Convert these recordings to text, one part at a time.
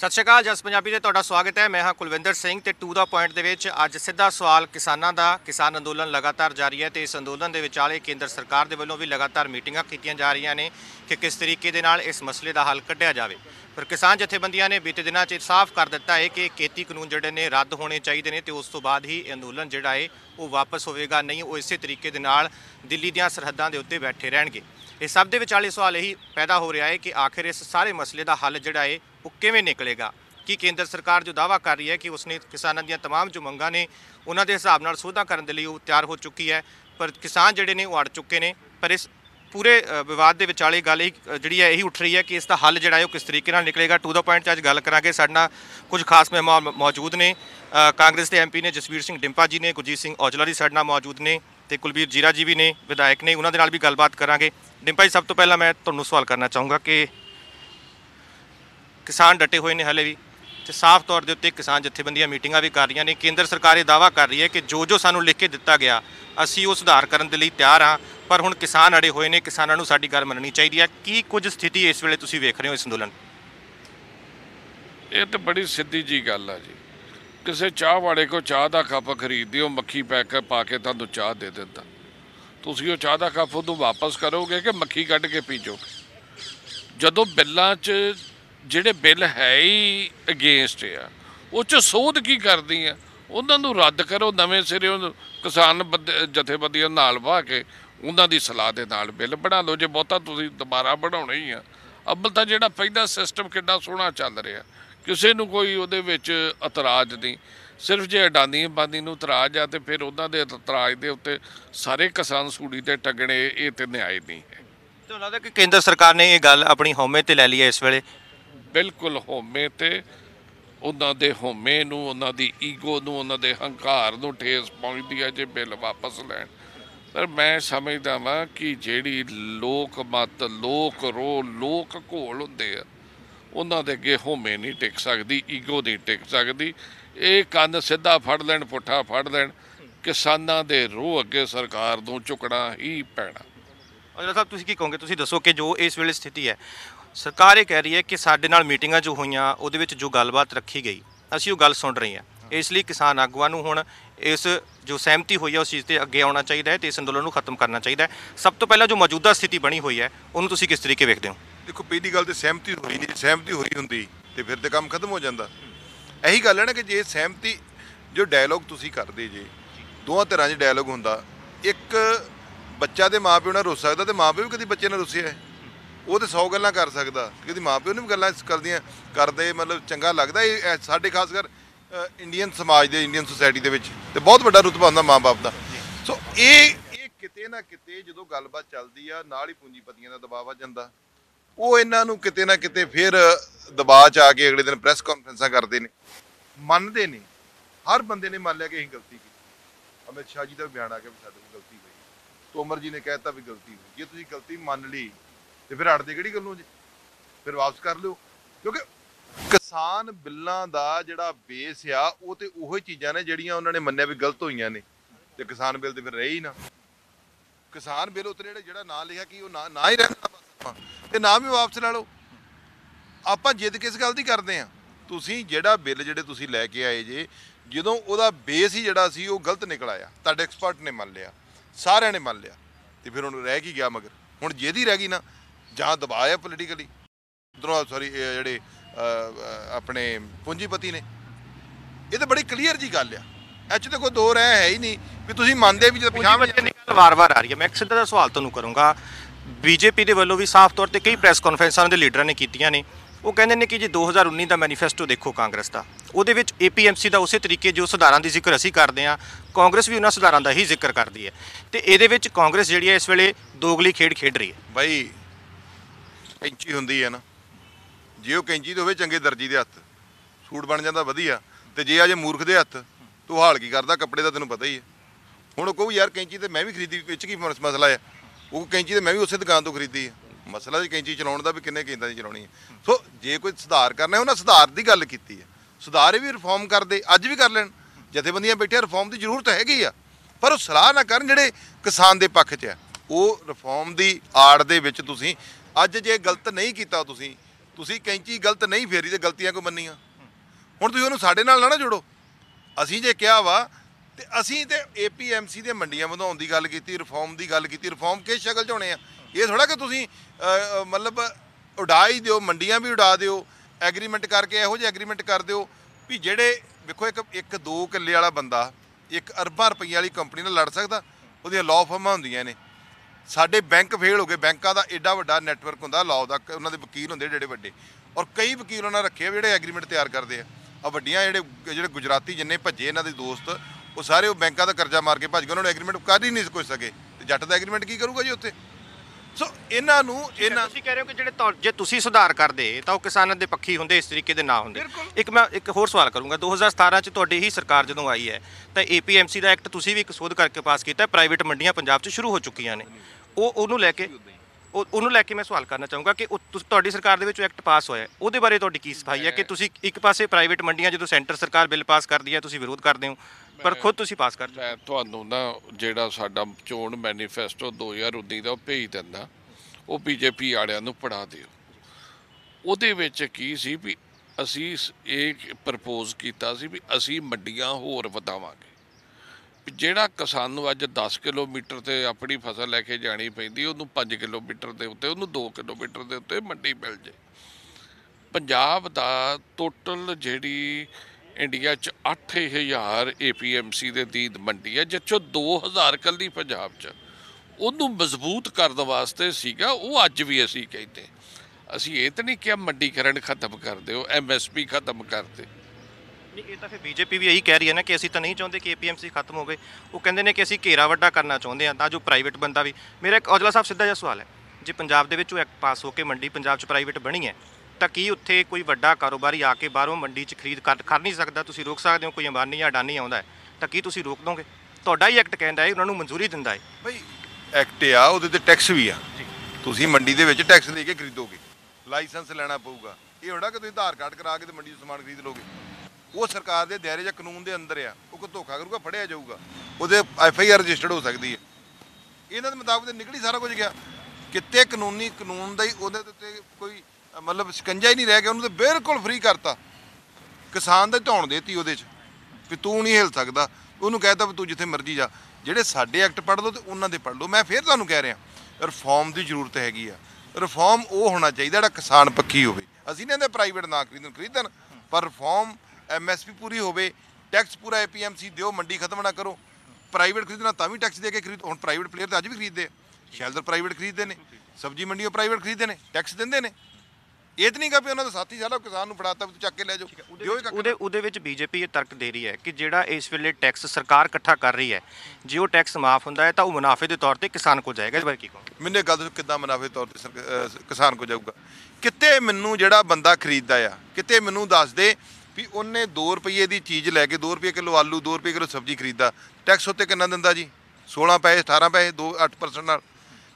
ਸਤਿ ਸ਼੍ਰੀ ਅਕਾਲ ਜਸ ਪੰਜਾਬੀ ਦੇ ਤੁਹਾਡਾ ਸਵਾਗਤ ਹੈ ਮੈਂ ਹਾਂ ਕੁਲਵਿੰਦਰ ਸਿੰਘ ਤੇ ਟੂ ਦਾ ਪੁਆਇੰਟ ਦੇ ਵਿੱਚ ਅੱਜ ਸਿੱਧਾ ਸਵਾਲ ਕਿਸਾਨਾਂ ਦਾ ਕਿਸਾਨ ਅੰਦੋਲਨ ਲਗਾਤਾਰ ਜਾਰੀ ਹੈ ਤੇ ਇਸ ਅੰਦੋਲਨ ਦੇ ਵਿਚਾਲੇ ਕੇਂਦਰ ਸਰਕਾਰ ਦੇ ਵੱਲੋਂ ਵੀ ਲਗਾਤਾਰ ਮੀਟਿੰਗਾਂ ਕੀਤੀਆਂ ਜਾ ਰਹੀਆਂ ਨੇ ਕਿ ਕਿਸ ਤਰੀਕੇ ਦੇ ਨਾਲ ਇਸ ਮਸਲੇ ਦਾ ਹੱਲ ਕੱਢਿਆ ਜਾਵੇ ਪਰ ਕਿਸਾਨ ਜਥੇਬੰਦੀਆਂ ਨੇ ਬੀਤੇ ਦਿਨਾਂ 'ਚ ਸਾਫ਼ ਕਰ ਦਿੱਤਾ ਹੈ ਕਿ ਖੇਤੀ ਕਾਨੂੰਨ ਜਿਹੜੇ ਨੇ ਰੱਦ ਹੋਣੇ ਚਾਹੀਦੇ ਨੇ ਤੇ ਉਸ ਤੋਂ ਬਾਅਦ ਹੀ ਅੰਦੋਲਨ ਜਿਹੜਾ ਹੈ ਉਹ ਵਾਪਸ ਹੋਵੇਗਾ ਨਹੀਂ ਉਹ ਇਸੇ ਤਰੀਕੇ ਦੇ ਨਾਲ ਦਿੱਲੀ ਦੀਆਂ ਸਰਹੱਦਾਂ ਦੇ ਉੱਤੇ ਬੈਠੇ ਰਹਿਣਗੇ ਇਹ ਸਭ ਦੇ ਵਿਚਾਲੇ ਸਵਾਲ ਇਹੀ ਪੈਦਾ ਹੋ ਰਿਹਾ ਹੈ ਕਿ ਆਖਿਰ ਇਸ ਸਾਰੇ ਮਸਲੇ ਦਾ ਹੱਲ ਜਿਹੜਾ ਹੈ ਉਹ ਕਿਵੇਂ ਨਿਕਲੇਗਾ ਕੀ ਕੇਂਦਰ ਸਰਕਾਰ ਜੋ ਦਾਵਾ ਕਰ ਰਹੀ ਹੈ ਕਿ ਉਸਨੇ ਕਿਸਾਨਾਂ ਦੀਆਂ तमाम ਜੋ ਮੰਗਾਂ ਨੇ ਉਹਨਾਂ ਦੇ ਹਿਸਾਬ ਨਾਲ ਸੋਧਾ ਕਰਨ ਦੇ ਲਈ ਉਹ ਤਿਆਰ ਹੋ ਚੁੱਕੀ ਹੈ ਪਰ ਕਿਸਾਨ ਜਿਹੜੇ ਨੇ ਉਹ ਅੜ ਚੁੱਕੇ ਨੇ ਪਰ ਇਸ ਪੂਰੇ ਵਿਵਾਦ ਦੇ ਵਿਚਾਲੇ ਗੱਲ ਜਿਹੜੀ ਹੈ ਇਹੀ ਉੱਠ ਰਹੀ ਹੈ ਕਿ ਇਸ ਦਾ ਹੱਲ ਜਿਹੜਾ ਹੈ ਉਹ ਕਿਸ ਤਰੀਕੇ ਨਾਲ ਨਿਕਲੇਗਾ ਟੂ ਦਾ ਪੁਆਇੰਟ 'ਚ ਅੱਜ ਗੱਲ ਕਰਾਂਗੇ ਸਾਡੇ ਨਾਲ ਕੁਝ ਖਾਸ ਮਹਿਮਾਨ ਮੌਜੂਦ ਨੇ ਕਾਂਗਰਸ ਦੇ ਐਮਪੀ ਨੇ ਜਸਵੀਰ ਸਿੰਘ ਡਿੰਪਾ ਜੀ ਨੇ ਗੁਰਜੀਤ ਸਿੰਘ ਔਜਲਾ ਜੀ ਸਾਡੇ ਨਾਲ ਮੌਜੂਦ ਨੇ ਤੇ ਕੁਲਬੀਰ ਜੀਰਾ ਜੀ ਵੀ ਨੇ ਵਿਧਾਇਕ ਨੇ ਉਹਨਾਂ ਦੇ ਨਾਲ ਵੀ ਗੱਲਬਾਤ ਕਰਾਂਗੇ ਡਿੰਪਾ ਜੀ ਸਭ ਤੋਂ ਪਹਿਲਾਂ ਮੈਂ ਤੁਹਾਨੂੰ ਸਵਾਲ ਕਰਨਾ ਚਾਹੂੰਗਾ ਕਿ ਕਿਸਾਨ ਡਟੇ ਹੋਏ ਨੇ ਹਲੇ ਵੀ ਤੇ ਸਾਫ਼ ਤੌਰ ਦੇ ਉੱਤੇ ਕਿਸਾਨ ਜਥੇਬੰਦੀਆਂ ਮੀਟਿੰਗਾਂ ਵੀ ਕਰ ਰਹੀਆਂ ਨੇ ਕੇਂਦਰ ਸਰਕਾਰ ਇਹ ਦਾਵਾ ਕਰ ਰਹੀ ਹੈ ਕਿ ਜੋ ਜੋ ਸਾਨੂੰ ਲਿਖ ਕੇ ਦਿੱਤਾ ਗਿਆ ਅਸੀਂ ਉਹ ਸੁਧਾਰ ਕਰਨ ਦੇ ਲਈ ਤਿਆਰ ਹਾਂ ਪਰ ਹੁਣ ਕਿਸਾਨ ਅੜੇ ਹੋਏ ਨੇ ਕਿਸਾਨਾਂ ਨੂੰ ਸਾਡੀ ਗੱਲ ਮੰਨਣੀ ਚਾਹੀਦੀ ਹੈ ਕੀ ਕੁਝ ਸਥਿਤੀ ਇਸ ਵੇਲੇ ਤੁਸੀਂ ਵੇਖ ਰਹੇ ਹੋ ਇਸ ਅੰਦੋਲਨ ਇਹ ਤਾਂ ਬੜੀ ਸਿੱਧੀ ਜੀ ਗੱਲ ਆ ਜੀ ਕਿਸੇ ਚਾਹ ਵਾਲੇ ਕੋ ਚਾਹ ਦਾ ਕੱਪ ਖਰੀਦਦੇ ਹੋ ਮੱਖੀ ਪੈਕ ਪਾ ਕੇ ਤੁਹਾਨੂੰ ਚਾਹ ਦੇ ਦਿੰਦਾ ਤੁਸੀਂ ਉਹ ਚਾਹ ਦਾ ਕੱਪ ਉਹਨੂੰ ਵਾਪਸ ਕਰੋਗੇ ਕਿ ਮੱਖੀ ਕੱਢ ਕੇ ਪੀਜੋਗੇ ਜਦੋਂ ਬਿੱਲਾਂ 'ਚ ਜਿਹੜੇ ਬਿੱਲ ਹੈ ਹੀ ਅਗੇਂਸਟ ਆ ਉਹ 'ਚ ਸੋਧ ਕੀ ਕਰਦੀ ਆ ਉਹਨਾਂ ਨੂੰ ਰੱਦ ਕਰੋ ਨਵੇਂ ਸਿਰੇ ਉਹ ਕਿਸਾਨ ਜਥੇਬੰਦੀਆਂ ਨਾਲ ਵਾ ਕੇ ਉਹਨਾਂ ਦੀ ਸਲਾਹ ਦੇ ਨਾਲ ਬਿੱਲ ਬਣਾ ਲਓ ਜੇ ਬਹੁਤਾ ਤੁਸੀਂ ਦੁਬਾਰਾ ਬਣਾਉਣਾ ਹੀ ਆ ਅੱਬਲ ਤਾਂ ਜਿਹੜਾ ਪਹਿਲਾ ਸਿਸਟਮ ਕਿੰਨਾ ਸੋਹਣਾ ਚੱਲ ਰਿਹਾ ਕਿਸੇ ਨੂੰ ਕੋਈ ਉਹਦੇ ਵਿੱਚ ਇਤਰਾਜ਼ ਨਹੀਂ ਸਿਰਫ ਜੇ ਅਡਾਨੀ ਅੰਬਾਨੀ ਨੂੰ ਇਤਰਾਜ਼ ਆ ਤੇ ਫਿਰ ਉਹਨਾਂ ਦੇ ਇਤਰਾਜ਼ ਦੇ ਉੱਤੇ ਸਾਰੇ ਕਿਸਾਨ ਸੂੜੀ ਤੇ ਟੱਗਣੇ ਇਹ ਤੇ ਨਿਆਏ ਨਹੀਂ ਹੈ ਤੇ ਉਹਨਾਂ ਦਾ ਕਿ ਕੇਂਦਰ ਸਰਕਾਰ ਨੇ ਇਹ ਗੱਲ ਆਪਣੀ ਹਉਮੈ ਤੇ ਲੈ ਲਈ ਹੈ ਇਸ ਵੇਲੇ ਬਿਲਕੁਲ ਹਉਮੈ ਤੇ ਉਹਨਾਂ ਦੇ ਹਉਮੈ ਨੂੰ ਉਹਨਾਂ ਦੀ ਈਗੋ ਨੂੰ ਉਹਨਾਂ ਦੇ ਹੰਕਾਰ ਨੂੰ ਠੇਸ ਪਹੁੰਚਦੀ ਹੈ ਜੇ ਬਿੱਲ ਵਾਪਸ ਲੈਣ ਪਰ ਮੈਂ ਸਮਝਦਾ ਵਾਂ ਕਿ ਜਿਹੜੀ ਲੋਕ ਮਤ ਲੋਕ ਰੋ ਲੋਕ ਘੋਲ ਹੁੰਦੇ ਆ ਉਹਨਾਂ ਦੇ ਅੱਗੇ ਹੋਮੇ ਨਹੀਂ ਟਿਕ ਸਕਦੀ ਈਗੋ ਨਹੀਂ ਟਿਕ ਸਕਦੀ ਇਹ ਕੰਨ ਸਿੱਧਾ ਫੜ ਲੈਣ ਪੁੱਠਾ ਫੜ ਲੈਣ ਕਿਸਾਨਾਂ ਦੇ ਰੋਹ ਅੱਗੇ ਸਰਕਾਰ ਤੋਂ ਝੁਕਣਾ ਹੀ ਪੈਣਾ ਅਜਾ ਸਾਹਿਬ ਤੁਸੀਂ ਕੀ ਕਹੋਗੇ ਤੁਸੀਂ ਦੱਸੋ ਕਿ ਜੋ ਇਸ ਵੇਲੇ ਸਥਿਤੀ ਹੈ ਸਰਕਾਰ ਇਹ ਕਹਿ ਰਹੀ ਹੈ ਕਿ ਸਾਡੇ ਨਾਲ ਮੀਟਿੰਗਾਂ ਜੋ ਹੋਈਆਂ ਉਹਦੇ ਵਿੱਚ ਜੋ ਗੱਲਬਾਤ ਰੱਖੀ ਗਈ ਅਸੀਂ ਉਹ ਗੱਲ ਸੁਣ ਰਹੇ ਹਾਂ ਇਸ ਲਈ ਕਿਸਾਨ ਆਗੂਆਂ ਨੂੰ ਹੁਣ ਇਸ ਜੋ ਸਹਿਮਤੀ ਹੋਈ ਹੈ ਉਸ ਚੀਜ਼ ਤੇ ਅੱਗੇ ਆਉਣਾ ਚਾਹੀਦਾ ਹੈ ਤੇ ਇਸ ਅੰਦੋਲਨ ਨੂੰ ਖਤਮ ਕਰਨਾ ਚਾਹੀਦਾ ਹੈ ਸਭ ਤੋਂ ਪਹਿਲਾਂ ਜੋ ਮੌਜੂਦਾ ਸਥਿਤੀ ਬਣੀ ਹੋਈ ਹੈ ਉਹਨੂੰ ਤੁਸੀਂ ਕਿਸ ਤਰੀਕੇ ਵੇਖਦੇ ਹੋ ਦੇਖੋ ਪਹਿਲੀ ਗੱਲ ਤੇ ਸਹਿਮਤੀ ਹੋਈ ਨਹੀਂ ਸਹਿਮਤੀ ਹੋਈ ਹੁੰਦੀ ਤੇ ਫਿਰ ਤੇ ਕੰਮ ਖਤਮ ਹੋ ਜਾਂਦਾ ਇਹੀ ਗੱਲ ਹੈ ਨਾ ਕਿ ਜੇ ਸਹਿਮਤੀ ਜੋ ਡਾਇਲੋਗ ਤੁਸੀਂ ਕਰਦੇ ਜੇ ਦੋਹਾਂ ਤਰ੍ਹਾਂ ਦੇ ਡਾਇਲੋਗ ਹੁੰਦਾ ਇੱਕ ਬੱਚਾ ਦੇ ਮਾਪਿਓ ਨਾਲ ਰੁੱਸ ਸਕਦਾ ਤੇ ਮਾਪਿਓ ਵੀ ਕਦੀ ਬੱਚੇ ਨਾਲ ਰੁੱਸਿਆ ਉਹ ਤੇ 100 ਗੱਲਾਂ ਕਰ ਸਕਦਾ ਕਿਉਂਕਿ ਮਾਪਿਓ ਨੇ ਵੀ ਗੱਲਾਂ ਕਰਦੀਆਂ ਕਰਦੇ ਮਤਲਬ ਚੰਗਾ ਲੱਗਦਾ ਇਹ ਸਾਡੇ ਖਾਸ ਕਰ ਇੰਡੀਅਨ ਸਮਾਜ ਦੇ ਇੰਡੀਅਨ ਸੋਸਾਇਟੀ ਦੇ ਵਿੱਚ ਤੇ ਬਹੁਤ ਵੱਡਾ ਰੁਤਬਾ ਹੁੰਦਾ ਮਾਪੇ ਦਾ ਸੋ ਇਹ ਇਹ ਕਿਤੇ ਨਾ ਕਿਤੇ ਜਦੋਂ ਗੱਲਬਾਤ ਚੱਲਦੀ ਆ ਨਾਲ ਹੀ ਪੂੰਜੀਪਤੀਆਂ ਦਾ ਦਬਾਅ ਆ ਜਾਂਦਾ ਉਹ ਇਹਨਾਂ ਨੂੰ ਕਿਤੇ ਨਾ ਕਿਤੇ ਫਿਰ ਦਬਾਅ ਚ ਆ ਕੇ ਅਗਲੇ ਦਿਨ ਪ੍ਰੈਸ ਕਾਨਫਰੰਸਾਂ ਕਰਦੇ ਨੇ ਮੰਨਦੇ ਨਹੀਂ ਹਰ ਬੰਦੇ ਨੇ ਮੰਨ ਲਿਆ ਕਿ ਅਸੀਂ ਗਲਤੀ ਕੀਤੀ ਅਮਿਤ ਸ਼ਾਹ ਜੀ ਦਾ ਬਿਆਨ ਆ ਕੇ ਵੀ ਸਾਡੀ ਗਲਤੀ ਹੋਈ ਤੋਮਰ ਜੀ ਨੇ ਕਹਿਤਾ ਵੀ ਗਲਤੀ ਹੋਈ ਜੇ ਤੁਸੀਂ ਗਲਤੀ ਮੰਨ ਲਈ ਤੇ ਫਿਰ ਅੜਦੇ ਕਿਹੜੀ ਗੱਲੋਂ ਜੀ ਫਿਰ ਵਾਪਸ ਕਰ ਲਿਓ ਕਿਉਂਕਿ ਕਿਸਾਨ ਬਿੱਲਾਂ ਦਾ ਜਿਹੜਾ ਬੇਸ ਆ ਉਹ ਤੇ ਉਹੋ ਹੀ ਚੀਜ਼ਾਂ ਨੇ ਜਿਹੜੀਆਂ ਉਹਨਾਂ ਨੇ ਮੰਨਿਆ ਵੀ ਗਲਤ ਹੋਈਆਂ ਨੇ ਤੇ ਕਿਸਾਨ ਬਿੱਲ ਤੇ ਫਿਰ ਰਹੀ ਨਾ ਕਿਸਾਨ ਬਿੱਲ ਉਤਰੇ ਜਿਹੜਾ ਨਾਂ ਲਿਖਿਆ ਕਿ ਉਹ ਨਾ ਹੀ ਰਹਿਣਾ ਆਪਾਂ ਤੇ ਨਾਮ ਹੀ ਵਾਪਸ ਲੈ ਲਓ ਆਪਾਂ ਜਿੱਦ ਕਿਸ ਗੱਲ ਦੀ ਕਰਦੇ ਆ ਤੁਸੀਂ ਜਿਹੜਾ ਬਿੱਲ ਜਿਹੜੇ ਤੁਸੀਂ ਲੈ ਕੇ ਆਏ ਜੇ ਜਦੋਂ ਉਹਦਾ ਬੇਸ ਹੀ ਜਿਹੜਾ ਸੀ ਉਹ ਗਲਤ ਨਿਕਲ ਆਇਆ ਤੁਹਾਡੇ ਐਕਸਪਰਟ ਨੇ ਮੰਨ ਲਿਆ ਸਾਰਿਆਂ ਨੇ ਮੰਨ ਲਿਆ ਤੇ ਫਿਰ ਹੁਣ ਰਹਿ ਕੀ ਗਿਆ ਮਗਰ ਹੁਣ ਜਿਹਦੀ ਰਹਿ ਗਈ ਨਾ ਜਾਂ ਦਬਾਅ ਹੈ ਪੋਲੀਟੀਕਲੀ ਉਧਰੋਂ ਸੌਰੀ ਜਿਹੜੇ ਆਪਣੇ ਪੂੰਜੀਪਤੀ ਨੇ ਇਹ ਤਾਂ ਬੜੀ ਕਲੀਅਰ ਜੀ ਗੱਲ ਆ ਐਚ ਤੇ ਕੋਈ ਦੋ ਰਹਿ ਹੈ ਹੀ ਨਹੀਂ ਵੀ ਤੁਸੀਂ ਮੰਨਦੇ ਵੀ ਜਦ ਪੰਜਾਬ ਵਿੱਚ ਵਾਰ-ਵਾਰ ਆ ਰਹੀ ਹੈ ਮੈਂ ਇੱਕ ਸਿੱਧਾ ਦਾ ਸਵਾਲ ਤੁਹਾਨੂੰ ਕਰੂੰਗਾ ਬੀਜੇਪੀ ਦੇ ਵੱਲੋਂ ਵੀ ਸਾਫ਼ ਤੌਰ ਤੇ ਕਈ ਪ੍ਰੈਸ ਕਾਨਫਰੰਸਾਂ ਦੇ ਲੀਡਰਾਂ ਨੇ ਕੀਤੀਆਂ ਨੇ ਉਹ ਕਹਿੰਦੇ ਨੇ ਕਿ ਜੇ 2019 ਦਾ ਮੈਨੀਫੈਸਟੋ ਦੇਖੋ ਕਾਂਗਰਸ ਦਾ ਉਹਦੇ ਵਿੱਚ ਏਪੀਐਮਸੀ ਦਾ ਉਸੇ ਤਰੀਕੇ ਜੋ ਸੁਧਾਰਾਂ ਦੀ ਜ਼ਿਕਰ ਅਸੀਂ ਕਰਦੇ ਆ ਕਾਂਗਰਸ ਵੀ ਉਹਨਾਂ ਸੁਧਾਰਾਂ ਦਾ ਹੀ ਜ਼ਿਕਰ ਕਰਦੀ ਹੈ ਤੇ ਇਹਦੇ ਵਿੱਚ ਕਾਂਗਰਸ ਜਿਹੜੀ ਹੈ ਇਸ ਵੇਲੇ ਦੋਗਲੀ ਖੇਡ ਖੇਡ ਰਹੀ ਹੈ ਬਾਈ ਕੈਂਚੀ ਹੁੰਦੀ ਹੈ ਨਾ ਜੇ ਉਹ ਕੈਂਚੀ ਦੇ ਹੋਵੇ ਚੰਗੇ ਦਰਜੀ ਦੇ ਹੱਥ ਸੂਟ ਬਣ ਜਾਂਦਾ ਵਧੀਆ ਤੇ ਜੇ ਅਜੇ ਮੂਰਖ ਦੇ ਹੱਥ ਤੂੰ ਹਾਲ ਕੀ ਕਰਦਾ ਕੱਪੜੇ ਦਾ ਤੈਨੂੰ ਪਤਾ ਹੀ ਹੈ ਹੁਣ ਕੋਈ ਯਾਰ ਕੈਂਚੀ ਤੇ ਮੈਂ ਵੀ ਖਰੀਦੀ ਵਿੱਚ ਕੀ ਮਸਲਾ ਹੈ ਉਹ ਕੈਂਚੀ ਤੇ ਮੈਂ ਵੀ ਉਸੇ ਦੁਕਾਨ ਤੋਂ ਖਰੀਦੀ ਹੈ ਮਸਲਾ ਜੀ ਕੈਂਚੀ ਚਲਾਉਣ ਦਾ ਵੀ ਕਿੰਨੇ ਕਿੰਦਾ ਦੀ ਚਲਾਉਣੀ ਹੈ ਸੋ ਜੇ ਕੋਈ ਸੁਧਾਰ ਕਰਨਾ ਹੈ ਉਹਨਾਂ ਸੁਧਾਰ ਦੀ ਗੱਲ ਕੀਤੀ ਹੈ ਸੁਧਾਰ ਵੀ ਰਿਫਾਰਮ ਕਰਦੇ ਅੱਜ ਵੀ ਕਰ ਲੈਣ ਜਥੇਬੰਦੀਆਂ ਬੈਠੇ ਰਿਫਾਰਮ ਦੀ ਜ਼ਰੂਰਤ ਹੈਗੀ ਆ ਪਰ ਉਹ ਸਲਾਹ ਨਾ ਕਰਨ ਜਿਹੜੇ ਕਿਸਾਨ ਦੇ ਪੱਖ 'ਚ ਆ ਉਹ ਰਿਫਾਰਮ ਦੀ ਆੜ ਦੇ ਵਿੱਚ ਤੁਸੀਂ ਅੱਜ ਜੇ ਗਲਤ ਨਹੀਂ ਕੀਤਾ ਤੁਸੀਂ ਤੁਸੀਂ ਕੈਂਚੀ ਗਲਤ ਨਹੀਂ ਫੇਰੀ ਤੇ ਗਲਤੀਆਂ ਕੋ ਮੰਨੀਆਂ ਹੁਣ ਤੁਸੀਂ ਉਹਨੂੰ ਸਾਡੇ ਨਾਲ ਨਾ ਜੋੜੋ ਅਸੀਂ ਜੇ ਕਿਹਾ ਵਾ ਤੇ ਅਸੀਂ ਤੇ ਏਪੀਐਮਸੀ ਦੇ ਮੰਡੀਆਂ ਵਧਾਉਣ ਦੀ ਗੱਲ ਕੀਤੀ ਰਿਫਾਰਮ ਦੀ ਗੱਲ ਕੀਤੀ ਰਿਫਾਰਮ ਕਿਸ ਸ਼ਕਲ 'ਚ ਹੋਣੇ ਆ ਇਹ ਥੋੜਾ ਕਿ ਤੁਸੀਂ ਮਤਲਬ ਉਡਾ ਹੀ ਦਿਓ ਮੰਡੀਆਂ ਵੀ ਉਡਾ ਦਿਓ ਐਗਰੀਮੈਂਟ ਕਰਕੇ ਇਹੋ ਜਿਹੇ ਐਗਰੀਮੈਂਟ ਕਰ ਦਿਓ ਵੀ ਜਿਹੜੇ ਵੇਖੋ ਇੱਕ ਇੱਕ ਦੋ ਕਿੱਲੇ ਵਾਲਾ ਬੰਦਾ ਇੱਕ ਅਰਬਾਂ ਰੁਪਈਆ ਵਾਲੀ ਕੰਪਨੀ ਨਾਲ ਲੜ ਸਕਦਾ ਉਹਦੀਆਂ ਲਾਅ ਫਰਮਾਂ ਹੁੰਦੀਆਂ ਨੇ ਸਾਡੇ ਬੈਂਕ ਫੇਲ ਹੋ ਗਏ ਬੈਂਕਾਂ ਦਾ ਐਡਾ ਵੱਡਾ ਨੈਟਵਰਕ ਹੁੰਦਾ ਲਾਅ ਦਾ ਉਹਨਾਂ ਦੇ ਵਕੀਲ ਹੁੰਦੇ ਜਿਹੜੇ ਵੱਡੇ ਔਰ ਕਈ ਵਕੀਲ ਉਹਨਾਂ ਰੱਖੇ ਜਿਹੜੇ ਐਗਰੀਮੈਂਟ ਤਿਆਰ ਕਰਦੇ ਆ ਆ ਵੱਡੀਆਂ ਜਿਹੜੇ ਜਿਹੜੇ ਗੁਜਰਾਤੀ ਜਿੰਨੇ ਭੱਜੇ ਇਹਨਾਂ ਦੇ ਦੋਸਤ ਉਹ ਸਾਰੇ ਉਹ ਬੈਂਕਾਂ ਦਾ ਕਰਜ਼ਾ ਮਾਰ ਕੇ ਭੱਜ ਗਏ ਉਹਨਾਂ ਨੂੰ ਐਗਰੀਮੈਂਟ ਕਰ ਹੀ ਨਹੀਂ ਕੋਈ ਸਕੇ ਤੇ ਜੱਟ ਦਾ ਐਗਰੀਮੈਂਟ ਕੀ ਕਰੂਗਾ ਜੀ ਉੱਥੇ ਸੋ ਇਹਨਾਂ ਨੂੰ ਇਹਨਾਂ ਤੁਸੀਂ ਕਹਿ ਰਹੇ ਹੋ ਕਿ ਜਿਹੜੇ ਜੇ ਤੁਸੀਂ ਸੁਧਾਰ ਕਰਦੇ ਤਾਂ ਉਹ ਕਿਸਾਨਾਂ ਦੇ ਪੱਖੀ ਹੁੰਦੇ ਇਸ ਤਰੀਕੇ ਦੇ ਨਾ ਹੁੰਦੇ ਇੱਕ ਮੈਂ ਇੱਕ ਹੋਰ ਸਵਾਲ ਕਰੂੰਗਾ 2017 ਚ ਤੁਹਾਡੀ ਹੀ ਸਰਕਾਰ ਜਦੋਂ ਆਈ ਹੈ ਤਾਂ ਏਪੀਐਮਸੀ ਦਾ ਐਕਟ ਤੁਸੀਂ ਵੀ ਇੱਕ ਸੋਧ ਕਰਕੇ ਪਾਸ ਕੀਤਾ ਹੈ ਪ੍ਰਾਈਵੇਟ ਮੰਡੀਆਂ ਪੰਜਾਬ 'ਚ ਸ਼ੁਰੂ ਹੋ ਚੁੱਕੀਆਂ ਨੇ ਉਹ ਉਹਨੂੰ ਲੈ ਕੇ ਉਹ ਉਹਨੂੰ ਲੈ ਕੇ ਮੈਂ ਸਵਾਲ ਕਰਨਾ ਚਾਹੂੰਗਾ ਕਿ ਤੁਹਾਡੀ ਸਰਕਾਰ ਦੇ ਵਿੱਚ ਐਕਟ ਪਾਸ ਹੋਇਆ ਉਹਦੇ ਬਾਰੇ ਤੁਹਾਡੀ ਕੀ ਸਫਾਈ ਹੈ ਕਿ ਤੁਸੀਂ ਇੱਕ ਪਾਸੇ ਪ੍ਰਾਈਵੇਟ ਮੰਡੀਆਂ ਜਦੋਂ ਸੈਂਟਰ ਸਰਕਾਰ ਬਿੱਲ ਪਾਸ ਕਰਦੀ ਹੈ ਤੁਸੀਂ ਵਿਰੋਧ ਕਰਦੇ ਹੋ ਪਰ ਖੁਦ ਤੁਸੀਂ ਪਾਸ ਕਰਦੇ ਹੋ ਤੁਹਾਨੂੰ ਨਾ ਜਿਹੜਾ ਸਾਡਾ ਚੋਣ ਮੈਨੀਫੈਸਟੋ 2019 ਦਾ ਉਹ ਭੇਜ ਦਿੰਦਾ ਉਹ ਭਾਜਪੀ ਵਾਲਿਆਂ ਨੂੰ ਪੜਾ ਦਿਓ ਉਹਦੇ ਵਿੱਚ ਕੀ ਸੀ ਵੀ ਅਸੀਂ ਇਹ ਪ੍ਰਪੋਜ਼ ਕੀਤਾ ਸੀ ਵੀ ਅਸੀਂ ਮੰਡੀਆਂ ਹੋਰ ਵਧਾਵਾਂਗੇ ਜਿਹੜਾ ਕਿਸਾਨ ਨੂੰ ਅੱਜ 10 ਕਿਲੋਮੀਟਰ ਤੇ ਆਪਣੀ ਫਸਲ ਲੈ ਕੇ ਜਾਣੀ ਪੈਂਦੀ ਉਹਨੂੰ 5 ਕਿਲੋਮੀਟਰ ਦੇ ਉੱਤੇ ਉਹਨੂੰ 2 ਕਿਲੋਮੀਟਰ ਦੇ ਉੱਤੇ ਮੰਡੀ ਮਿਲ ਜੇ ਪੰਜਾਬ ਦਾ ਟੋਟਲ ਜਿਹੜੀ ਇੰਡੀਆ 'ਚ 8000 ਏਪੀਐਮਸੀ ਦੇ ਦੀਦ ਮੰਡੀ ਹੈ ਜਿਸ 2000 ਕੱਲੀ ਪੰਜਾਬ 'ਚ ਉਹਨੂੰ ਮਜ਼ਬੂਤ ਕਰਨ ਵਾਸਤੇ ਸੀਗਾ ਉਹ ਅੱਜ ਵੀ ਅਸੀਂ ਕਹਿੰਦੇ ਅਸੀਂ ਇਹ ਤਾਂ ਨਹੀਂ ਕਿ ਮੰਡੀਕਰਨ ਖਤਮ ਕਰ ਦਿਓ ਐਮਐਸਪੀ ਖਤਮ ਕਰ ਦਿਓ ਨਹੀਂ ਇਹ ਤਾਂ ਫਿਰ ਬੀਜੇਪੀ ਵੀ ਇਹੀ ਕਹਿ ਰਹੀ ਹੈ ਨਾ ਕਿ ਅਸੀਂ ਤਾਂ ਨਹੀਂ ਚਾਹੁੰਦੇ ਕਿ ਏਪੀਐਮਸੀ ਖਤਮ ਹੋਵੇ ਉਹ ਕਹਿੰਦੇ ਨੇ ਕਿ ਅਸੀਂ ਘੇਰਾ ਵੱਡਾ ਕਰਨਾ ਚਾਹੁੰਦੇ ਹਾਂ ਤਾਂ ਜੋ ਪ੍ਰਾਈਵੇਟ ਬੰਦਾ ਵੀ ਮੇਰਾ ਇੱਕ ਔਜਲਾ ਸਾਹਿਬ ਸਿੱਧਾ ਜਿਹਾ ਸਵਾਲ ਹੈ ਜੇ ਪੰਜਾਬ ਦੇ ਵਿੱਚ ਉਹ ਐਕਟ ਪਾਸ ਹੋ ਕੇ ਮੰਡੀ ਪੰਜਾਬ 'ਚ ਪ੍ਰਾਈਵੇਟ ਬਣੀ ਹੈ ਤਾਂ ਕੀ ਉੱਥੇ ਕੋਈ ਵੱਡਾ ਕਾਰੋਬਾਰੀ ਆ ਕੇ ਬਾਹਰੋਂ ਮੰਡੀ 'ਚ ਖਰੀਦ ਕਰ ਨਹੀਂ ਸਕਦਾ ਤੁਸੀਂ ਰੋਕ ਸਕਦੇ ਹੋ ਕੋਈ ਅੰਬਾਨੀ ਜਾਂ ਅਡਾਨੀ ਆਉਂਦਾ ਤਾਂ ਕੀ ਤੁਸੀਂ ਰੋਕ ਦੋਗੇ ਤੁਹਾਡਾ ਹੀ ਐਕਟ ਕਹਿੰਦਾ ਹੈ ਉਹਨਾਂ ਨੂੰ ਮਨਜ਼ੂਰੀ ਦਿੰਦਾ ਹੈ ਬਈ ਐਕਟ ਆ ਉਹਦੇ ਤੇ ਟੈਕਸ ਵੀ ਆ ਤੁਸੀਂ ਮੰਡੀ ਦੇ ਵਿੱਚ ਟੈਕਸ ਦੇ ਕੇ ਖਰੀਦੋਗੇ ਲਾਇਸੈਂਸ ਲੈਣਾ ਪਊਗਾ ਇਹ ਹੋਣਾ ਕਿ ਤੁਸੀਂ ਆਧਾਰ ਕਾਰਡ ਕਰਾ ਕੇ ਤੇ ਮੰਡੀ ਚ ਸਮਾਨ ਖਰੀਦ ਲੋਗੇ ਉਹ ਸਰਕਾਰ ਦੇ ਦਾਇਰੇ ਜਾਂ ਕਾਨੂੰਨ ਦੇ ਅੰਦਰ ਆ ਉਹ ਕੋ ਧੋਖਾ ਕਰੂਗਾ ਫੜਿਆ ਜਾਊਗਾ ਉਹਦੇ ਐਫ ਆਈ ਆਰ ਰਜਿਸਟਰਡ ਹੋ ਸਕਦੀ ਹੈ ਇਹਨਾਂ ਦੇ ਮੁਤਾਬਕ ਤੇ ਨਿਕਲੀ ਸਾਰਾ ਕੁਝ ਗਿਆ ਕਿਤੇ ਕਾਨੂੰਨੀ ਕਾਨੂੰਨ ਦਾ ਹੀ ਉਹਦੇ ਉੱਤੇ ਕੋਈ ਮਤਲਬ ਸ਼ਿਕੰਜਾ ਹੀ ਨਹੀਂ ਰਹਿ ਗਿਆ ਉਹਨੂੰ ਤੇ ਬਿਲਕੁਲ ਫ੍ਰੀ ਕਰਤਾ ਕਿਸਾਨ ਦਾ ਧੌਣ ਦੇਤੀ ਉਹਦੇ 'ਚ ਕਿ ਤੂੰ ਨਹੀਂ ਹਿਲ ਸਕਦਾ ਉਹਨੂੰ ਕਹਿਤਾ ਵੀ ਤੂੰ ਜਿੱਥੇ ਮਰਜ਼ੀ ਜਾ ਜਿਹੜੇ ਸਾਡੇ ਐਕਟ ਪੜ੍ਹ ਲਓ ਤੇ ਉਹਨਾਂ ਦੇ ਪੜ੍ਹ ਲਓ ਮੈਂ ਫੇਰ ਤੁਹਾਨੂੰ ਕਹਿ ਰਿਹਾ ਰਿਫਾਰਮ ਦੀ ਜ਼ਰੂਰਤ ਹੈਗੀ ਆ ਰਿਫਾਰਮ ਉਹ ਹੋਣਾ ਚਾਹੀਦਾ ਜਿਹੜਾ ਕਿਸਾਨ ਪੱਕੀ ਹੋਵੇ ਅਸੀਂ ਨੇ ਇਹਦੇ ਪ੍ਰਾਈਵੇਟ ਨਾ ਖਰੀਦਣ ਖਰੀਦਣ ਪਰ ਰਿਫਾਰਮ ਐਮਐਸਪੀ ਪੂਰੀ ਹੋਵੇ ਟੈਕਸ ਪੂਰਾ ਏਪੀਐਮਸੀ ਦਿਓ ਮੰਡੀ ਖਤਮ ਨਾ ਕਰੋ ਪ੍ਰਾਈਵੇਟ ਖਰੀਦਣਾ ਤਾਂ ਵੀ ਟੈਕਸ ਦੇ ਕੇ ਖਰੀਦ ਹੁਣ ਪ੍ਰਾਈਵੇਟ ਪਲੇਅਰ ਤਾਂ ਅੱਜ ਵੀ ਖਰੀਦਦੇ ਸ਼ੈਲਦਰ ਪ੍ਰਾਈਵੇਟ ਖਰੀਦਦੇ ਨੇ ਸਬਜ਼ੀ ਮੰਡੀਆਂ ਪ੍ਰਾਈਵੇਟ ਖਰੀਦਦੇ ਨੇ ਟੈਕਸ ਦਿੰਦੇ ਨੇ ਇਹ ਤਾਂ ਨਹੀਂ ਕਿ ਉਹਨਾਂ ਦਾ ਸਾਥੀ ਸਾਰਾ ਕਿਸਾਨ ਨੂੰ ਫੜਾਤਾ ਵੀ ਤੂੰ ਚੱਕ ਕੇ ਲੈ ਜਾਓ ਉਹਦੇ ਉਹਦੇ ਵਿੱਚ ਬੀਜੇਪੀ ਇਹ ਤਰਕ ਦੇ ਰਹੀ ਹੈ ਕਿ ਜਿਹੜਾ ਇਸ ਵੇਲੇ ਟੈਕਸ ਸਰਕਾਰ ਇਕੱਠਾ ਕਰ ਰਹੀ ਹੈ ਜੇ ਉਹ ਟੈਕਸ ਮਾਫ ਹੁੰਦਾ ਹੈ ਤਾਂ ਉਹ ਮੁਨਾਫੇ ਦੇ ਤੌਰ ਤੇ ਕਿਸਾਨ ਕੋ ਜਾਏਗਾ ਇਸ ਬਾਰੇ ਕੀ ਕਹੋ ਮੈਨੇ ਗੱਲ ਕਿੱਦਾਂ ਮੁਨਾਫੇ ਤੌਰ ਤੇ ਕਿਸਾਨ ਕੋ ਜਾਊਗਾ ਕਿਤੇ ਮੈਨੂੰ ਜਿਹੜਾ ਬੰਦਾ ਖਰੀਦਦਾ ਆ ਕਿਤੇ ਮੈਨੂੰ ਦੱਸ ਦੇ ਵੀ ਉਹਨੇ 2 ਰੁਪਏ ਦੀ ਚੀਜ਼ ਲੈ ਕੇ 2 ਰੁਪਏ ਕਿਲੋ ਆਲੂ 2 ਰੁਪਏ ਕਿਲੋ ਸਬਜ਼ੀ ਖਰੀਦਾ ਟੈਕਸ ਉੱਤੇ ਕਿੰਨਾ ਦਿੰਦਾ ਜੀ 16 ਪੈਸੇ 18 ਪੈਸੇ 2 8% ਨਾਲ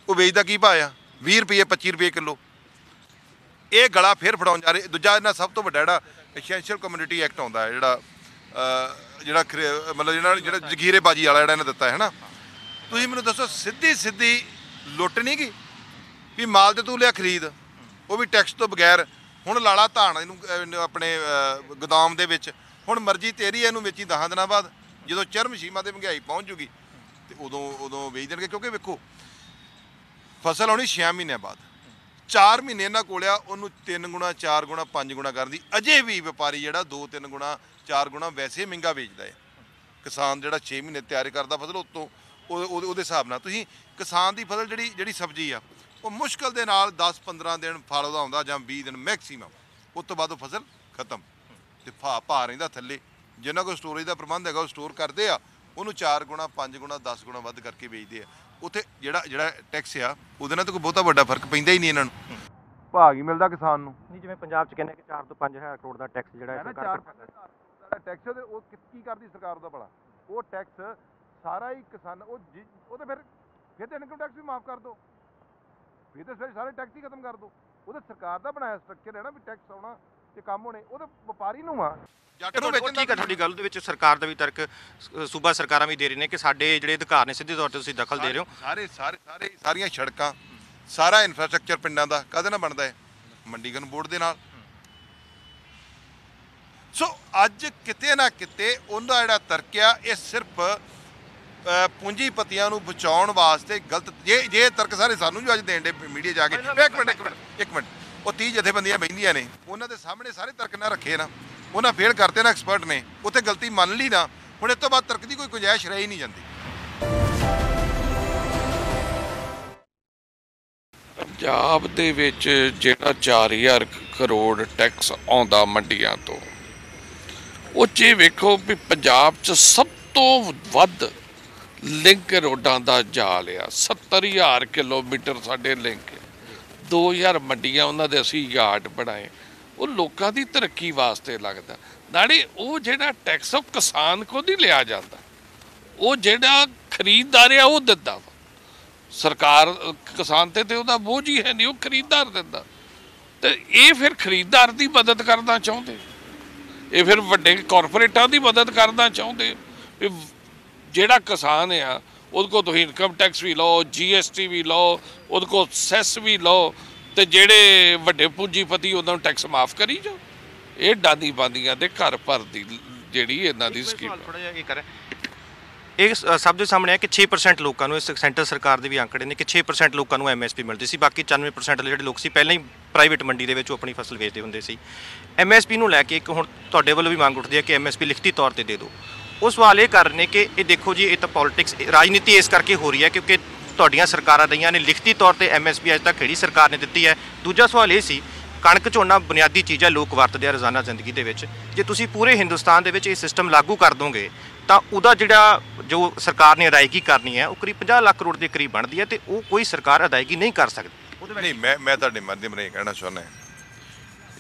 ਉਹ ਵੇਚਦਾ ਕੀ ਭਾਅ ਆ 20 ਰੁਪਏ 25 ਰੁਪਏ ਕਿਲੋ ਇਹ ਗਲਾ ਫੇਰ ਫੜਾਉਣ ਜਾ ਰਹੇ ਦੂਜਾ ਇਹਨਾਂ ਸਭ ਤੋਂ ਵੱਡਾ ਜਿਹੜਾ ਐਸੈਂਸ਼ੀਅਲ ਕਮਿਊਨਿਟੀ ਐਕਟ ਆਉਂਦਾ ਜਿਹੜਾ ਜਿਹੜਾ ਮਤਲਬ ਜਿਹੜਾ ਜਿਹੜਾ ਜ਼ਗੀਰੇਬਾਜੀ ਵਾਲਾ ਜਿਹੜਾ ਇਹਨਾਂ ਦਿੱਤਾ ਹੈ ਹਨਾ ਤੁਸੀਂ ਮੈਨੂੰ ਦੱਸੋ ਸਿੱਧੀ ਸਿੱਧੀ ਲੁੱਟ ਨਹੀਂ ਗਈ ਵੀ ਮਾਲ ਤੇ ਤੂੰ ਲਿਆ ਖਰੀਦ ਉਹ ਵੀ ਟੈਕਸ ਤੋਂ ਬਗੈਰ ਹੁਣ ਲਾਲਾ ਧਾਣ ਇਹਨੂੰ ਆਪਣੇ ਗੋਦਾਮ ਦੇ ਵਿੱਚ ਹੁਣ ਮਰਜ਼ੀ ਤੇਰੀ ਇਹਨੂੰ ਵੇਚੀ 10 ਦਿਨਾਂ ਬਾਅਦ ਜਦੋਂ ਚਰਮ ਸੀਮਾ ਤੇ ਮਹਿੰਗਾਈ ਪਹੁੰਚ ਜੂਗੀ ਤੇ ਉਦੋਂ ਉਦੋਂ ਵੇਚ ਦੇਣਗੇ ਕਿਉਂਕਿ ਵੇਖੋ ਫਸਲ ਆਉਣੀ 6 ਮਹੀਨੇ ਬਾਅਦ 4 ਮਹੀਨੇ ਇਹਨਾਂ ਕੋਲਿਆ ਉਹਨੂੰ 3 ਗੁਣਾ 4 ਗੁਣਾ 5 ਗੁਣਾ ਕਰਨ ਦੀ ਅਜੇ ਵੀ ਵਪਾਰੀ ਜਿਹੜਾ 2 3 ਗੁਣਾ 4 ਗੁਣਾ ਵੈਸੇ ਮਹਿੰਗਾ ਵੇਚਦਾ ਹੈ ਕਿਸਾਨ ਜਿਹੜਾ 6 ਮਹੀਨੇ ਤਿਆਰ ਕਰਦਾ ਫਸਲ ਉਤੋਂ ਉਹਦੇ ਹਿਸਾਬ ਨਾਲ ਤੁਸੀਂ ਕਿਸਾਨ ਦੀ ਫਸਲ ਜਿਹੜੀ ਜਿਹੜੀ ਸਬਜ਼ੀ ਆ ਉਹ ਮੁਸ਼ਕਲ ਦੇ ਨਾਲ 10-15 ਦਿਨ ਫਲ ਉਦਾਉਂਦਾ ਜਾਂ 20 ਦਿਨ ਮੈਕਸਿਮਮ ਉਸ ਤੋਂ ਬਾਅਦ ਉਹ ਫਸਲ ਖਤਮ ਤੇ ਭਾ ਭਾ ਰਹਿੰਦਾ ਥੱਲੇ ਜਿੰਨਾ ਕੋ ਸਟੋਰੇਜ ਦਾ ਪ੍ਰਬੰਧ ਹੈਗਾ ਉਹ ਸਟੋਰ ਕਰਦੇ ਆ ਉਹਨੂੰ 4 ਗੁਣਾ 5 ਗੁਣਾ 10 ਗੁਣਾ ਵੱਧ ਕਰਕੇ ਵੇਚਦੇ ਆ ਉਥੇ ਜਿਹੜਾ ਜਿਹੜਾ ਟੈਕਸ ਆ ਉਹਦੇ ਨਾਲ ਤਾਂ ਕੋਈ ਬਹੁਤਾ ਵੱਡਾ ਫਰਕ ਪੈਂਦਾ ਹੀ ਨਹੀਂ ਇਹਨਾਂ ਨੂੰ ਭਾਗ ਹੀ ਮਿਲਦਾ ਕਿਸਾਨ ਨੂੰ ਨਹੀਂ ਜਿਵੇਂ ਪੰਜਾਬ 'ਚ ਕਹਿੰਦੇ ਕਿ 4 ਤੋਂ 5000 ਕਰੋੜ ਦਾ ਟੈਕਸ ਜਿਹੜਾ ਹੈ ਸਰਕਾਰ ਦਾ ਟੈਕਸ ਉਹ ਕੀ ਕਰਦੀ ਸਰਕਾਰ ਦਾ ਬੜਾ ਉਹ ਟੈਕਸ ਸਾਰਾ ਹੀ ਕਿਸਾਨ ਉਹ ਉਹ ਤਾਂ ਫਿਰ ਫਿਰ ਇਨਕਮ ਟੈਕਸ ਵੀ ਮਾਫ ਕਰ ਦਿਓ ਫਿਰ ਤਾਂ ਸਾਰੇ ਟੈਕਸ ਹੀ ਖਤਮ ਕਰ ਦੋ ਉਹਦੇ ਸਰਕਾਰ ਦਾ ਬਣਾਇਆ ਸਟਰਕਚਰ ਹੈ ਨਾ ਵੀ ਟੈਕਸ ਆਉਣਾ ਤੇ ਕੰਮ ਹੋਣੇ ਉਹਦੇ ਵਪਾਰੀ ਨੂੰ ਆ ਜੱਟ ਵਿੱਚ ਕੀ ਕਰ ਤੁਹਾਡੀ ਗੱਲ ਦੇ ਵਿੱਚ ਸਰਕਾਰ ਦਾ ਵੀ ਤਰਕ ਸੂਬਾ ਸਰਕਾਰਾਂ ਵੀ ਦੇ ਰਹੀ ਨੇ ਕਿ ਸਾਡੇ ਜਿਹੜੇ ਅਧਿਕਾਰ ਨੇ ਸਿੱਧੇ ਤੌਰ ਤੇ ਤੁਸੀਂ ਦਖਲ ਦੇ ਰਹੇ ਹੋ ਸਾਰੇ ਸਾਰੇ ਸਾਰੇ ਸਾਰੀਆਂ ਸੜਕਾਂ ਸਾਰਾ ਇਨਫਰਾਸਟ੍ਰਕਚਰ ਪਿੰਡਾਂ ਦਾ ਕਦੇ ਨਾ ਬਣਦਾ ਹੈ ਮੰਡੀਗਨ ਬੋਰਡ ਦੇ ਨਾਲ ਸੋ ਅੱਜ ਕਿਤੇ ਨਾ ਕਿਤੇ ਉਹਦਾ ਜਿਹੜਾ ਤਰਕ ਆ ਇਹ ਸਿਰਫ ਪੂੰਜੀਪਤੀਆਂ ਨੂੰ ਬਚਾਉਣ ਵਾਸਤੇ ਗਲਤ ਜੇ ਜੇ ਤਰਕ ਸਾਰੇ ਸਾਨੂੰ ਵੀ ਅੱਜ ਦੇਣ ਦੇ ਮੀਡੀਆ ਜਾ ਕੇ ਇੱਕ ਮਿੰਟ ਇੱਕ ਮਿੰਟ ਇੱਕ ਮਿੰਟ ਉਹ 30 ਜਥੇਬੰਦੀਆਂ ਬੈਂਦੀਆਂ ਨੇ ਉਹਨਾਂ ਦੇ ਸਾਹਮਣੇ ਸਾਰੇ ਤਰਕ ਨਾ ਰੱਖੇ ਨਾ ਉਹਨਾਂ ਫੇਲ ਕਰਤੇ ਨਾ ਐਕਸਪਰਟ ਨੇ ਉੱਥੇ ਗਲਤੀ ਮੰਨ ਲਈ ਨਾ ਹੁਣ ਇਸ ਤੋਂ ਬਾਅਦ ਤਰਕ ਦੀ ਕੋਈ ਗੁੰਜਾਇਸ਼ ਰਹੀ ਨਹੀਂ ਜਾਂਦੀ ਪੰਜਾਬ ਦੇ ਵਿੱਚ ਜਿਹੜਾ 4000 ਕਰੋੜ ਟੈਕਸ ਆਉਂਦਾ ਮੰਡੀਆਂ ਤੋਂ ਉਹ ਜੇ ਵੇਖੋ ਵੀ ਪੰਜਾਬ 'ਚ ਸਭ ਤੋਂ ਵੱਧ ਲਿੰਕ ਰੋਡਾਂ ਦਾ ਜਾਲ ਆ 70000 ਕਿਲੋਮੀਟਰ ਸਾਡੇ ਲਿੰਕ 2000 ਮੰਡੀਆਂ ਉਹਨਾਂ ਦੇ ਅਸੀਂ ਯਾਰਡ ਬਣਾਏ ਉਹ ਲੋਕਾਂ ਦੀ ਤਰੱਕੀ ਵਾਸਤੇ ਲੱਗਦਾ ਨਾਲੇ ਉਹ ਜਿਹੜਾ ਟੈਕਸ ਆਫ ਕਿਸਾਨ ਕੋ ਨਹੀਂ ਲਿਆ ਜਾਂਦਾ ਉਹ ਜਿਹੜਾ ਖਰੀਦਦਾਰ ਆ ਉਹ ਦਿੰਦਾ ਸਰਕਾਰ ਕਿਸਾਨ ਤੇ ਤੇ ਉਹਦਾ ਬੋਝ ਹੀ ਹੈ ਨਹੀਂ ਉਹ ਖਰੀਦਦਾਰ ਦਿੰਦਾ ਤੇ ਇਹ ਫਿਰ ਖਰੀਦਦਾਰ ਦੀ ਮਦਦ ਕਰਨਾ ਚਾਹੁੰਦੇ ਇਹ ਫਿਰ ਵੱਡੇ ਕਾਰਪੋਰੇਟਾਂ ਦੀ ਮਦਦ ਕਰਨਾ ਚਾਹੁੰਦੇ ਜਿਹੜਾ ਕਿਸਾਨ ਆ ਉਹਦੇ ਕੋਲ ਤੁਸੀਂ ਇਨਕਮ ਟੈਕਸ ਵੀ ਲਓ ਜੀਐਸਟੀ ਵੀ ਲਓ ਉਹਦੇ ਕੋਲ ਸੈਸ e ਵੀ ਲਓ ਤੇ ਜਿਹੜੇ ਵੱਡੇ ਪੂੰਜੀਪਤੀ ਉਹਨਾਂ ਨੂੰ ਟੈਕਸ ਮਾਫ ਕਰੀ ਜਾ ਇਹ ਡਾਨੀ ਬਾਂਦੀਆਂ ਦੇ ਘਰ ਭਰ ਦੀ ਜਿਹੜੀ ਇਹਨਾਂ ਦੀ ਸਕੀਮ ਇਹ ਸਭ ਦੇ ਸਾਹਮਣੇ ਹੈ ਕਿ 6% ਲੋਕਾਂ ਨੂੰ ਇਸ ਸੈਂਟਰ ਸਰਕਾਰ ਦੇ ਵੀ ਅੰਕੜੇ ਨੇ ਕਿ 6% ਲੋਕਾਂ ਨੂੰ ਐਮਐਸਪੀ ਮਿਲਦੀ ਸੀ ਬਾਕੀ 94% ਜਿਹੜੇ ਲੋਕ ਸੀ ਪਹਿਲਾਂ ਹੀ ਪ੍ਰਾਈਵੇਟ ਮੰਡੀ ਦੇ ਵਿੱਚ ਉਹ ਆਪਣੀ ਫਸਲ ਵੇਚਦੇ ਹੁੰਦੇ ਸੀ ਐਮਐਸਪੀ ਨੂੰ ਲੈ ਕੇ ਇੱਕ ਹੁਣ ਤੁਹਾਡੇ ਵੱਲੋਂ ਵੀ ਮੰਗ ਉੱਠਦੀ ਹੈ ਕਿ ਐਮਐਸਪੀ ਲਿਖਤੀ ਤੌਰ ਤੇ ਦੇ ਦਿਓ ਉਹ ਸਵਾਲ ਇਹ ਕਰ ਰਹੇ ਕਿ ਇਹ ਦੇਖੋ ਜੀ ਇਹ ਤਾਂ ਪੋਲਿਟਿਕਸ ਰਾਜਨੀਤੀ ਇਸ ਕਰਕੇ ਹੋ ਰਹੀ ਹੈ ਕਿਉਂਕਿ ਤੁਹਾਡੀਆਂ ਸਰਕਾਰਾਂ ਰਹੀਆਂ ਨੇ ਲਿਖਤੀ ਤੌਰ ਤੇ ਐਮਐਸਪੀ ਅਜ ਤੱਕ ਕਿਹੜੀ ਸਰਕਾਰ ਨੇ ਦਿੱਤੀ ਹੈ ਦੂਜਾ ਸਵਾਲ ਇਹ ਸੀ ਕਣਕ ਝੋਨਾ ਬੁਨਿਆਦੀ ਚੀਜ਼ਾਂ ਲੋਕ ਵਰਤਦੇ ਆ ਰੋਜ਼ਾਨਾ ਜ਼ਿੰਦਗੀ ਦੇ ਵਿੱਚ ਜੇ ਤੁਸੀਂ ਪੂਰੇ ਹਿੰਦੁਸਤਾਨ ਦੇ ਵਿੱਚ ਇਹ ਸਿਸਟਮ ਲਾਗੂ ਕਰ ਦੋਗੇ ਤਾਂ ਉਹਦਾ ਜਿਹੜਾ ਜੋ ਸਰਕਾਰ ਨੇ ਅਦਾਇਗੀ ਕਰਨੀ ਹੈ ਉਹ ਕਰੀਬ 50 ਲੱਖ ਕਰੋੜ ਦੇ ਕਰੀਬ ਬਣਦੀ ਹੈ ਤੇ ਉਹ ਕੋਈ ਸਰਕਾਰ ਅਦਾਇਗੀ ਨਹੀਂ ਕਰ ਸਕਦੀ ਨਹੀਂ ਮੈਂ ਮੈਂ ਤੁਹਾਡੇ ਮਾਧਿਅਮ ਰਾਹੀਂ ਕਹਿਣਾ ਚਾਹੁੰਦਾ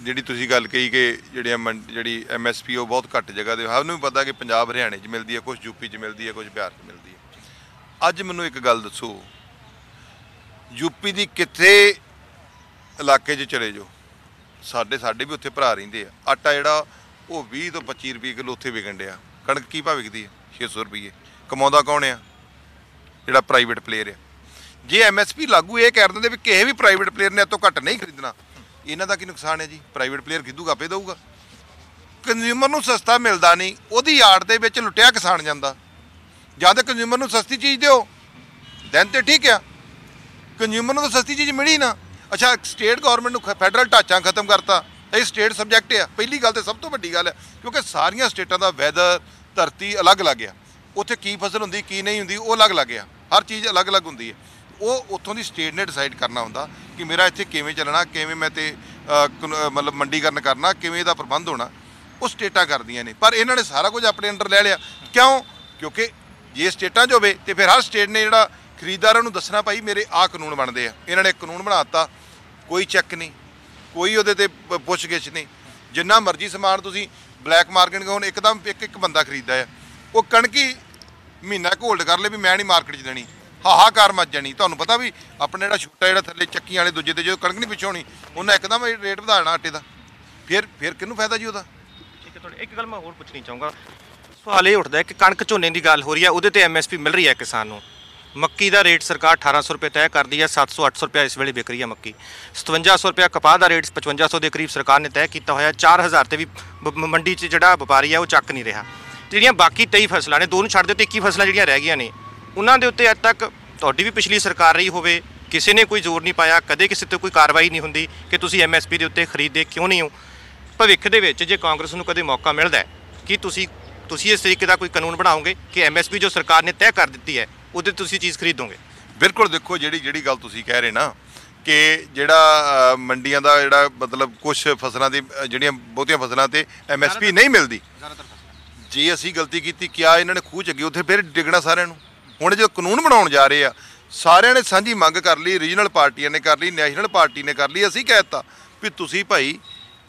ਜਿਹੜੀ ਤੁਸੀਂ ਗੱਲ ਕਹੀ ਕਿ ਜਿਹੜੇ ਜਿਹੜੀ ਐਮਐਸਪੀ ਉਹ ਬਹੁਤ ਘੱਟ ਜਗ੍ਹਾ ਦੇ ਹਰ ਨੂੰ ਪਤਾ ਕਿ ਪੰਜਾਬ ਹਰਿਆਣੇ 'ਚ ਮਿਲਦੀ ਹੈ ਕੁਝ ਯੂਪੀ 'ਚ ਮਿਲਦੀ ਹੈ ਕੁਝ ਬਿਹਾਰ 'ਚ ਮਿਲਦੀ ਹੈ ਅੱਜ ਮੈਨੂੰ ਇੱਕ ਗੱਲ ਦੱਸੋ ਯੂਪੀ ਦੀ ਕਿੱਥੇ ਇਲਾਕੇ 'ਚ ਚਲੇ ਜਾਓ ਸਾਡੇ ਸਾਡੇ ਵੀ ਉੱਥੇ ਭਰਾ ਰਹਿੰਦੇ ਆ ਆਟਾ ਜਿਹੜਾ ਉਹ 20 ਤੋਂ 25 ਰੁਪਏ ਕਿਲੋ ਉੱਥੇ ਵਿਕਣ ਡਿਆ ਕਣਕ ਕੀ ਭਾਅ ਵਿਕਦੀ ਹੈ 600 ਰੁਪਏ ਕਮਾਉਂਦਾ ਕੌਣ ਆ ਜਿਹੜਾ ਪ੍ਰਾਈਵੇਟ ਪਲੇਅਰ ਆ ਜੇ ਐਮਐਸਪੀ ਲਾਗੂ ਇਹ ਕਰ ਦਿੰਦੇ ਵੀ ਕਿਸੇ ਵੀ ਪ੍ਰਾਈਵੇਟ ਪਲੇਅਰ ਨੇ ਇਤੋਂ ਘੱਟ ਨਹੀਂ ਖਰੀਦਣਾ ਇਹਨਾਂ ਦਾ ਕੀ ਨੁਕਸਾਨ ਹੈ ਜੀ ਪ੍ਰਾਈਵੇਟ ਪਲੇਅਰ ਗਿੱਧੂ ਗਾਪੇ ਦੇਊਗਾ ਕੰਜ਼ਿਊਮਰ ਨੂੰ ਸਸਤਾ ਮਿਲਦਾ ਨਹੀਂ ਉਹਦੀ ਆੜ ਦੇ ਵਿੱਚ ਲੁੱਟਿਆ ਕਿਸਾਨ ਜਾਂਦਾ ਜਦ ਕੰਜ਼ਿਊਮਰ ਨੂੰ ਸਸਤੀ ਚੀਜ਼ ਦਿਓ ਦੈਨ ਤੇ ਠੀਕ ਆ ਕੰਜ਼ਿਊਮਰ ਨੂੰ ਤਾਂ ਸਸਤੀ ਚੀਜ਼ ਮਿਲੀ ਨਾ ਅੱਛਾ ਸਟੇਟ ਗਵਰਨਮੈਂਟ ਨੂੰ ਫੈਡਰਲ ਢਾਂਚਾ ਖਤਮ ਕਰਤਾ ਇਹ ਸਟੇਟ ਸਬਜੈਕਟ ਆ ਪਹਿਲੀ ਗੱਲ ਤੇ ਸਭ ਤੋਂ ਵੱਡੀ ਗੱਲ ਹੈ ਕਿਉਂਕਿ ਸਾਰੀਆਂ ਸਟੇਟਾਂ ਦਾ ਵੈਦਰ ਧਰਤੀ ਅਲੱਗ-ਅਲੱਗ ਆ ਉੱਥੇ ਕੀ ਫਸਲ ਹੁੰਦੀ ਕੀ ਨਹੀਂ ਹੁੰਦੀ ਉਹ ਅਲੱਗ-ਅਲੱਗ ਆ ਹਰ ਚੀਜ਼ ਅਲੱਗ-ਅਲੱਗ ਹੁੰਦੀ ਹੈ ਉਹ ਉੱਥੋਂ ਦੀ ਸਟੇਟ ਨੇ ਡਿਸਾਈਡ ਕਰਨਾ ਹੁੰਦਾ ਕਿ ਮੇਰਾ ਇੱਥੇ ਕਿਵੇਂ ਚੱਲਣਾ ਕਿਵੇਂ ਮੈਂ ਤੇ ਮਤਲਬ ਮੰਡੀਕਰਨ ਕਰਨਾ ਕਿਵੇਂ ਇਹਦਾ ਪ੍ਰਬੰਧ ਹੋਣਾ ਉਹ ਸਟੇਟਾਂ ਕਰਦੀਆਂ ਨੇ ਪਰ ਇਹਨਾਂ ਨੇ ਸਾਰਾ ਕੁਝ ਆਪਣੇ ਅੰਡਰ ਲੈ ਲਿਆ ਕਿਉਂ ਕਿਉਂਕਿ ਜੇ ਸਟੇਟਾਂ 'ਚ ਹੋਵੇ ਤੇ ਫਿਰ ਹਰ ਸਟੇਟ ਨੇ ਜਿਹੜਾ ਖਰੀਦਦਾਰਾਂ ਨੂੰ ਦੱਸਣਾ ਭਾਈ ਮੇਰੇ ਆ ਕਾਨੂੰਨ ਬਣਦੇ ਆ ਇਹਨਾਂ ਨੇ ਕਾਨੂੰਨ ਬਣਾਤਾ ਕੋਈ ਚੈੱਕ ਨਹੀਂ ਕੋਈ ਉਹਦੇ ਤੇ ਪੁੱਛਗਿੱਛ ਨਹੀਂ ਜਿੰਨਾ ਮਰਜ਼ੀ ਸਮਾਨ ਤੁਸੀਂ ਬਲੈਕ ਮਾਰਕੀਟ ਕੋਲ ਇੱਕਦਮ ਇੱਕ ਇੱਕ ਬੰਦਾ ਖਰੀਦਦਾ ਆ ਉਹ ਕਣਕੀ ਮਹੀਨਾ ਹੋਲਡ ਕਰ ਲੈ ਵੀ ਮੈਂ ਨਹੀਂ ਮਾਰਕੀਟ 'ਚ ਦੇਣੀ ਹਾਹਾਕਾਰ ਮੱਚ ਜਾਣੀ ਤੁਹਾਨੂੰ ਪਤਾ ਵੀ ਆਪਣੇ ਜਿਹੜਾ ਛੋਟਾ ਜਿਹੜਾ ਥੱਲੇ ਚੱਕੀ ਵਾਲੇ ਦੂਜੇ ਤੇ ਜਦੋਂ ਕਣਕ ਨਹੀਂ ਪਿਛੋਣੀ ਉਹਨਾਂ ਇੱਕਦਮ ਰੇਟ ਵਧਾ ਦੇਣਾ ਆਟੇ ਦਾ ਫਿਰ ਫਿਰ ਕਿਹਨੂੰ ਫਾਇਦਾ ਜੀ ਉਹਦਾ ਠੀਕ ਹੈ ਤੁਹਾਡੇ ਇੱਕ ਗੱਲ ਮੈਂ ਹੋਰ ਪੁੱਛਣੀ ਚਾਹੂੰਗਾ ਸਵਾਲ ਇਹ ਉੱਠਦਾ ਕਿ ਕਣਕ ਝੋਨੇ ਦੀ ਗੱਲ ਹੋ ਰਹੀ ਹੈ ਉਹਦੇ ਤੇ ਐਮਐਸਪੀ ਮਿਲ ਰਹੀ ਹੈ ਕਿਸਾਨ ਨੂੰ ਮੱਕੀ ਦਾ ਰੇਟ ਸਰਕਾਰ 1800 ਰੁਪਏ ਤੈਅ ਕਰਦੀ ਹੈ 700 800 ਰੁਪਏ ਇਸ ਵੇਲੇ ਵਿਕ ਰਹੀ ਹੈ ਮੱਕੀ 5700 ਰੁਪਏ ਕਪਾਹ ਦਾ ਰੇਟ 5500 ਦੇ ਕਰੀਬ ਸਰਕਾਰ ਨੇ ਤੈਅ ਕੀਤਾ ਹੋਇਆ 4000 ਤੇ ਵੀ ਮੰਡੀ 'ਚ ਜਿਹੜਾ ਵਪਾਰੀ ਹੈ ਉਹ ਚੱਕ ਨਹੀਂ ਰਿਹਾ ਜਿਹੜੀਆਂ ਬਾਕੀ 23 ਫਸਲਾਂ ਨੇ ਦੋ ਨੂੰ ਛੱਡ ਦਿਓ ਤੇ 21 ਫਸਲਾਂ ਜਿਹੜੀਆਂ ਰਹਿ ਗਈਆਂ ਨੇ ਉਹਨਾਂ ਦੇ ਉੱਤੇ ਅੱਜ ਤੱਕ ਤੁਹਾਡੀ ਵੀ ਪਿਛਲੀ ਸਰਕਾਰ ਰਹੀ ਹੋਵੇ ਕਿਸੇ ਨੇ ਕੋਈ ਜ਼ੋਰ ਨਹੀਂ ਪਾਇਆ ਕਦੇ ਕਿਸੇ ਤੇ ਕੋਈ ਕਾਰਵਾਈ ਨਹੀਂ ਹੁੰਦੀ ਕਿ ਤੁਸੀਂ ਐਮਐਸਪੀ ਦੇ ਉੱਤੇ ਖਰੀਦਦੇ ਕਿਉਂ ਨਹੀਂ ਹੋ ਭਵਿੱਖ ਦੇ ਵਿੱਚ ਜੇ ਕਾਂਗਰਸ ਨੂੰ ਕਦੇ ਮੌਕਾ ਮਿਲਦਾ ਹੈ ਕਿ ਤੁਸੀਂ ਤੁਸੀਂ ਇਸ ਤਰੀਕੇ ਦਾ ਕੋਈ ਕਾਨੂੰਨ ਬਣਾਓਗੇ ਕਿ ਐਮਐਸਪੀ ਜੋ ਸਰਕਾਰ ਨੇ ਤੈਅ ਕਰ ਦਿੱਤੀ ਹੈ ਉਹਦੇ ਤੁਸੀਂ ਚੀਜ਼ ਖਰੀਦੋਗੇ ਬਿਲਕੁਲ ਦੇਖੋ ਜਿਹੜੀ ਜਿਹੜੀ ਗੱਲ ਤੁਸੀਂ ਕਹਿ ਰਹੇ ਨਾ ਕਿ ਜਿਹੜਾ ਮੰਡੀਆਂ ਦਾ ਜਿਹੜਾ ਮਤਲਬ ਕੁਝ ਫਸਲਾਂ ਦੀ ਜਿਹੜੀਆਂ ਬਹੁਤੀਆਂ ਫਸਲਾਂ ਤੇ ਐਮਐਸਪੀ ਨਹੀਂ ਮਿਲਦੀ ਜੇ ਅਸੀਂ ਗਲਤੀ ਕੀਤੀ ਕਿਆ ਇਹਨਾਂ ਨੇ ਖੂਹ ਅੱਗੇ ਉੱਥੇ ਫਿਰ ਡਿੱਗਣਾ ਸਾਰਿਆਂ ਨੂੰ ਹੁਣ ਜੋ ਕਾਨੂੰਨ ਬਣਾਉਣ ਜਾ ਰਹੇ ਆ ਸਾਰਿਆਂ ਨੇ ਸਾਂਝੀ ਮੰਗ ਕਰ ਲਈ ਰੀਜਨਲ ਪਾਰਟੀਆਂ ਨੇ ਕਰ ਲਈ ਨੈਸ਼ਨਲ ਪਾਰਟੀ ਨੇ ਕਰ ਲਈ ਅਸੀਂ ਕਹਿਤਾ ਵੀ ਤੁਸੀਂ ਭਾਈ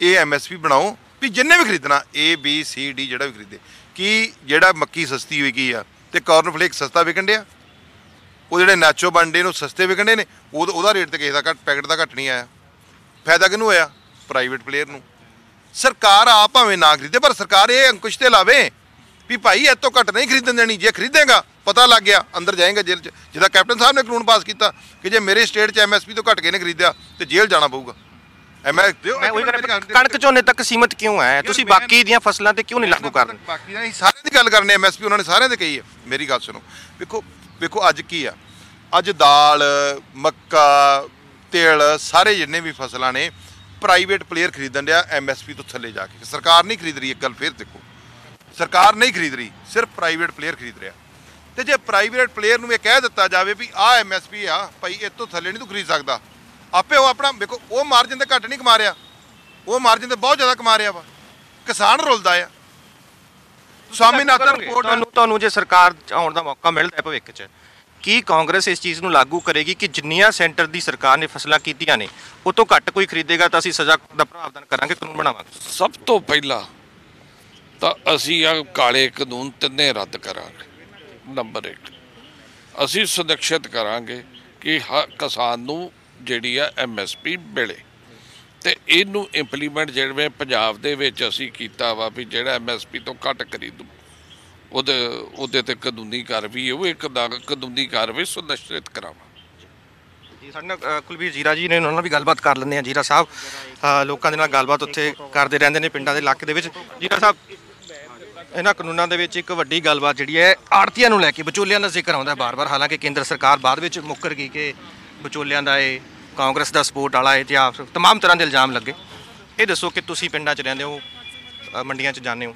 ਇਹ ਐਮਐਸਪੀ ਬਣਾਓ ਵੀ ਜਿੰਨੇ ਵੀ ਖਰੀਦਣਾ ਏ ਬੀ ਸੀ ਡੀ ਜਿਹੜਾ ਵੀ ਖਰੀਦੇ ਕੀ ਜਿਹੜਾ ਮੱਕੀ ਸਸਤੀ ਹੋਈ ਆ ਤੇ ਕਾਰਨ ਫਲੇਕ ਸਸਤਾ ਵਿਕਣ ਡਿਆ ਉਹ ਜਿਹੜੇ ਨਾਚੋ ਬੰਡੇ ਨੂੰ ਸਸਤੇ ਵਿਕਣੇ ਨੇ ਉਹ ਉਹਦਾ ਰੇਟ ਤੇ ਕਿਸੇ ਦਾ ਘੱਟ ਪੈਕਟ ਦਾ ਘੱਟ ਨਹੀਂ ਆਇਆ ਫਾਇਦਾ ਕਿਹਨੂੰ ਹੋਇਆ ਪ੍ਰਾਈਵੇਟ ਪਲੇਅਰ ਨੂੰ ਸਰਕਾਰ ਆ ਭਾਵੇਂ ਨਾ ਖਰੀਦੇ ਪਰ ਸਰਕਾਰ ਇਹ ਅੰਕੁਸ਼ ਤੇ ਲਾਵੇ ਵੀ ਭਾਈ ਇਹ ਤੋਂ ਘੱਟ ਨਹੀਂ ਖਰੀਦਣ ਦੇਣੀ ਜੇ ਖਰੀਦੇਗਾ ਪਤਾ ਲੱਗ ਗਿਆ ਅੰਦਰ ਜਾਏਗਾ ਜੇਲ੍ਹ 'ਚ ਜਿਹਦਾ ਕੈਪਟਨ ਸਾਹਿਬ ਨੇ ਕਾਨੂੰਨ ਪਾਸ ਕੀਤਾ ਕਿ ਜੇ ਮੇਰੇ ਸਟੇਟ 'ਚ ਐਮਐਸਪੀ ਤੋਂ ਘਟ ਕੇ ਨੇ ਖਰੀਦਿਆ ਤੇ ਜੇਲ੍ਹ ਜਾਣਾ ਪਊਗਾ ਕਣਕ ਝੋਨੇ ਤੱਕ ਸੀਮਤ ਕਿਉਂ ਹੈ ਤੁਸੀਂ ਬਾਕੀ ਦੀਆਂ ਫਸਲਾਂ ਤੇ ਕਿਉਂ ਨਹੀਂ ਲਾਗੂ ਕਰਦੇ ਬਾਕੀ ਨਹੀਂ ਸਾਰੇ ਦੀ ਗੱਲ ਕਰਨੇ ਐਮਐਸਪੀ ਉਹਨਾਂ ਨੇ ਸਾਰਿਆਂ ਦੇ ਕਹੀ ਹੈ ਮੇਰੀ ਗੱਲ ਸੁਣੋ ਵੇਖੋ ਵੇਖੋ ਅੱਜ ਕੀ ਆ ਅੱਜ ਦਾਲ ਮੱਕਾ ਤੇਲ ਸਾਰੇ ਜਿੰਨੇ ਵੀ ਫਸਲਾਂ ਨੇ ਪ੍ਰਾਈਵੇਟ ਪਲੇਅਰ ਖਰੀਦਣ ਡਿਆ ਐਮਐਸਪੀ ਤੋਂ ਥੱਲੇ ਜਾ ਕੇ ਸਰਕਾਰ ਨਹੀਂ ਖਰੀਦ ਰਹੀ ਇੱਕ ਗੱਲ ਫੇਰ ਦੇਖੋ ਸਰਕਾਰ ਨਹੀਂ ਖਰੀਦ ਰਹੀ ਸਿਰਫ ਪ੍ਰਾਈਵੇਟ ਪਲੇਅਰ ਖਰੀਦ ਰਿਹਾ ਤੇ ਜੇ ਪ੍ਰਾਈਵੇਟ ਪਲੇਅਰ ਨੂੰ ਇਹ ਕਹਿ ਦਿੱਤਾ ਜਾਵੇ ਵੀ ਆ ਐਮਐਸਪੀ ਆ ਭਾਈ ਇਹ ਤੋਂ ਥੱਲੇ ਨਹੀਂ ਤੂੰ ਖਰੀਦ ਸਕਦਾ ਆਪੇ ਉਹ ਆਪਣਾ ਵੇਖੋ ਉਹ ਮਾਰਜਨ ਤੇ ਘੱਟ ਨਹੀਂ ਕਮਾ ਰਿਹਾ ਉਹ ਮਾਰਜਨ ਤੇ ਬਹੁਤ ਜ਼ਿਆਦਾ ਕਮਾ ਰਿਹਾ ਵਾ ਕਿਸਾਨ ਰੁਲਦਾ ਆ ਸਵਾਮੀ ਨਾਕਰ ਰਿਪੋਰਟ ਤੁਹਾਨੂੰ ਤੁਹਾਨੂੰ ਜੇ ਸਰਕਾਰ ਆਉਣ ਦਾ ਮੌਕਾ ਮਿਲਦਾ ਹੈ ਭਵਿੱਖ 'ਚ ਕੀ ਕਾਂਗਰਸ ਇਸ ਚੀਜ਼ ਨੂੰ ਲਾਗੂ ਕਰੇਗੀ ਕਿ ਜਿੰਨੀਆਂ ਸੈਂਟਰ ਦੀ ਸਰਕਾਰ ਨੇ ਫਸਲਾਂ ਕੀਤੀਆਂ ਨੇ ਉਹ ਤੋਂ ਘੱਟ ਕੋਈ ਖਰੀਦੇਗਾ ਤਾਂ ਅਸੀਂ ਸਜ਼ਾ ਦਾ ਪ੍ਰਾਵਧਾਨ ਕਰਾਂਗੇ ਕਾਨੂੰਨ ਬਣਾਵਾਂਗੇ ਸਭ ਤੋਂ ਪਹਿਲਾਂ ਤਾਂ ਅਸੀਂ ਆ ਕਾਲੇ ਕਾਨੂੰਨ ਤਿੰਨੇ ਰੱਦ ਕਰਾਂਗੇ ਨੰਬਰ 1 ਅਸੀਂ ਸੁਨਿਸ਼ਚਿਤ ਕਰਾਂਗੇ ਕਿ ਕਿਸਾਨ ਨੂੰ ਜਿਹੜੀ ਆ ਐਮਐਸਪੀ ਮਿਲੇ ਤੇ ਇਹਨੂੰ ਇੰਪਲੀਮੈਂਟ ਜਿਹੜੇ ਪੰਜਾਬ ਦੇ ਵਿੱਚ ਅਸੀਂ ਕੀਤਾ ਵਾ ਵੀ ਜਿਹੜਾ ਐਮਐਸਪੀ ਤੋਂ ਘੱਟ ਦੂ ਉਹਦੇ ਉਹਦੇ ਤੇ ਕਾਨੂੰਨੀ ਕਾਰਵਾਈ ਉਹ ਇੱਕ ਕਾਨੂੰਨੀ ਕਾਰਵਾਈ ਸੁਨਿਸ਼ਚਿਤ ਕਰਾਵਾਂ ਜੀ ਸਾਡੇ ਨਾਲ ਕੁਲਬੀਰ ਜੀਰਾ ਜੀ ਨੇ ਉਹਨਾਂ ਨਾਲ ਵੀ ਗੱਲਬਾਤ ਕਰ ਲੈਂਦੇ ਆ ਜੀਰਾ ਸਾਹਿਬ ਲੋਕਾਂ ਦੇ ਨਾਲ ਗੱਲਬਾਤ ਉੱਥੇ ਕਰਦੇ ਰਹਿੰਦੇ ਨੇ ਪਿੰਡਾਂ ਦੇ ਇਲਾਕੇ ਦੇ ਵਿੱਚ ਜੀਰਾ ਸਾਹਿਬ ਇਹਨਾਂ ਕਾਨੂੰਨਾਂ ਦੇ ਵਿੱਚ ਇੱਕ ਵੱਡੀ ਗੱਲਬਾਤ ਜਿਹੜੀ ਹੈ ਆੜਤੀਆਂ ਨੂੰ ਲੈ ਕੇ ਵਿਚੋਲਿਆਂ ਦਾ ਜ਼ਿਕਰ ਆਉਂਦਾ ਬਾਰ-ਬਾਰ ਹਾਲਾਂਕਿ ਕੇਂਦਰ ਸਰਕਾਰ ਬਾਅਦ ਵਿੱਚ ਮੁੱਕਰ ਗਈ ਕਿ ਵਿਚੋਲਿਆਂ ਦਾ ਇਹ ਕਾਂਗਰਸ ਦਾ ਸਪੋਰਟ ਵਾਲਾ ਇਤਿਹਾਸ तमाम ਤਰ੍ਹਾਂ ਦੇ ਇਲਜ਼ਾਮ ਲੱਗੇ ਇਹ ਦੱਸੋ ਕਿ ਤੁਸੀਂ ਪਿੰਡਾਂ 'ਚ ਰਹਿੰਦੇ ਹੋ ਮੰਡੀਆਂ 'ਚ ਜਾਂਦੇ ਹੋ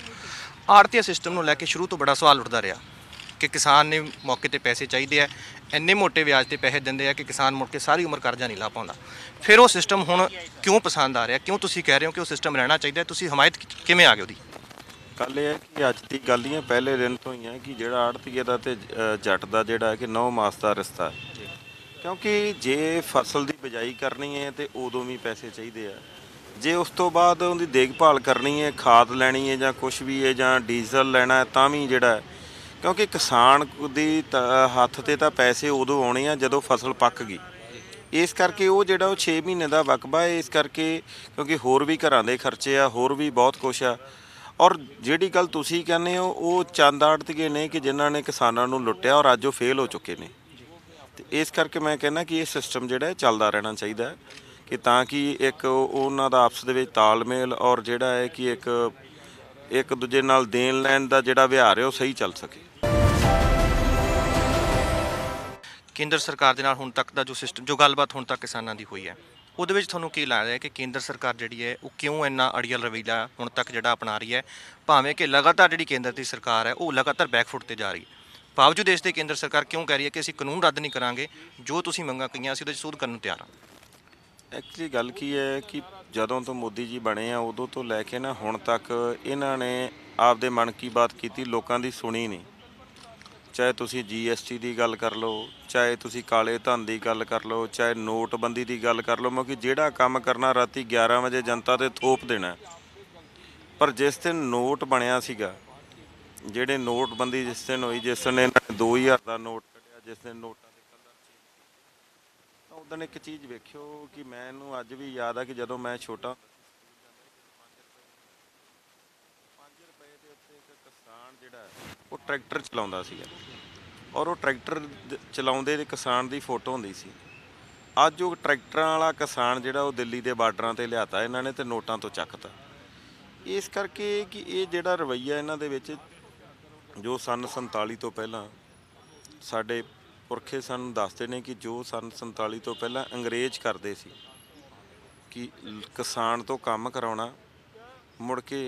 ਆੜਤੀਆ ਸਿਸਟਮ ਨੂੰ ਲੈ ਕੇ ਸ਼ੁਰੂ ਤੋਂ ਬੜਾ ਸਵਾਲ ਉੱਠਦਾ ਰਿਹਾ ਕਿ ਕਿਸਾਨ ਨੇ ਮੌਕੇ ਤੇ ਪੈਸੇ ਚਾਹੀਦੇ ਆ ਇੰਨੇ ਮੋٹے ਵਿਆਜ ਤੇ ਪੈਸੇ ਦਿੰਦੇ ਆ ਕਿ ਕਿਸਾਨ ਮੁੜ ਕੇ ਸਾਰੀ ਉਮਰ ਕਰਜ਼ਾ ਨਹੀਂ ਲਾ ਪਾਉਂਦਾ ਫਿਰ ਉਹ ਸਿਸਟਮ ਹੁਣ ਕਿਉਂ ਪਸੰਦ ਆ ਰਿਹਾ ਕਿਉਂ ਤੁਸੀਂ ਕਹਿ ਰਹੇ ਹੋ ਕਿ ਉਹ ਸਿਸਟਮ ਰਹਿਣਾ ਚਾਹੀਦਾ ਤੁਸੀਂ ਹਮਾਇਤ ਕਿਵੇਂ ਆ ਗਏ ਉਹਦੀ ਗੱਲ ਇਹ ਹੈ ਕਿ ਅੱਜ ਦੀ ਗੱਲ ਹੀ ਹੈ ਪਹਿਲੇ ਦਿਨ ਤੋਂ ਹੀ ਹੈ ਕਿ ਜਿਹੜਾ ਆੜਤੀਏ ਦਾ ਤੇ ਜੱਟ ਦਾ ਜਿਹੜਾ ਹੈ ਕਿ ਨੌ ਮਾਸ ਦਾ ਰਿਸ਼ਤਾ ਹੈ ਕਿਉਂਕਿ ਜੇ ਫਸਲ ਦੀ ਬਿਜਾਈ ਕਰਨੀ ਹੈ ਤੇ ਉਦੋਂ ਵੀ ਪੈਸੇ ਚਾਹੀਦੇ ਆ ਜੇ ਉਸ ਤੋਂ ਬਾਅਦ ਉਹਦੀ ਦੇਖਭਾਲ ਕਰਨੀ ਹੈ ਖਾਦ ਲੈਣੀ ਹੈ ਜਾਂ ਕੁਝ ਵੀ ਹੈ ਜਾਂ ਡੀਜ਼ਲ ਲੈਣਾ ਹੈ ਤਾਂ ਵੀ ਜਿਹੜਾ ਕਿਉਂਕਿ ਕਿਸਾਨ ਦੀ ਹੱਥ ਤੇ ਤਾਂ ਪੈਸੇ ਉਦੋਂ ਆਉਣੇ ਆ ਜਦੋਂ ਫਸਲ ਪੱਕ ਗਈ ਇਸ ਕਰਕੇ ਉਹ ਜਿਹੜਾ ਉਹ 6 ਮਹੀਨੇ ਦਾ ਵਕਬਾ ਹੈ ਇਸ ਕਰਕੇ ਕਿਉਂਕਿ ਹੋਰ ਵੀ ਘਰਾਂ ਦੇ ਖਰਚੇ ਆ ਹੋਰ ਵੀ ਬਹੁਤ ਕੁਝ ਆ ਔਰ ਜਿਹੜੀ ਗੱਲ ਤੁਸੀਂ ਕਹਿੰਦੇ ਹੋ ਉਹ ਚੰਦ ਆੜਤਗੇ ਨੇ ਕਿ ਜਿਨ੍ਹਾਂ ਨੇ ਕਿਸਾਨਾਂ ਨੂੰ ਲੁੱਟਿਆ ਔਰ ਅੱਜ ਉਹ ਫੇਲ ਹੋ ਚੁੱਕੇ ਨੇ ਤੇ ਇਸ ਕਰਕੇ ਮੈਂ ਕਹਿੰਦਾ ਕਿ ਇਹ ਸਿਸਟਮ ਜਿਹੜਾ ਚੱਲਦਾ ਰਹਿਣਾ ਚਾਹੀਦਾ ਕਿ ਤਾਂ ਕਿ ਇੱਕ ਉਹਨਾਂ ਦਾ ਆਪਸ ਦੇ ਵਿੱਚ ਤਾਲਮੇਲ ਔਰ ਜਿਹੜਾ ਹੈ ਕਿ ਇੱਕ ਇੱਕ ਦੂਜੇ ਨਾਲ ਦੇਣ ਲੈਣ ਦਾ ਜਿਹੜਾ ਵਿਹਾਰ ਹੈ ਉਹ ਸਹੀ ਚੱਲ ਸਕੇ ਕੇਂਦਰ ਸਰਕਾਰ ਦੇ ਨਾਲ ਹੁਣ ਤੱਕ ਦਾ ਜੋ ਸਿਸਟਮ ਜੋ ਗੱਲਬਾਤ ਹੁਣ ਤੱਕ ਕਿਸਾਨਾਂ ਦੀ ਹੋਈ ਹੈ ਉਹਦੇ ਵਿੱਚ ਤੁਹਾਨੂੰ ਕੀ ਲੱਗਦਾ ਹੈ ਕਿ ਕੇਂਦਰ ਸਰਕਾਰ ਜਿਹੜੀ ਹੈ ਉਹ ਕਿਉਂ ਇੰਨਾ ਅੜੀਅਲ ਰਵਈਆ ਹੁਣ ਤੱਕ ਜਿਹੜਾ ਅਪਣਾ ਰਹੀ ਹੈ ਭਾਵੇਂ ਕਿ ਲਗਾਤਾਰ ਜਿਹੜੀ ਕੇਂਦਰ ਦੀ ਸਰਕਾਰ ਹੈ ਉਹ ਲਗਾਤਾਰ ਬੈਕਫੁੱਟ ਤੇ ਜਾ ਰਹੀ ਹੈ ਬਾਵਜੂਦ ਇਸ ਦੇ ਕੇਂਦਰ ਸਰਕਾਰ ਕਿਉਂ ਕਹਿ ਰਹੀ ਹੈ ਕਿ ਅਸੀਂ ਕਾਨੂੰਨ ਰੱਦ ਨਹੀਂ ਕਰਾਂਗੇ ਜੋ ਤੁਸੀਂ ਮੰਗਾਂ ਕਹੀਆਂ ਅਸੀਂ ਉਹਦੇ ਸੂਧ ਕਰਨ ਨੂੰ ਤਿਆਰ ਹਾਂ ਐਕਚੁਅਲੀ ਗੱਲ ਕੀ ਹੈ ਕਿ ਜਦੋਂ ਤੋਂ ਮੋਦੀ ਜੀ ਬਣੇ ਆ ਉਦੋਂ ਤੋਂ ਲੈ ਕੇ ਨਾ ਹੁਣ ਤੱਕ ਇਹਨਾਂ ਨੇ ਆਪਦੇ ਮਨ ਕੀ ਬਾਤ ਕੀਤੀ ਲੋਕਾਂ ਦੀ ਸੁਣੀ ਨਹੀਂ ਚਾਹੇ ਤੁਸੀਂ ਜੀਐਸਟੀ ਦੀ ਗੱਲ ਕਰ ਲਓ ਚਾਹੇ ਤੁਸੀਂ ਕਾਲੇ ਧਨ ਦੀ ਗੱਲ ਕਰ ਲਓ ਚਾਹੇ ਨੋਟਬੰਦੀ ਦੀ ਗੱਲ ਕਰ ਲਓ ਕਿਉਂਕਿ ਜਿਹੜਾ ਕੰਮ ਕਰਨਾ ਰਾਤੀ 11 ਵਜੇ ਜਨਤਾ ਤੇ ਥੋਪ ਦੇਣਾ ਪਰ ਜਿਸ ਦਿਨ ਨੋਟ ਬਣਿਆ ਸੀਗਾ ਜਿਹੜੇ ਨੋਟਬੰਦੀ ਜਿਸ ਦਿਨ ਹੋਈ ਜਿਸ ਦਿਨ ਨੇ 2000 ਦਾ ਨੋਟ ਕੱਢਿਆ ਜਿਸ ਦਿਨ ਨੋਟਾਂ ਦੇ ਕਲਰ ਚੇਂਜ ਤਾਂ ਉਦੋਂ ਇੱਕ ਚੀਜ਼ ਵੇਖਿਓ ਕਿ ਮੈਨੂੰ ਅੱਜ ਵੀ ਯਾਦ ਆ ਕਿ ਜਦੋਂ ਮੈਂ ਛੋਟਾ ਕਿਸਾਨ ਜਿਹੜਾ ਉਹ ਟਰੈਕਟਰ ਚਲਾਉਂਦਾ ਸੀਗਾ ਔਰ ਉਹ ਟਰੈਕਟਰ ਚਲਾਉਂਦੇ ਦੇ ਕਿਸਾਨ ਦੀ ਫੋਟੋ ਹੁੰਦੀ ਸੀ ਅੱਜ ਉਹ ਟਰੈਕਟਰਾਂ ਵਾਲਾ ਕਿਸਾਨ ਜਿਹੜਾ ਉਹ ਦਿੱਲੀ ਦੇ ਬਾਰਡਰਾਂ ਤੇ ਲਿਆਤਾ ਇਹਨਾਂ ਨੇ ਤੇ ਨੋਟਾਂ ਤੋਂ ਚੱਕਤਾ ਇਸ ਕਰਕੇ ਕਿ ਇਹ ਜਿਹੜਾ ਰਵਈਆ ਇਹਨਾਂ ਦੇ ਵਿੱਚ ਜੋ ਸਨ 47 ਤੋਂ ਪਹਿਲਾਂ ਸਾਡੇ ਪੁਰਖੇ ਸਾਨੂੰ ਦੱਸਦੇ ਨੇ ਕਿ ਜੋ ਸਨ 47 ਤੋਂ ਪਹਿਲਾਂ ਅੰਗਰੇਜ਼ ਕਰਦੇ ਸੀ ਕਿ ਕਿਸਾਨ ਤੋਂ ਕੰਮ ਕਰਾਉਣਾ ਮੁੜ ਕੇ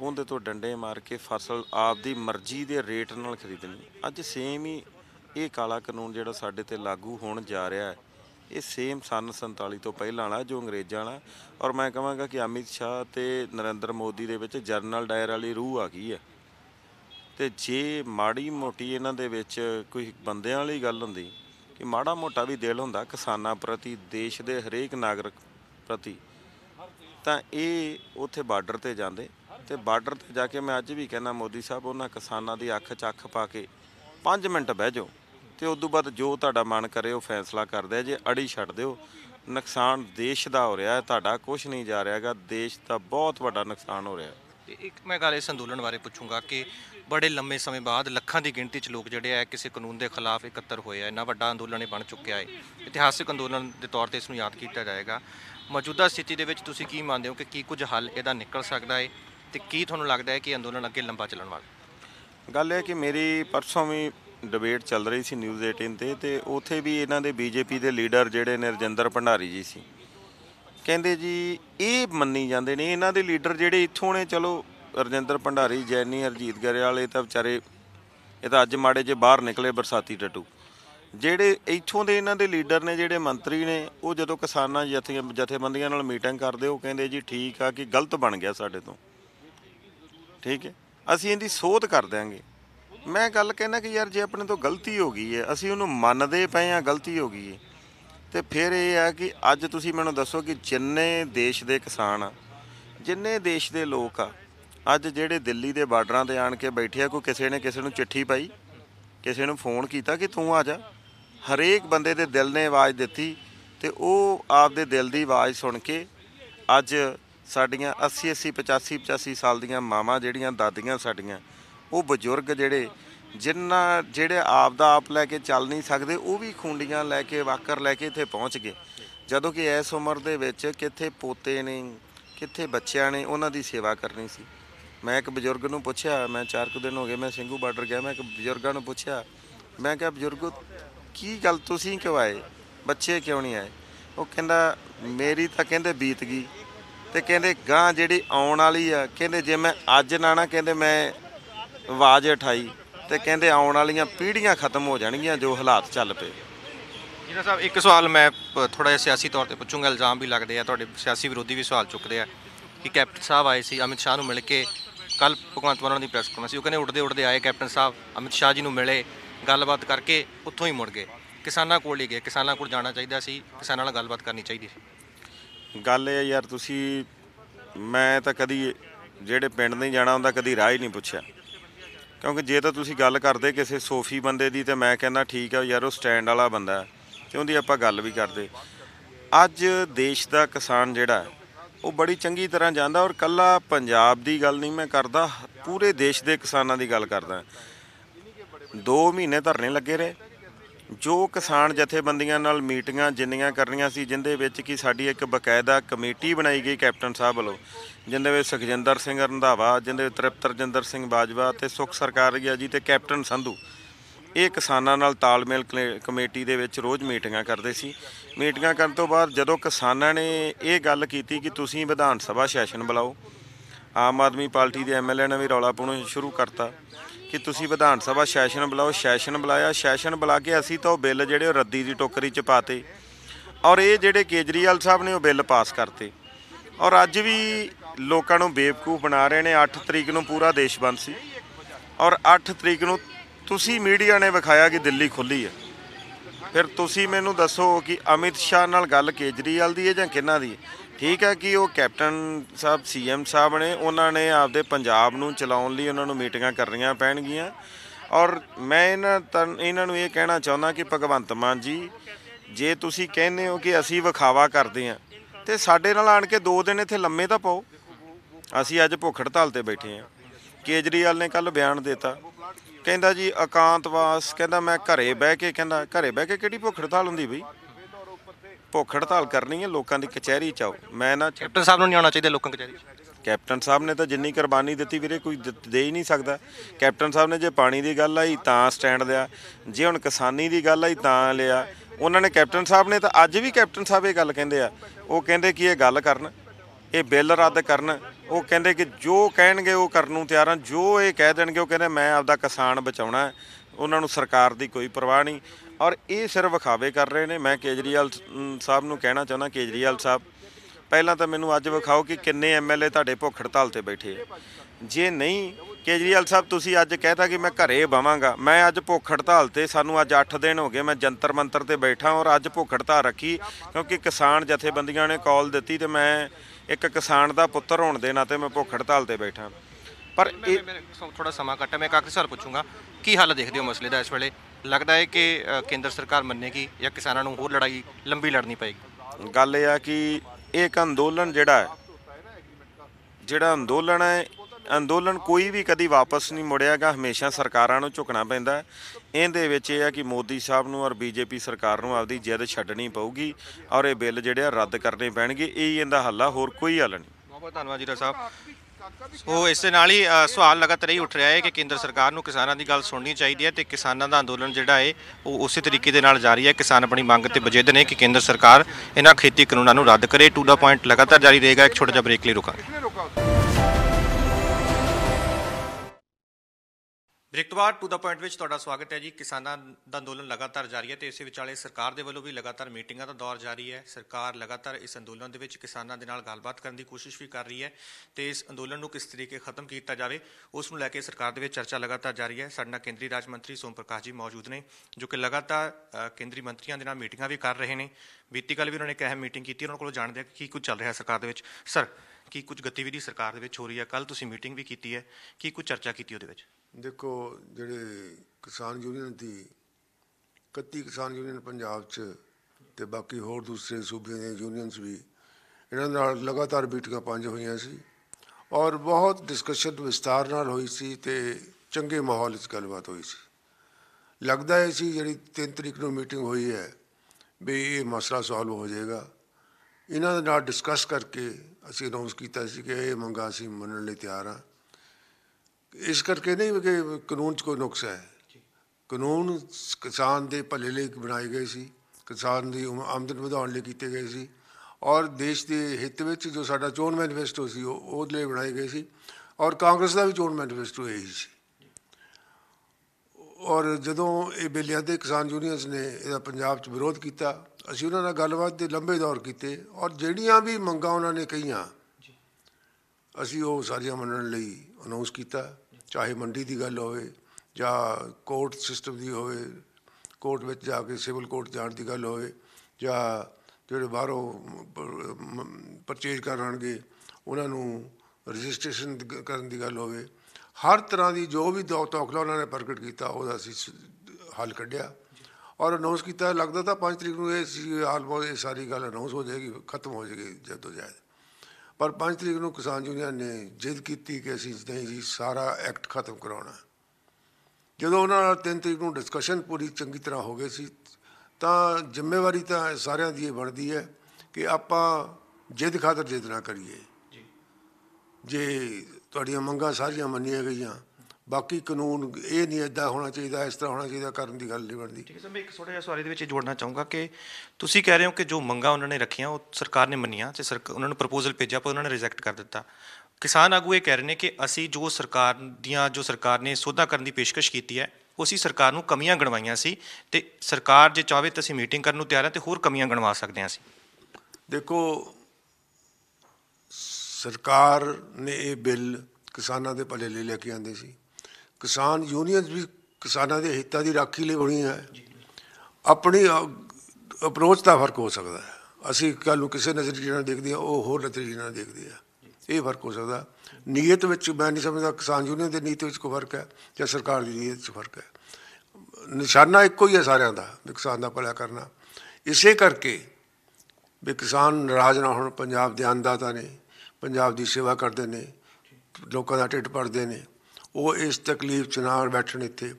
ਉਹਦੇ ਤੋਂ ਡੰਡੇ ਮਾਰ ਕੇ ਫਸਲ ਆਪਦੀ ਮਰਜ਼ੀ ਦੇ ਰੇਟ ਨਾਲ ਖਰੀਦਣੀ ਅੱਜ ਸੇਮ ਹੀ ਇਹ ਕਾਲਾ ਕਾਨੂੰਨ ਜਿਹੜਾ ਸਾਡੇ ਤੇ ਲਾਗੂ ਹੋਣ ਜਾ ਰਿਹਾ ਹੈ ਇਹ ਸੇਮ ਸਨ 47 ਤੋਂ ਪਹਿਲਾਂ ਵਾਲਾ ਜੋ ਅੰਗਰੇਜ਼ਾਂ ਵਾਲਾ ਔਰ ਮੈਂ ਕਹਾਂਗਾ ਕਿ ਅਮਿਤ ਸ਼ਾਹ ਤੇ ਨਰਿੰਦਰ ਮੋਦੀ ਦੇ ਵਿੱਚ ਜਰਨਲ ਡਾਇਰ ਵਾਲੀ ਰੂਹ ਆ ਗਈ ਹੈ ਤੇ ਜੇ ਮਾੜੀ ਮੋਟੀ ਇਹਨਾਂ ਦੇ ਵਿੱਚ ਕੋਈ ਬੰਦਿਆਂ ਵਾਲੀ ਗੱਲ ਹੁੰਦੀ ਕਿ ਮਾੜਾ ਮੋਟਾ ਵੀ ਦਿਲ ਹੁੰਦਾ ਕਿਸਾਨਾਂ ਪ੍ਰਤੀ ਦੇਸ਼ ਦੇ ਹਰੇਕ ਨਾਗਰਿਕ ਪ੍ਰਤੀ ਤਾਂ ਇਹ ਉੱਥੇ ਬਾਰਡਰ ਤੇ ਜਾਂਦੇ ਤੇ ਬਾਰਡਰ ਤੇ ਜਾ ਕੇ ਮੈਂ ਅੱਜ ਵੀ ਕਹਿੰਦਾ ਮੋਦੀ ਸਾਹਿਬ ਉਹਨਾਂ ਕਿਸਾਨਾਂ ਦੀ ਅੱਖ 'ਚ ਅੱਖ ਪਾ ਕੇ 5 ਮਿੰਟ ਬਹਿ ਜਾਓ ਤੇ ਉਸ ਤੋਂ ਬਾਅਦ ਜੋ ਤੁਹਾਡਾ ਮਨ ਕਰੇ ਉਹ ਫੈਸਲਾ ਕਰਦੇ ਜੇ ਅੜੀ ਛੱਡ ਦਿਓ ਨੁਕਸਾਨ ਦੇਸ਼ ਦਾ ਹੋ ਰਿਹਾ ਹੈ ਤੁਹਾਡਾ ਕੁਝ ਨਹੀਂ ਜਾ ਰਿਹਾਗਾ ਦੇਸ਼ ਦਾ ਬਹੁਤ ਵੱਡਾ ਨੁਕਸਾਨ ਹੋ ਰਿਹਾ ਤੇ ਇੱਕ ਮੈਂ ਗੱਲ ਇਸ ਅੰਦੋਲਨ ਬਾਰੇ ਪੁੱਛੂੰਗਾ ਕਿ ਬੜੇ ਲੰਮੇ ਸਮੇਂ ਬਾਅਦ ਲੱਖਾਂ ਦੀ ਗਿਣਤੀ 'ਚ ਲੋਕ ਜਿਹੜੇ ਆ ਕਿਸੇ ਕਾਨੂੰਨ ਦੇ ਖਿਲਾਫ ਇਕੱਤਰ ਹੋਏ ਆ ਇੰਨਾ ਵੱਡਾ ਅੰਦੋਲਨ ਬਣ ਚੁੱਕਿਆ ਹੈ ਇਤਿਹਾਸਿਕ ਅੰਦੋਲਨ ਦੇ ਤੌਰ ਤੇ ਇਸ ਨੂੰ ਯਾਦ ਕੀਤਾ ਜਾਏਗਾ ਮੌਜੂਦਾ ਸਥਿਤੀ ਦੇ ਵਿੱਚ ਤੁਸੀਂ ਕੀ ਮੰਨਦੇ ਹੋ ਕਿ ਕੀ ਕੁਝ ਹੱਲ ਇਹਦਾ ਨਿਕਲ ਸਕਦਾ ਹੈ ਤੇ ਕੀ ਤੁਹਾਨੂੰ ਲੱਗਦਾ ਹੈ ਕਿ ਅੰਦੋਲਨ ਅੱਗੇ ਲੰਬਾ ਚੱਲਣ ਵਾਲਾ ਗੱਲ ਇਹ ਕਿ ਮੇਰੀ ਪਰਸੋਂ ਵੀ ਡਿਬੇਟ ਚੱਲ ਰਹੀ ਸੀ ਨਿਊਜ਼ 18 ਤੇ ਤੇ ਉਥੇ ਵੀ ਇਹਨਾਂ ਦੇ ਬੀਜੇਪੀ ਦੇ ਲੀਡਰ ਜਿਹੜੇ ਨੇ ਰਜਿੰਦਰ ਭੰਡਾਰੀ ਜੀ ਸੀ ਕਹਿੰਦੇ ਜੀ ਇਹ ਮੰਨੀ ਜਾਂਦੇ ਨੇ ਇਹਨਾਂ ਦੇ ਲੀਡਰ ਜਿਹੜੇ ਇੱਥੋਂ ਨੇ ਚਲੋ ਰਜਿੰਦਰ ਭੰਡਾਰੀ ਜੈਨੀ ਹਰਜੀਤ ਗਰੇਵਾਲੇ ਤਾਂ ਵਿਚਾਰੇ ਇਹ ਤਾਂ ਅੱਜ ਮਾੜੇ ਜੇ ਬਾਹਰ ਨਿਕਲੇ ਬਰਸਾਤੀ ਟੱਟੂ ਜਿਹੜੇ ਇੱਥੋਂ ਦੇ ਇਹਨਾਂ ਦੇ ਲੀਡਰ ਨੇ ਜਿਹੜੇ ਮੰਤਰੀ ਨੇ ਉਹ ਜਦੋਂ ਕਿਸਾਨਾਂ ਜਥੇਬੰਦੀਆਂ ਨਾਲ ਮੀਟਿੰਗ ਕਰਦੇ ਉਹ ਕਹਿੰਦੇ ਜੀ ਠੀਕ ਆ ਕਿ ਗਲਤ ਬਣ ਗਿਆ ਸਾਡੇ ਤੋਂ ਠੀਕ ਹੈ ਅਸੀਂ ਇਹਦੀ ਸੋਧ ਕਰ ਦਿਆਂਗੇ ਮੈਂ ਗੱਲ ਕਹਿਣਾ ਕਿ ਯਾਰ ਜੇ ਆਪਣੇ ਤੋਂ ਗਲਤੀ ਹੋ ਗਈ ਹੈ ਅਸੀਂ ਉਹਨੂੰ ਮੰਨਦੇ ਪਏ ਆ ਗਲਤੀ ਹੋ ਗਈ ਹੈ ਤੇ ਫਿਰ ਇਹ ਆ ਕਿ ਅੱਜ ਤੁਸੀਂ ਮੈਨੂੰ ਦੱਸੋ ਕਿ ਜਿੰਨੇ ਦੇਸ਼ ਦੇ ਕਿਸਾਨ ਆ ਜਿੰਨੇ ਦੇਸ਼ ਦੇ ਲੋਕ ਆ ਅੱਜ ਜਿਹੜੇ ਦਿੱਲੀ ਦੇ ਬਾਰਡਰਾਂ ਤੇ ਆਣ ਕੇ ਬੈਠੇ ਆ ਕੋਈ ਕਿਸੇ ਨੇ ਕਿਸੇ ਨੂੰ ਚਿੱਠੀ ਪਾਈ ਕਿਸੇ ਨੂੰ ਫੋਨ ਕੀਤਾ ਕਿ ਤੂੰ ਆ ਜਾ ਹਰੇਕ ਬੰਦੇ ਦੇ ਦਿਲ ਨੇ ਆਵਾਜ਼ ਦਿੱਤੀ ਤੇ ਉਹ ਆਪਦੇ ਦਿਲ ਦੀ ਆਵਾਜ਼ ਸੁਣ ਕੇ ਅੱਜ ਸਾਡੀਆਂ 80 80 85 85 ਸਾਲ ਦੀਆਂ ਮਾਵਾਂ ਜਿਹੜੀਆਂ ਦਾਦੀਆਂ ਸਾਡੀਆਂ ਉਹ ਬਜ਼ੁਰਗ ਜਿਹੜੇ ਜਿੰਨਾ ਜਿਹੜੇ ਆਪ ਦਾ ਆਪ ਲੈ ਕੇ ਚੱਲ ਨਹੀਂ ਸਕਦੇ ਉਹ ਵੀ ਖੁੰਡੀਆਂ ਲੈ ਕੇ ਵਾਕਰ ਲੈ ਕੇ ਇੱਥੇ ਪਹੁੰਚ ਗਏ ਜਦੋਂ ਕਿ ਇਸ ਉਮਰ ਦੇ ਵਿੱਚ ਕਿੱਥੇ ਪੋਤੇ ਨੇ ਕਿੱਥੇ ਬੱਚਿਆਂ ਨੇ ਉਹਨਾਂ ਦੀ ਸੇਵਾ ਕਰਨੀ ਸੀ ਮੈਂ ਇੱਕ ਬਜ਼ੁਰਗ ਨੂੰ ਪੁੱਛਿਆ ਮੈਂ 4 ਕੁ ਦਿਨ ਹੋ ਗਏ ਮੈਂ ਸਿੰਘੂ ਬਾਰਡਰ ਗਿਆ ਮੈਂ ਇੱਕ ਬਜ਼ੁਰਗਾਂ ਨੂੰ ਪੁੱਛਿਆ ਮੈਂ ਕਿਹਾ ਬਜ਼ੁਰਗੋ ਕੀ ਗੱਲ ਤੁਸੀਂ ਕਿਵਾਏ ਬੱਚੇ ਕਿਉਂ ਨਹੀਂ ਆਏ ਉਹ ਕਹਿੰਦਾ ਮੇਰੀ ਤਾਂ ਕਹਿੰਦੇ ਬੀਤ ਗਈ ਤੇ ਕਹਿੰਦੇ ਗਾਂ ਜਿਹੜੀ ਆਉਣ ਵਾਲੀ ਆ ਕਹਿੰਦੇ ਜੇ ਮੈਂ ਅੱਜ ਨਾ ਨਾ ਕਹਿੰਦੇ ਮੈਂ ਆਵਾਜ਼ ਉਠਾਈ ਤੇ ਕਹਿੰਦੇ ਆਉਣ ਵਾਲੀਆਂ ਪੀੜ੍ਹੀਆਂ ਖਤਮ ਹੋ ਜਾਣਗੀਆਂ ਜੋ ਹਾਲਾਤ ਚੱਲ ਪਏ ਜੀਨਾ ਸਾਹਿਬ ਇੱਕ ਸਵਾਲ ਮੈਂ ਥੋੜਾ ਜਿਹਾ ਸਿਆਸੀ ਤੌਰ ਤੇ ਪੁੱਛੂੰਗਾ ਇਲਜ਼ਾਮ ਵੀ ਲੱਗਦੇ ਆ ਤੁਹਾਡੇ ਸਿਆਸੀ ਵਿਰੋਧੀ ਵੀ ਸਵਾਲ ਚੁੱਕਦੇ ਆ ਕਿ ਕੈਪਟਨ ਸਾਹਿਬ ਆਏ ਸੀ ਅਮਿਤ ਸ਼ਾਹ ਨੂੰ ਮਿਲ ਕੇ ਕੱਲ ਭਗਵੰਤ ਮਾਨ ਦੀ ਪ੍ਰੈਸ ਕਾਨਫਰੰਸ ਸੀ ਉਹ ਕਹਿੰਦੇ ਉੱਡਦੇ ਉੱਡਦੇ ਆਏ ਕੈਪਟਨ ਸਾਹਿਬ ਅਮਿਤ ਸ਼ਾਹ ਜੀ ਨੂੰ ਮਿਲੇ ਗੱਲਬਾਤ ਕਰਕੇ ਉੱਥੋਂ ਹੀ ਮੁੜ ਗਏ ਕਿਸਾਨਾਂ ਕੋਲ ਹੀ ਗਏ ਕਿਸਾਨਾਂ ਕੋਲ ਜਾਣਾ ਚਾਹੀਦਾ ਸੀ ਕਿਸਾਨਾਂ ਨਾਲ ਗੱਲਬਾਤ ਕਰਨੀ ਚਾਹੀਦੀ ਸੀ ਗੱਲ ਇਹ ਯਾਰ ਤੁਸੀਂ ਮੈਂ ਤਾਂ ਕਦੀ ਜਿਹੜੇ ਪਿੰਡ ਨਹੀਂ ਜਾਣਾ ਹੁੰਦਾ ਕਦੀ ਰਾਹ ਹੀ ਨਹੀਂ ਪੁੱਛਿਆ ਕਿਉਂਕਿ ਜੇ ਤਾਂ ਤੁਸੀਂ ਗੱਲ ਕਰਦੇ ਕਿਸੇ ਸੋਫੀ ਬੰਦੇ ਦੀ ਤੇ ਮੈਂ ਕਹਿੰਦਾ ਠੀਕ ਆ ਯਾਰ ਉਹ ਸਟੈਂਡ ਵਾਲਾ ਬੰਦਾ ਤੇ ਉਹਦੀ ਆਪਾਂ ਗੱਲ ਵੀ ਕਰਦੇ ਅੱਜ ਦੇਸ਼ ਦਾ ਕਿਸਾਨ ਜਿਹੜਾ ਉਹ ਬੜੀ ਚੰਗੀ ਤਰ੍ਹਾਂ ਜਾਂਦਾ ਔਰ ਕੱਲਾ ਪੰਜਾਬ ਦੀ ਗੱਲ ਨਹੀਂ ਮੈਂ ਕਰਦਾ ਪੂਰੇ ਦੇਸ਼ ਦੇ ਕਿਸਾਨਾਂ ਦੀ ਗੱਲ ਕਰਦਾ 2 ਮਹੀਨੇ ਧਰਨੇ ਲੱਗੇ ਰਹੇ ਜੋ ਕਿਸਾਨ ਜਥੇਬੰਦੀਆਂ ਨਾਲ ਮੀਟਿੰਗਾਂ ਜਿੰਨੀਆਂ ਕਰਨੀਆਂ ਸੀ ਜਿੰਦੇ ਵਿੱਚ ਕੀ ਸਾਡੀ ਇੱਕ ਬਕਾਇਦਾ ਕਮੇਟੀ ਬਣਾਈ ਗਈ ਕੈਪਟਨ ਸਾਹਿਬ ਵੱਲੋਂ ਜਿੰਦੇ ਵਿੱਚ ਸੁਖਜਿੰਦਰ ਸਿੰਘ ਰੰਧਾਵਾ ਜਿੰਦੇ ਵਿੱਚ ਤ੍ਰਿਪਤ ਰਜਿੰਦਰ ਸਿੰਘ ਬਾਜਵਾ ਤੇ ਸੁਖ ਸਰਕਾਰੀਆ ਜੀ ਤੇ ਕੈਪਟਨ ਸੰਧੂ ਇਹ ਕਿਸਾਨਾਂ ਨਾਲ ਤਾਲਮੇਲ ਕਮੇਟੀ ਦੇ ਵਿੱਚ ਰੋਜ਼ ਮੀਟਿੰਗਾਂ ਕਰਦੇ ਸੀ ਮੀਟਿੰਗਾਂ ਕਰਨ ਤੋਂ ਬਾਅਦ ਜਦੋਂ ਕਿਸਾਨਾਂ ਨੇ ਇਹ ਗੱਲ ਕੀਤੀ ਕਿ ਤੁਸੀਂ ਵਿਧਾਨ ਸਭਾ ਸੈਸ਼ਨ ਬੁਲਾਓ ਆਮ ਆਦਮੀ ਪਾਰਟੀ ਦੇ ਐਮਐਲਏ ਨੇ ਵੀ ਰੌਲਾ ਪਾਉਣਾ ਸ਼ੁਰੂ ਕਰਤਾ ਕਿ ਤੁਸੀਂ ਵਿਧਾਨ ਸਭਾ ਸੈਸ਼ਨ ਬੁਲਾਓ ਸੈਸ਼ਨ ਬੁਲਾਇਆ ਸੈਸ਼ਨ ਬੁਲਾ ਕੇ ਅਸੀਂ ਤਾਂ ਉਹ ਬਿੱਲ ਜਿਹੜੇ ਰੱਦੀ ਦੀ ਟੋਕਰੀ 'ਚ ਪਾਤੇ ਔਰ ਇਹ ਜਿਹੜੇ ਕੇਜਰੀਵਾਲ ਸਾਹਿਬ ਨੇ ਉਹ ਬਿੱਲ ਪਾਸ ਕਰਤੇ ਔਰ ਅੱਜ ਵੀ ਲੋਕਾਂ ਨੂੰ ਬੇਵਕੂਫ ਬਣਾ ਰਹੇ ਨੇ 8 ਤਰੀਕ ਨੂੰ ਪੂਰਾ ਦੇਸ਼ ਬੰਦ ਸੀ ਔਰ 8 ਤਰੀਕ ਨੂੰ ਤੁਸੀਂ ਮੀਡੀਆ ਨੇ ਵਿਖਾਇਆ ਕਿ ਦਿੱਲੀ ਖੁੱਲੀ ਹੈ ਫਿਰ ਤੁਸੀਂ ਮੈਨੂੰ ਦੱਸੋ ਕਿ ਅਮਿਤ ਸ਼ਾਹ ਨਾਲ ਗੱਲ ਕੇਜਰੀਵਾਲ ਦੀ ਹੈ ਜਾਂ ਕਿਹਨਾਂ ਦੀ ਹੈ ਠੀਕ ਹੈ ਕਿ ਉਹ ਕੈਪਟਨ ਸਾਹਿਬ ਸੀਐਮ ਸਾਹਿਬ ਨੇ ਉਹਨਾਂ ਨੇ ਆਪਦੇ ਪੰਜਾਬ ਨੂੰ ਚਲਾਉਣ ਲਈ ਉਹਨਾਂ ਨੂੰ ਮੀਟਿੰਗਾਂ ਕਰਨੀਆਂ ਪੈਣਗੀਆਂ ਔਰ ਮੈਂ ਇਹਨਾਂ ਇਹਨਾਂ ਨੂੰ ਇਹ ਕਹਿਣਾ ਚਾਹੁੰਦਾ ਕਿ ਭਗਵੰਤ ਮਾਨ ਜੀ ਜੇ ਤੁਸੀਂ ਕਹਿੰਦੇ ਹੋ ਕਿ ਅਸੀਂ ਵਿਖਾਵਾ ਕਰਦੇ ਹਾਂ ਤੇ ਸਾਡੇ ਨਾਲ ਆਣ ਕੇ ਦੋ ਦਿਨ ਇੱਥੇ ਲੰਮੇ ਤਾਂ ਪਾਓ ਅਸੀਂ ਅੱਜ ਭੁੱਖ ਹੜਤਾਲ ਤੇ ਬੈਠੇ ਹਾਂ ਕੇਜਰੀਵਾਲ ਨੇ ਕੱਲ ਬਿਆਨ ਦਿੱਤਾ ਕਹਿੰਦਾ ਜੀ ਇਕਾਂਤਵਾਸ ਕਹਿੰਦਾ ਮੈਂ ਘਰੇ ਬਹਿ ਕੇ ਕਹਿੰਦਾ ਘਰੇ ਬਹਿ ਕੇ ਕਿਹੜੀ ਭੁੱਖ ਹੜਤਾਲ ਹੁੰਦੀ ਬਈ ਭੁੱਖ ਹੜਤਾਲ ਕਰਨੀ ਹੈ ਲੋਕਾਂ ਦੀ ਕਚਹਿਰੀ ਚ ਆਓ ਮੈਂ ਨਾ ਕੈਪਟਨ ਸਾਹਿਬ ਨੂੰ ਨਹੀਂ ਆਉਣਾ ਚਾਹੀਦਾ ਲੋਕਾਂ ਕਚਹਿਰੀ ਕੈਪਟਨ ਸਾਹਿਬ ਨੇ ਤਾਂ ਜਿੰਨੀ ਕੁਰਬਾਨੀ ਦਿੱਤੀ ਵੀਰੇ ਕੋਈ ਦੇ ਹੀ ਨਹੀਂ ਸਕਦਾ ਕੈਪਟਨ ਸਾਹਿਬ ਨੇ ਜੇ ਪਾਣੀ ਦੀ ਗੱਲ ਆਈ ਤਾਂ ਸਟੈਂਡ ਲਿਆ ਜੇ ਹੁਣ ਕਿਸਾਨੀ ਦੀ ਗੱਲ ਆਈ ਤਾਂ ਲਿਆ ਉਹਨਾਂ ਨੇ ਕੈਪਟਨ ਸਾਹਿਬ ਨੇ ਤਾਂ ਅੱਜ ਵੀ ਕੈਪਟਨ ਸਾਹਿਬ ਇਹ ਗੱਲ ਕਹਿੰਦੇ ਆ ਉਹ ਕਹਿੰਦੇ ਕਿ ਇਹ ਗੱਲ ਕਰਨ ਇਹ ਬਿੱਲ ਰੱਦ ਕਰਨ ਉਹ ਕਹਿੰਦੇ ਕਿ ਜੋ ਕਹਿਣਗੇ ਉਹ ਕਰਨ ਨੂੰ ਤਿਆਰ ਹਾਂ ਜੋ ਇਹ ਕਹਿ ਦੇਣਗੇ ਉਹ ਕਹਿੰਦੇ ਮੈਂ ਆਪਦਾ ਕਿਸਾਨ ਬਚਾਉਣਾ ਉਹਨਾਂ ਨੂੰ ਸਰਕਾਰ ਦੀ ਕੋਈ ਪਰਵਾਹ ਨਹੀਂ ਔਰ ਇਹ ਸਿਰਫ ਵਿਖਾਵੇ ਕਰ ਰਹੇ ਨੇ ਮੈਂ ਕੇਜਰੀਵਾਲ ਸਾਹਿਬ ਨੂੰ ਕਹਿਣਾ ਚਾਹੁੰਦਾ ਕੇਜਰੀਵਾਲ ਸਾਹਿਬ ਪਹਿਲਾਂ ਤਾਂ ਮੈਨੂੰ ਅੱਜ ਵਿਖਾਓ ਕਿ ਕਿੰਨੇ ਐਮਐਲਏ ਤੁਹਾਡੇ ਭੁੱਖ ਹੜਤਾਲ ਤੇ ਬੈਠੇ ਜੇ ਨਹੀਂ ਕੇਜਰੀਵਾਲ ਸਾਹਿਬ ਤੁਸੀਂ ਅੱਜ ਕਹਿਤਾ ਕਿ ਮੈਂ ਘਰੇ ਬਵਾਂਗਾ ਮੈਂ ਅੱਜ ਭੁੱਖ ਹੜਤਾਲ ਤੇ ਸਾਨੂੰ ਅੱਜ 8 ਦਿਨ ਹੋ ਗਏ ਮੈਂ ਜੰਤਰ ਮੰਤਰ ਤੇ ਬੈਠਾ ਔਰ ਅੱਜ ਭੁੱਖ ਹੜਤਾਲ ਰੱਖੀ ਕਿਉਂਕਿ ਕਿਸਾਨ ਜਥੇਬੰਦੀਆਂ ਨੇ ਕਾਲ ਦਿੱਤੀ ਤੇ ਮੈਂ ਇੱਕ ਕਿਸਾਨ ਦਾ ਪੁੱਤਰ ਹੋਣ ਦੇ ਨਾਤੇ ਮੈਂ ਭੁੱਖ ਹੜਤਾਲ ਤੇ ਬੈਠਾ ਪਰ ਇਹ ਥੋੜਾ ਸਮਾਂ ਘਟਾ ਮੈਂ ਕਾਕੀ ਸਰ ਪੁੱਛੂੰਗਾ ਕੀ ਹੱਲ ਦੇਖਦੇ ਹੋ ਮਸਲੇ ਦਾ ਇਸ ਵੇਲੇ ਲੱਗਦਾ ਹੈ ਕਿ ਕੇਂਦਰ ਸਰਕਾਰ ਮੰਨੇਗੀ ਜਾਂ ਕਿਸਾਨਾਂ ਨੂੰ ਹੋਰ ਲੜਾਈ ਲੰਬੀ ਲੜਨੀ ਪਏਗੀ ਗੱਲ ਇਹ ਆ ਕਿ ਇਹ ਇੱਕ ਅੰਦੋਲਨ ਜਿਹੜਾ ਹੈ ਜਿਹੜਾ ਅੰਦੋਲਨ ਹੈ ਅੰਦੋਲਨ ਕੋਈ ਵੀ ਕਦੀ ਵਾਪਸ ਨਹੀਂ ਮੁੜਿਆਗਾ ਹਮੇਸ਼ਾ ਸਰਕਾਰਾਂ ਨੂੰ ਝੁਕਣਾ ਪੈਂਦਾ ਇਹਦੇ ਵਿੱਚ ਇਹ ਆ ਕਿ ਮੋਦੀ ਸਾਹਿਬ ਨੂੰ ਔਰ ਬੀਜੇਪੀ ਸਰਕਾਰ ਨੂੰ ਆਪਦੀ ਜਿੱਦ ਛੱਡਣੀ ਪਊਗੀ ਔਰ ਇਹ ਬਿੱਲ ਜਿਹੜੇ ਆ ਰੱਦ ਕਰਨੇ ਪੈਣਗੇ ਇਹ ਹੀ ਇਹਦਾ ਹੱਲ ਆ ਹੋਰ ਕੋਈ ਹੱਲ ਨਹੀਂ ਬਹੁਤ ਧੰਨਵਾਦ ਜੀ ਸਾਹਿਬ ਉਹ ਇਸ ਦੇ ਨਾਲ ਹੀ ਸਵਾਲ ਲਗਾਤਾਰ ਹੀ ਉੱਠ ਰਿਹਾ ਹੈ ਕਿ ਕੇਂਦਰ ਸਰਕਾਰ ਨੂੰ ਕਿਸਾਨਾਂ ਦੀ ਗੱਲ ਸੁਣਨੀ ਚਾਹੀਦੀ ਹੈ ਤੇ ਕਿਸਾਨਾਂ ਦਾ ਅੰਦੋਲਨ ਜਿਹੜਾ ਹੈ ਉਹ ਉਸੇ ਤਰੀਕੇ ਦੇ ਨਾਲ ਜਾਰੀ ਹੈ ਕਿਸਾਨ ਆਪਣੀ ਮੰਗ ਤੇ ਬਜਿੱਦ ਨੇ ਕਿ ਕੇਂਦਰ ਸਰਕਾਰ ਇਹਨਾਂ ਖੇਤੀ ਕਾਨੂੰਨਾਂ ਨੂੰ ਰੱਦ ਕਰੇ ਟੂ ਦਾ ਪੁਆਇੰਟ ਲਗਾਤਾਰ ਜਾਰੀ ਰਹੇਗਾ ਇੱਕ ਛੋਟਾ ਜਿਹਾ ਬ੍ਰੇਕ ਲਈ ਰੁਕਾਂਗੇ ਬ੍ਰਿਕਟਵਾਰ ਟੂ ਦਾ ਪੁਆਇੰਟ ਵਿੱਚ ਤੁਹਾਡਾ ਸਵਾਗਤ ਹੈ ਜੀ ਕਿਸਾਨਾਂ ਦਾ ਅੰਦੋਲਨ ਲਗਾਤਾਰ ਜਾਰੀ ਹੈ ਤੇ ਇਸੇ ਵਿਚਾਲੇ ਸਰਕਾਰ ਦੇ ਵੱਲੋਂ ਵੀ ਲਗਾਤਾਰ ਮੀਟਿੰਗਾਂ ਦਾ ਦੌਰ ਜਾਰੀ ਹੈ ਸਰਕਾਰ ਲਗਾਤਾਰ ਇਸ ਅੰਦੋਲਨ ਦੇ ਵਿੱਚ ਕਿਸਾਨਾਂ ਦੇ ਨਾਲ ਗੱਲਬਾਤ ਕਰਨ ਦੀ ਕੋਸ਼ਿਸ਼ ਵੀ ਕਰ ਰਹੀ ਹੈ ਤੇ ਇਸ ਅੰਦੋਲਨ ਨੂੰ ਕਿਸ ਤਰੀਕੇ ਖਤਮ ਕੀਤਾ ਜਾਵੇ ਉਸ ਨੂੰ ਲੈ ਕੇ ਸਰਕਾਰ ਦੇ ਵਿੱਚ ਚਰਚਾ ਲਗਾਤਾਰ ਜਾਰੀ ਹੈ ਸਾਡੇ ਨਾਲ ਕੇਂਦਰੀ ਰਾਜ ਮੰਤਰੀ ਸੋਮ ਪ੍ਰਕਾਸ਼ ਜੀ ਮੌਜੂਦ ਨੇ ਜੋ ਕਿ ਲਗਾਤਾਰ ਕੇਂਦਰੀ ਮੰਤਰੀਆਂ ਦੇ ਨਾਲ ਮੀਟਿੰਗਾਂ ਵੀ ਕਰ ਰਹੇ ਨੇ ਬੀਤੀ ਕੱਲ ਵੀ ਉਹਨਾਂ ਨੇ ਇੱਕ ਅਹਿਮ ਮੀਟਿੰਗ ਕੀਤੀ ਉਹਨਾਂ ਕੋਲੋਂ ਜਾਣਦੇ ਕਿ ਕੀ ਕੁਝ ਚੱਲ ਰਿਹਾ ਸਰਕਾਰ ਦੇ ਵਿੱਚ ਸਰ ਕੀ ਕੁਝ ਗਤੀਵਿਧੀ ਸਰਕਾਰ ਦੇ ਵਿੱਚ ਹੋ ਰਹੀ ਹੈ ਕੱਲ ਤੁਸੀਂ ਮੀਟਿੰਗ ਵੀ ਕੀਤੀ ਹੈ ਕੀ ਕੁਝ ਚਰਚਾ ਕੀਤੀ ਉਹਦੇ ਵਿੱਚ ਦੇਖੋ ਜਿਹੜੇ ਕਿਸਾਨ ਯੂਨੀਅਨ ਦੀ 31 ਕਿਸਾਨ ਯੂਨੀਅਨ ਪੰਜਾਬ 'ਚ ਤੇ ਬਾਕੀ ਹੋਰ ਦੂਸਰੇ ਸੂਬਿਆਂ ਦੀਆਂ ਯੂਨੀਅਨਸ ਵੀ ਇਹਨਾਂ ਨਾਲ ਲਗਾਤਾਰ ਬੀਟਕਾ ਪੰਜ ਹੋਈਆਂ ਸੀ ਔਰ ਬਹੁਤ ਡਿਸਕਸ਼ਨ ਵਿਸਤਾਰ ਨਾਲ ਹੋਈ ਸੀ ਤੇ ਚੰਗੇ ਮਾਹੌਲ 'ਚ ਗੱਲਬਾਤ ਹੋਈ ਸੀ ਲੱਗਦਾ ਹੈ ਸੀ ਜਿਹੜੀ 3 ਤਰੀਕ ਨੂੰ ਮੀਟਿੰਗ ਹੋਈ ਹੈ ਵੀ ਇਹ ਮਸਲਾ ਸੋਲਵ ਹੋ ਜਾਏਗਾ ਇਹਨਾਂ ਨਾਲ ਡਿਸਕਸ ਕਰਕੇ ਅਸੀਂ ਅਨਾਉਂਸ ਕੀਤਾ ਸੀ ਕਿ ਇਹ ਮੰਗਾਂ ਅਸੀਂ ਮੰਨਣ ਲਈ ਤਿਆਰ ਹਾਂ ਇਸ ਕਰਕੇ ਨਹੀਂ ਕਿ ਕਾਨੂੰਨ 'ਚ ਕੋਈ ਨੁਕਸ ਹੈ ਕਾਨੂੰਨ ਕਿਸਾਨ ਦੇ ਭਲੇ ਲਈ ਬਣਾਏ ਗਏ ਸੀ ਕਿਸਾਨ ਦੀ ਆਮਦਨ ਵਧਾਉਣ ਲਈ ਕੀਤੇ ਗਏ ਸੀ ਔਰ ਦੇਸ਼ ਦੇ ਹਿੱਤ ਵਿੱਚ ਜੋ ਸਾਡਾ ਚੋਣ ਮੈਨੀਫੈਸਟੋ ਸੀ ਉਹ ਉਹਦੇ ਲਈ ਬਣਾਏ ਗਏ ਸੀ ਔਰ ਕਾਂਗਰਸ ਦਾ ਵੀ ਚੋਣ ਮੈਨੀਫੈਸਟੋ ਇਹੀ ਸੀ ਔਰ ਜਦੋਂ ਇਹ ਦੇ ਕਿਸਾਨ ਯੂਨੀਅਨਸ ਨੇ ਇਹਦਾ ਪੰਜਾਬ 'ਚ ਵਿਰੋਧ ਕੀਤਾ ਅਸੀਂ ਉਹਨਾਂ ਨਾਲ ਗੱਲਬਾਤ ਦੇ ਲੰਬੇ ਦੌਰ ਕੀਤੇ ਔਰ ਜਿਹੜੀਆਂ ਵੀ ਮੰਗਾਂ ਉਹਨਾਂ ਨੇ ਕਹੀਆਂ ਅਸੀਂ ਉਹ ਸਾਰੀਆਂ ਮੰਨਣ ਲਈ ਅਨਾਉਂਸ ਕੀਤਾ ਚਾਹੇ ਮੰਡੀ ਦੀ ਗੱਲ ਹੋਵੇ ਜਾਂ ਕੋਰਟ ਸਿਸਟਮ ਦੀ ਹੋਵੇ ਕੋਰਟ ਵਿੱਚ ਜਾ ਕੇ ਸਿਵਲ ਕੋਰਟ ਜਾਣ ਦੀ ਗੱਲ ਹੋਵੇ ਜਾਂ ਜਿਹੜੇ ਬਾਹਰੋਂ ਪਰਚੇਜ ਕਰਨਗੇ ਉਹਨਾਂ ਨੂੰ ਰਜਿਸਟ੍ਰੇਸ਼ਨ ਕਰਨ ਦੀ ਗੱਲ ਹੋਵੇ ਹਰ ਤਰ੍ਹਾਂ ਦੀ ਜੋ ਵੀ ਤੌਖਲਾ ਉਹਨਾਂ ਨੇ ਪ੍ਰਗਟ ਕੀਤਾ ਉਹਦਾ ਅਸੀਂ ਹੱਲ ਕੱਢਿਆ ਔਰ ਅਨਾਉਂਸ ਕੀਤਾ ਲੱਗਦਾ ਤਾਂ 5 ਤਰੀਕ ਨੂੰ ਇਹ ਸੀ ਆਲਮੋਸਟ ਇਹ ਸਾਰੀ ਗੱਲ ਅਨਾਉਂਸ ਹੋ ਜਾਏਗੀ ਖਤਮ ਹੋ ਜਾਏਗੀ ਜਦੋਂ ਜਾਏ ਪਰ 5 ਤਰੀਕ ਨੂੰ ਕਿਸਾਨ ਯੂਨੀਅਨ ਨੇ ਜਿੱਦ ਕੀਤੀ ਕਿ ਅਸੀਂ ਜਿੱਦਾਂ ਜੀ ਸਾਰਾ ਐਕਟ ਖਤਮ ਕਰਾਉਣਾ ਜਦੋਂ ਉਹਨਾਂ ਨਾਲ 3 ਤਰੀਕ ਨੂੰ ਡਿਸਕਸ਼ਨ ਪੂਰੀ ਚੰਗੀ ਤਰ੍ਹਾਂ ਹੋ ਗਈ ਸੀ ਤਾਂ ਜ਼ਿੰਮੇਵਾਰੀ ਤਾਂ ਸਾਰਿਆਂ ਦੀ ਇਹ ਬਣਦੀ ਹੈ ਕਿ ਆਪਾਂ ਜਿੱਦ ਖਾਤਰ ਜਿੱਦ ਨਾ ਕਰੀਏ ਜੀ ਜੇ ਤੁਹਾਡੀਆਂ ਮੰਗਾਂ ਸਾਰੀਆਂ ਮੰਨੀਆਂ ਗਈਆਂ ਬਾਕੀ ਕਾਨੂੰਨ ਇਹ ਨਹੀਂ ਇਦਾਂ ਹੋਣਾ ਚਾਹੀਦਾ ਇਸ ਤਰ੍ਹਾਂ ਹੋਣਾ ਚਾਹੀਦਾ ਕਰਨ ਦੀ ਗੱਲ ਨਹੀਂ ਬਣਦੀ ਠੀਕ ਹੈ ਸਰ ਮੈਂ ਇੱਕ ਥੋੜਾ ਜਿਹਾ ਸਵਾਲ ਦੇ ਵਿੱਚ ਜੋੜਨਾ ਚਾਹੂੰਗਾ ਕਿ ਤੁਸੀਂ ਕਹਿ ਰਹੇ ਹੋ ਕਿ ਜੋ ਮੰਗਾ ਉਹਨਾਂ ਨੇ ਰੱਖੀਆਂ ਉਹ ਸਰਕਾਰ ਨੇ ਮੰਨੀਆਂ ਤੇ ਸਰਕਾਰ ਉਹਨਾਂ ਨੂੰ ਪ੍ਰਪੋਜ਼ਲ ਭੇਜਿਆ ਪਰ ਉਹਨਾਂ ਨੇ ਰਿਜੈਕਟ ਕਰ ਦਿੱਤਾ ਕਿਸਾਨ ਆਗੂ ਇਹ ਕਹਿ ਰਹੇ ਨੇ ਕਿ ਅਸੀਂ ਜੋ ਸਰਕਾਰ ਦੀਆਂ ਜੋ ਸਰਕਾਰ ਨੇ ਸੋਧਾ ਕਰਨ ਦੀ ਪੇਸ਼ਕਸ਼ ਕੀਤੀ ਹੈ ਉਸੀ ਸਰਕਾਰ ਨੂੰ ਕਮੀਆਂ ਗਣਵਾਈਆਂ ਸੀ ਤੇ ਸਰਕਾਰ ਜੇ ਚਾਹਵੇ ਤਾਂ ਅਸੀਂ ਮੀਟਿੰਗ ਕਰਨ ਨੂੰ ਤਿਆਰ ਹਾਂ ਤੇ ਹੋਰ ਕਮੀਆਂ ਗਣਵਾ ਸਕਦੇ ਹਾਂ ਅਸੀਂ ਦੇਖੋ ਸਰਕਾਰ ਨੇ ਇਹ ਬਿੱਲ ਕਿਸਾਨਾਂ ਦੇ ਭਲੇ ਲਈ ਲੈ ਕੇ ਆਂਦੇ ਸੀ ਕਿਸਾਨ ਯੂਨੀਅਨ ਵੀ ਕਿਸਾਨਾਂ ਦੇ ਹਿੱਤਾਂ ਦੀ ਰਾਖੀ ਲਈ ਬਣੀ ਹੈ ਆਪਣੀ ਅਪਰੋਚ ਦਾ ਫਰਕ ਹੋ ਸਕਦਾ ਹੈ ਅਸੀਂ ਕੱਲ ਨੂੰ ਕਿਸੇ ਨਜ਼ਰੀਏ ਨਾਲ ਦੇਖਦੇ ਆ ਉਹ ਹੋਰ ਨਜ਼ਰੀਏ ਨਾਲ ਦੇਖਦੇ ਆ ਇਹ ਫਰਕ ਹੋ ਸਕਦਾ ਨੀਅਤ ਵਿੱਚ ਮੈਂ ਨਹੀਂ ਸਮਝਦਾ ਕਿਸਾਨ ਯੂਨੀਅਨ ਦੇ ਨੀਤੀ ਵਿੱਚ ਕੋਈ ਫਰਕ ਹੈ ਜਾਂ ਸਰਕਾਰ ਦੀ ਨੀਅਤ ਵਿੱਚ ਫਰਕ ਹੈ ਨਿਸ਼ਾਨਾ ਇੱਕੋ ਹੀ ਹੈ ਸਾਰਿਆਂ ਦਾ ਕਿਸਾਨ ਦਾ ਭਲਾ ਕਰਨਾ ਇਸੇ ਕਰਕੇ ਵੀ ਕਿਸਾਨ ਨਾਰਾਜ਼ ਨਾ ਹੋਣ ਪੰਜਾਬ ਦੇ ਅੰਦਾਤਾ ਨੇ ਪੰਜਾਬ ਦੀ ਸੇਵਾ ਕਰਦੇ ਨੇ ਲੋਕਾਂ ਦਾ ਢਿੱਡ ਭਰਦੇ ਨੇ ਉਹ ਇਸ ਤਕਲੀਫ 'ਚ ਨਾ ਬੈਠਣ ਇੱਥੇ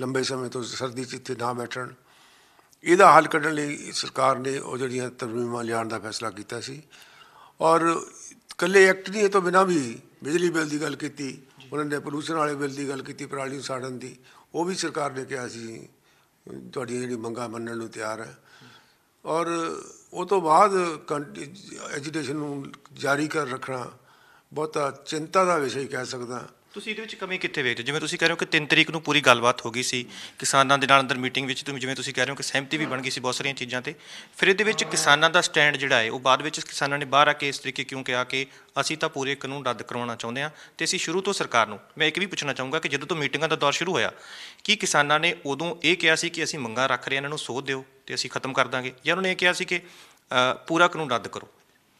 ਲੰਬੇ ਸਮੇਂ ਤੋਂ ਸਰਦੀ 'ਚ ਇੱਥੇ ਨਾ ਬੈਠਣ ਇਹਦਾ ਹੱਲ ਕੱਢਣ ਲਈ ਸਰਕਾਰ ਨੇ ਉਹ ਜਿਹੜੀਆਂ ਤਰਮੀਮਾਂ ਲਿਆਉਣ ਦਾ ਫੈਸਲਾ ਕੀਤਾ ਸੀ ਔਰ ਕੱਲੇ ਐਕਟ ਨਹੀਂ ਤੋਂ ਬਿਨਾ ਵੀ ਬਿਜਲੀ ਬਿੱਲ ਦੀ ਗੱਲ ਕੀਤੀ ਉਹਨਾਂ ਨੇ ਪੋਲੂਸ਼ਨ ਵਾਲੇ ਬਿੱਲ ਦੀ ਗੱਲ ਕੀਤੀ ਪਰਾਲੀ ਸਾੜਨ ਦੀ ਉਹ ਵੀ ਸਰਕਾਰ ਨੇ ਕਿਹਾ ਸੀ ਤੁਹਾਡੀ ਜਿਹੜੀ ਮੰਗਾ ਮੰਨਣ ਨੂੰ ਤਿਆਰ ਹੈ ਔਰ ਉਹ ਤੋਂ ਬਾਅਦ ਐਜੀਟੇਸ਼ਨ ਨੂੰ ਜਾਰੀ ਕਰ ਰੱਖਣਾ ਬਹੁਤਾ ਚਿੰਤਾ ਦਾ ਵਿਸ਼ਾ ਹੀ ਕਹਿ ਸਕਦਾ ਤੁਸੀਂ ਇਹਦੇ ਵਿੱਚ ਕਮੀ ਕਿੱਥੇ ਵੇਖਦੇ ਜਿਵੇਂ ਤੁਸੀਂ ਕਹਿ ਰਹੇ ਹੋ ਕਿ 3 ਤਰੀਕ ਨੂੰ ਪੂਰੀ ਗੱਲਬਾਤ ਹੋ ਗਈ ਸੀ ਕਿਸਾਨਾਂ ਦੇ ਨਾਲ ਅੰਦਰ ਮੀਟਿੰਗ ਵਿੱਚ ਤੁਸੀਂ ਜਿਵੇਂ ਤੁਸੀਂ ਕਹਿ ਰਹੇ ਹੋ ਕਿ ਸਹਿਮਤੀ ਵੀ ਬਣ ਗਈ ਸੀ ਬਹੁਤ ਸਾਰੀਆਂ ਚੀਜ਼ਾਂ ਤੇ ਫਿਰ ਇਹਦੇ ਵਿੱਚ ਕਿਸਾਨਾਂ ਦਾ ਸਟੈਂਡ ਜਿਹੜਾ ਹੈ ਉਹ ਬਾਅਦ ਵਿੱਚ ਕਿਸਾਨਾਂ ਨੇ ਬਾਹਰ ਆ ਕੇ ਇਸ ਤਰੀਕੇ ਕਿਉਂ ਕਿਹਾ ਕਿ ਅਸੀਂ ਤਾਂ ਪੂਰੇ ਕਾਨੂੰਨ ਰੱਦ ਕਰਵਾਉਣਾ ਚਾਹੁੰਦੇ ਹਾਂ ਤੇ ਅਸੀਂ ਸ਼ੁਰੂ ਤੋਂ ਸਰਕਾਰ ਨੂੰ ਮੈਂ ਇੱਕ ਵੀ ਪੁੱਛਣਾ ਚਾਹੂੰਗਾ ਕਿ ਜਦੋਂ ਤੋਂ ਮੀਟਿੰਗਾਂ ਦਾ ਦੌਰ ਸ਼ੁਰੂ ਹੋਇਆ ਕੀ ਕਿਸਾਨਾਂ ਨੇ ਉਦੋਂ ਇਹ ਕਿਹਾ ਸੀ ਕਿ ਅਸੀਂ ਮੰਗਾਂ ਰੱਖ ਰਹੇ ਹਾਂ, ਇਹਨਾਂ ਨੂੰ ਸੋਧ ਦਿਓ ਤੇ ਅਸੀਂ ਖਤਮ ਕਰ ਦਾਂਗੇ ਜਾਂ ਉਹਨਾਂ ਨੇ ਇਹ ਕਿਹਾ ਸੀ ਕਿ ਪੂਰਾ ਕਾਨੂੰਨ ਰੱਦ ਕਰੋ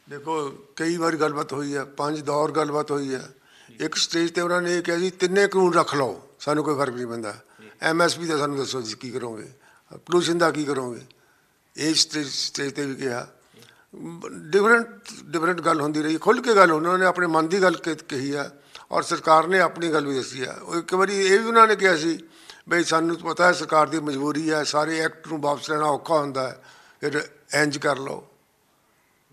ਦੇਖੋ ਕਈ ਵਾਰ ਗੱਲਬਾਤ ਹੋਈ ਹੈ ਪੰਜ ਦੌਰ ਗੱਲਬਾਤ ਹੋਈ ਹੈ ਇੱਕ ਸਟੇਜ ਤੇ ਉਹਨਾਂ ਨੇ ਇਹ ਕਿਹਾ ਜੀ ਤਿੰਨੇ ਕਾਨੂੰਨ ਰੱਖ ਲਓ ਸਾਨੂੰ ਕੋਈ ਫਰਕ ਨਹੀਂ ਪੈਂਦਾ ਐਮਐਸਪੀ ਦਾ ਸਾਨੂੰ ਦੱਸੋ ਜੀ ਕੀ ਕਰੋਗੇ ਪੋਲੂਸ਼ਨ ਦਾ ਕੀ ਕਰੋਗੇ ਇਹ ਸਟੇਜ ਸਟੇਜ ਤੇ ਵੀ ਕਿਹਾ ਡਿਫਰੈਂਟ ਡਿਫਰੈਂਟ ਗੱਲ ਹੁੰਦੀ ਰਹੀ ਖੁੱਲ ਕੇ ਗੱਲ ਉਹਨਾਂ ਨੇ ਆਪਣੇ ਮਨ ਦੀ ਗੱਲ ਕਹੀ ਆ ਔਰ ਸਰਕਾਰ ਨੇ ਆਪਣੀ ਗੱਲ ਵੀ ਦੱਸੀ ਆ ਉਹ ਇੱਕ ਵਾਰੀ ਇਹ ਵੀ ਉਹਨਾਂ ਨੇ ਕਿਹਾ ਸੀ ਬਈ ਸਾਨੂੰ ਪਤਾ ਹੈ ਸਰਕਾਰ ਦੀ ਮਜਬੂਰੀ ਹੈ ਸਾਰੇ ਐਕਟ ਨੂੰ ਵਾਪਸ ਲੈਣਾ ਔਖਾ ਹੁੰਦਾ ਹੈ ਫਿਰ ਇੰਜ ਕਰ ਲਓ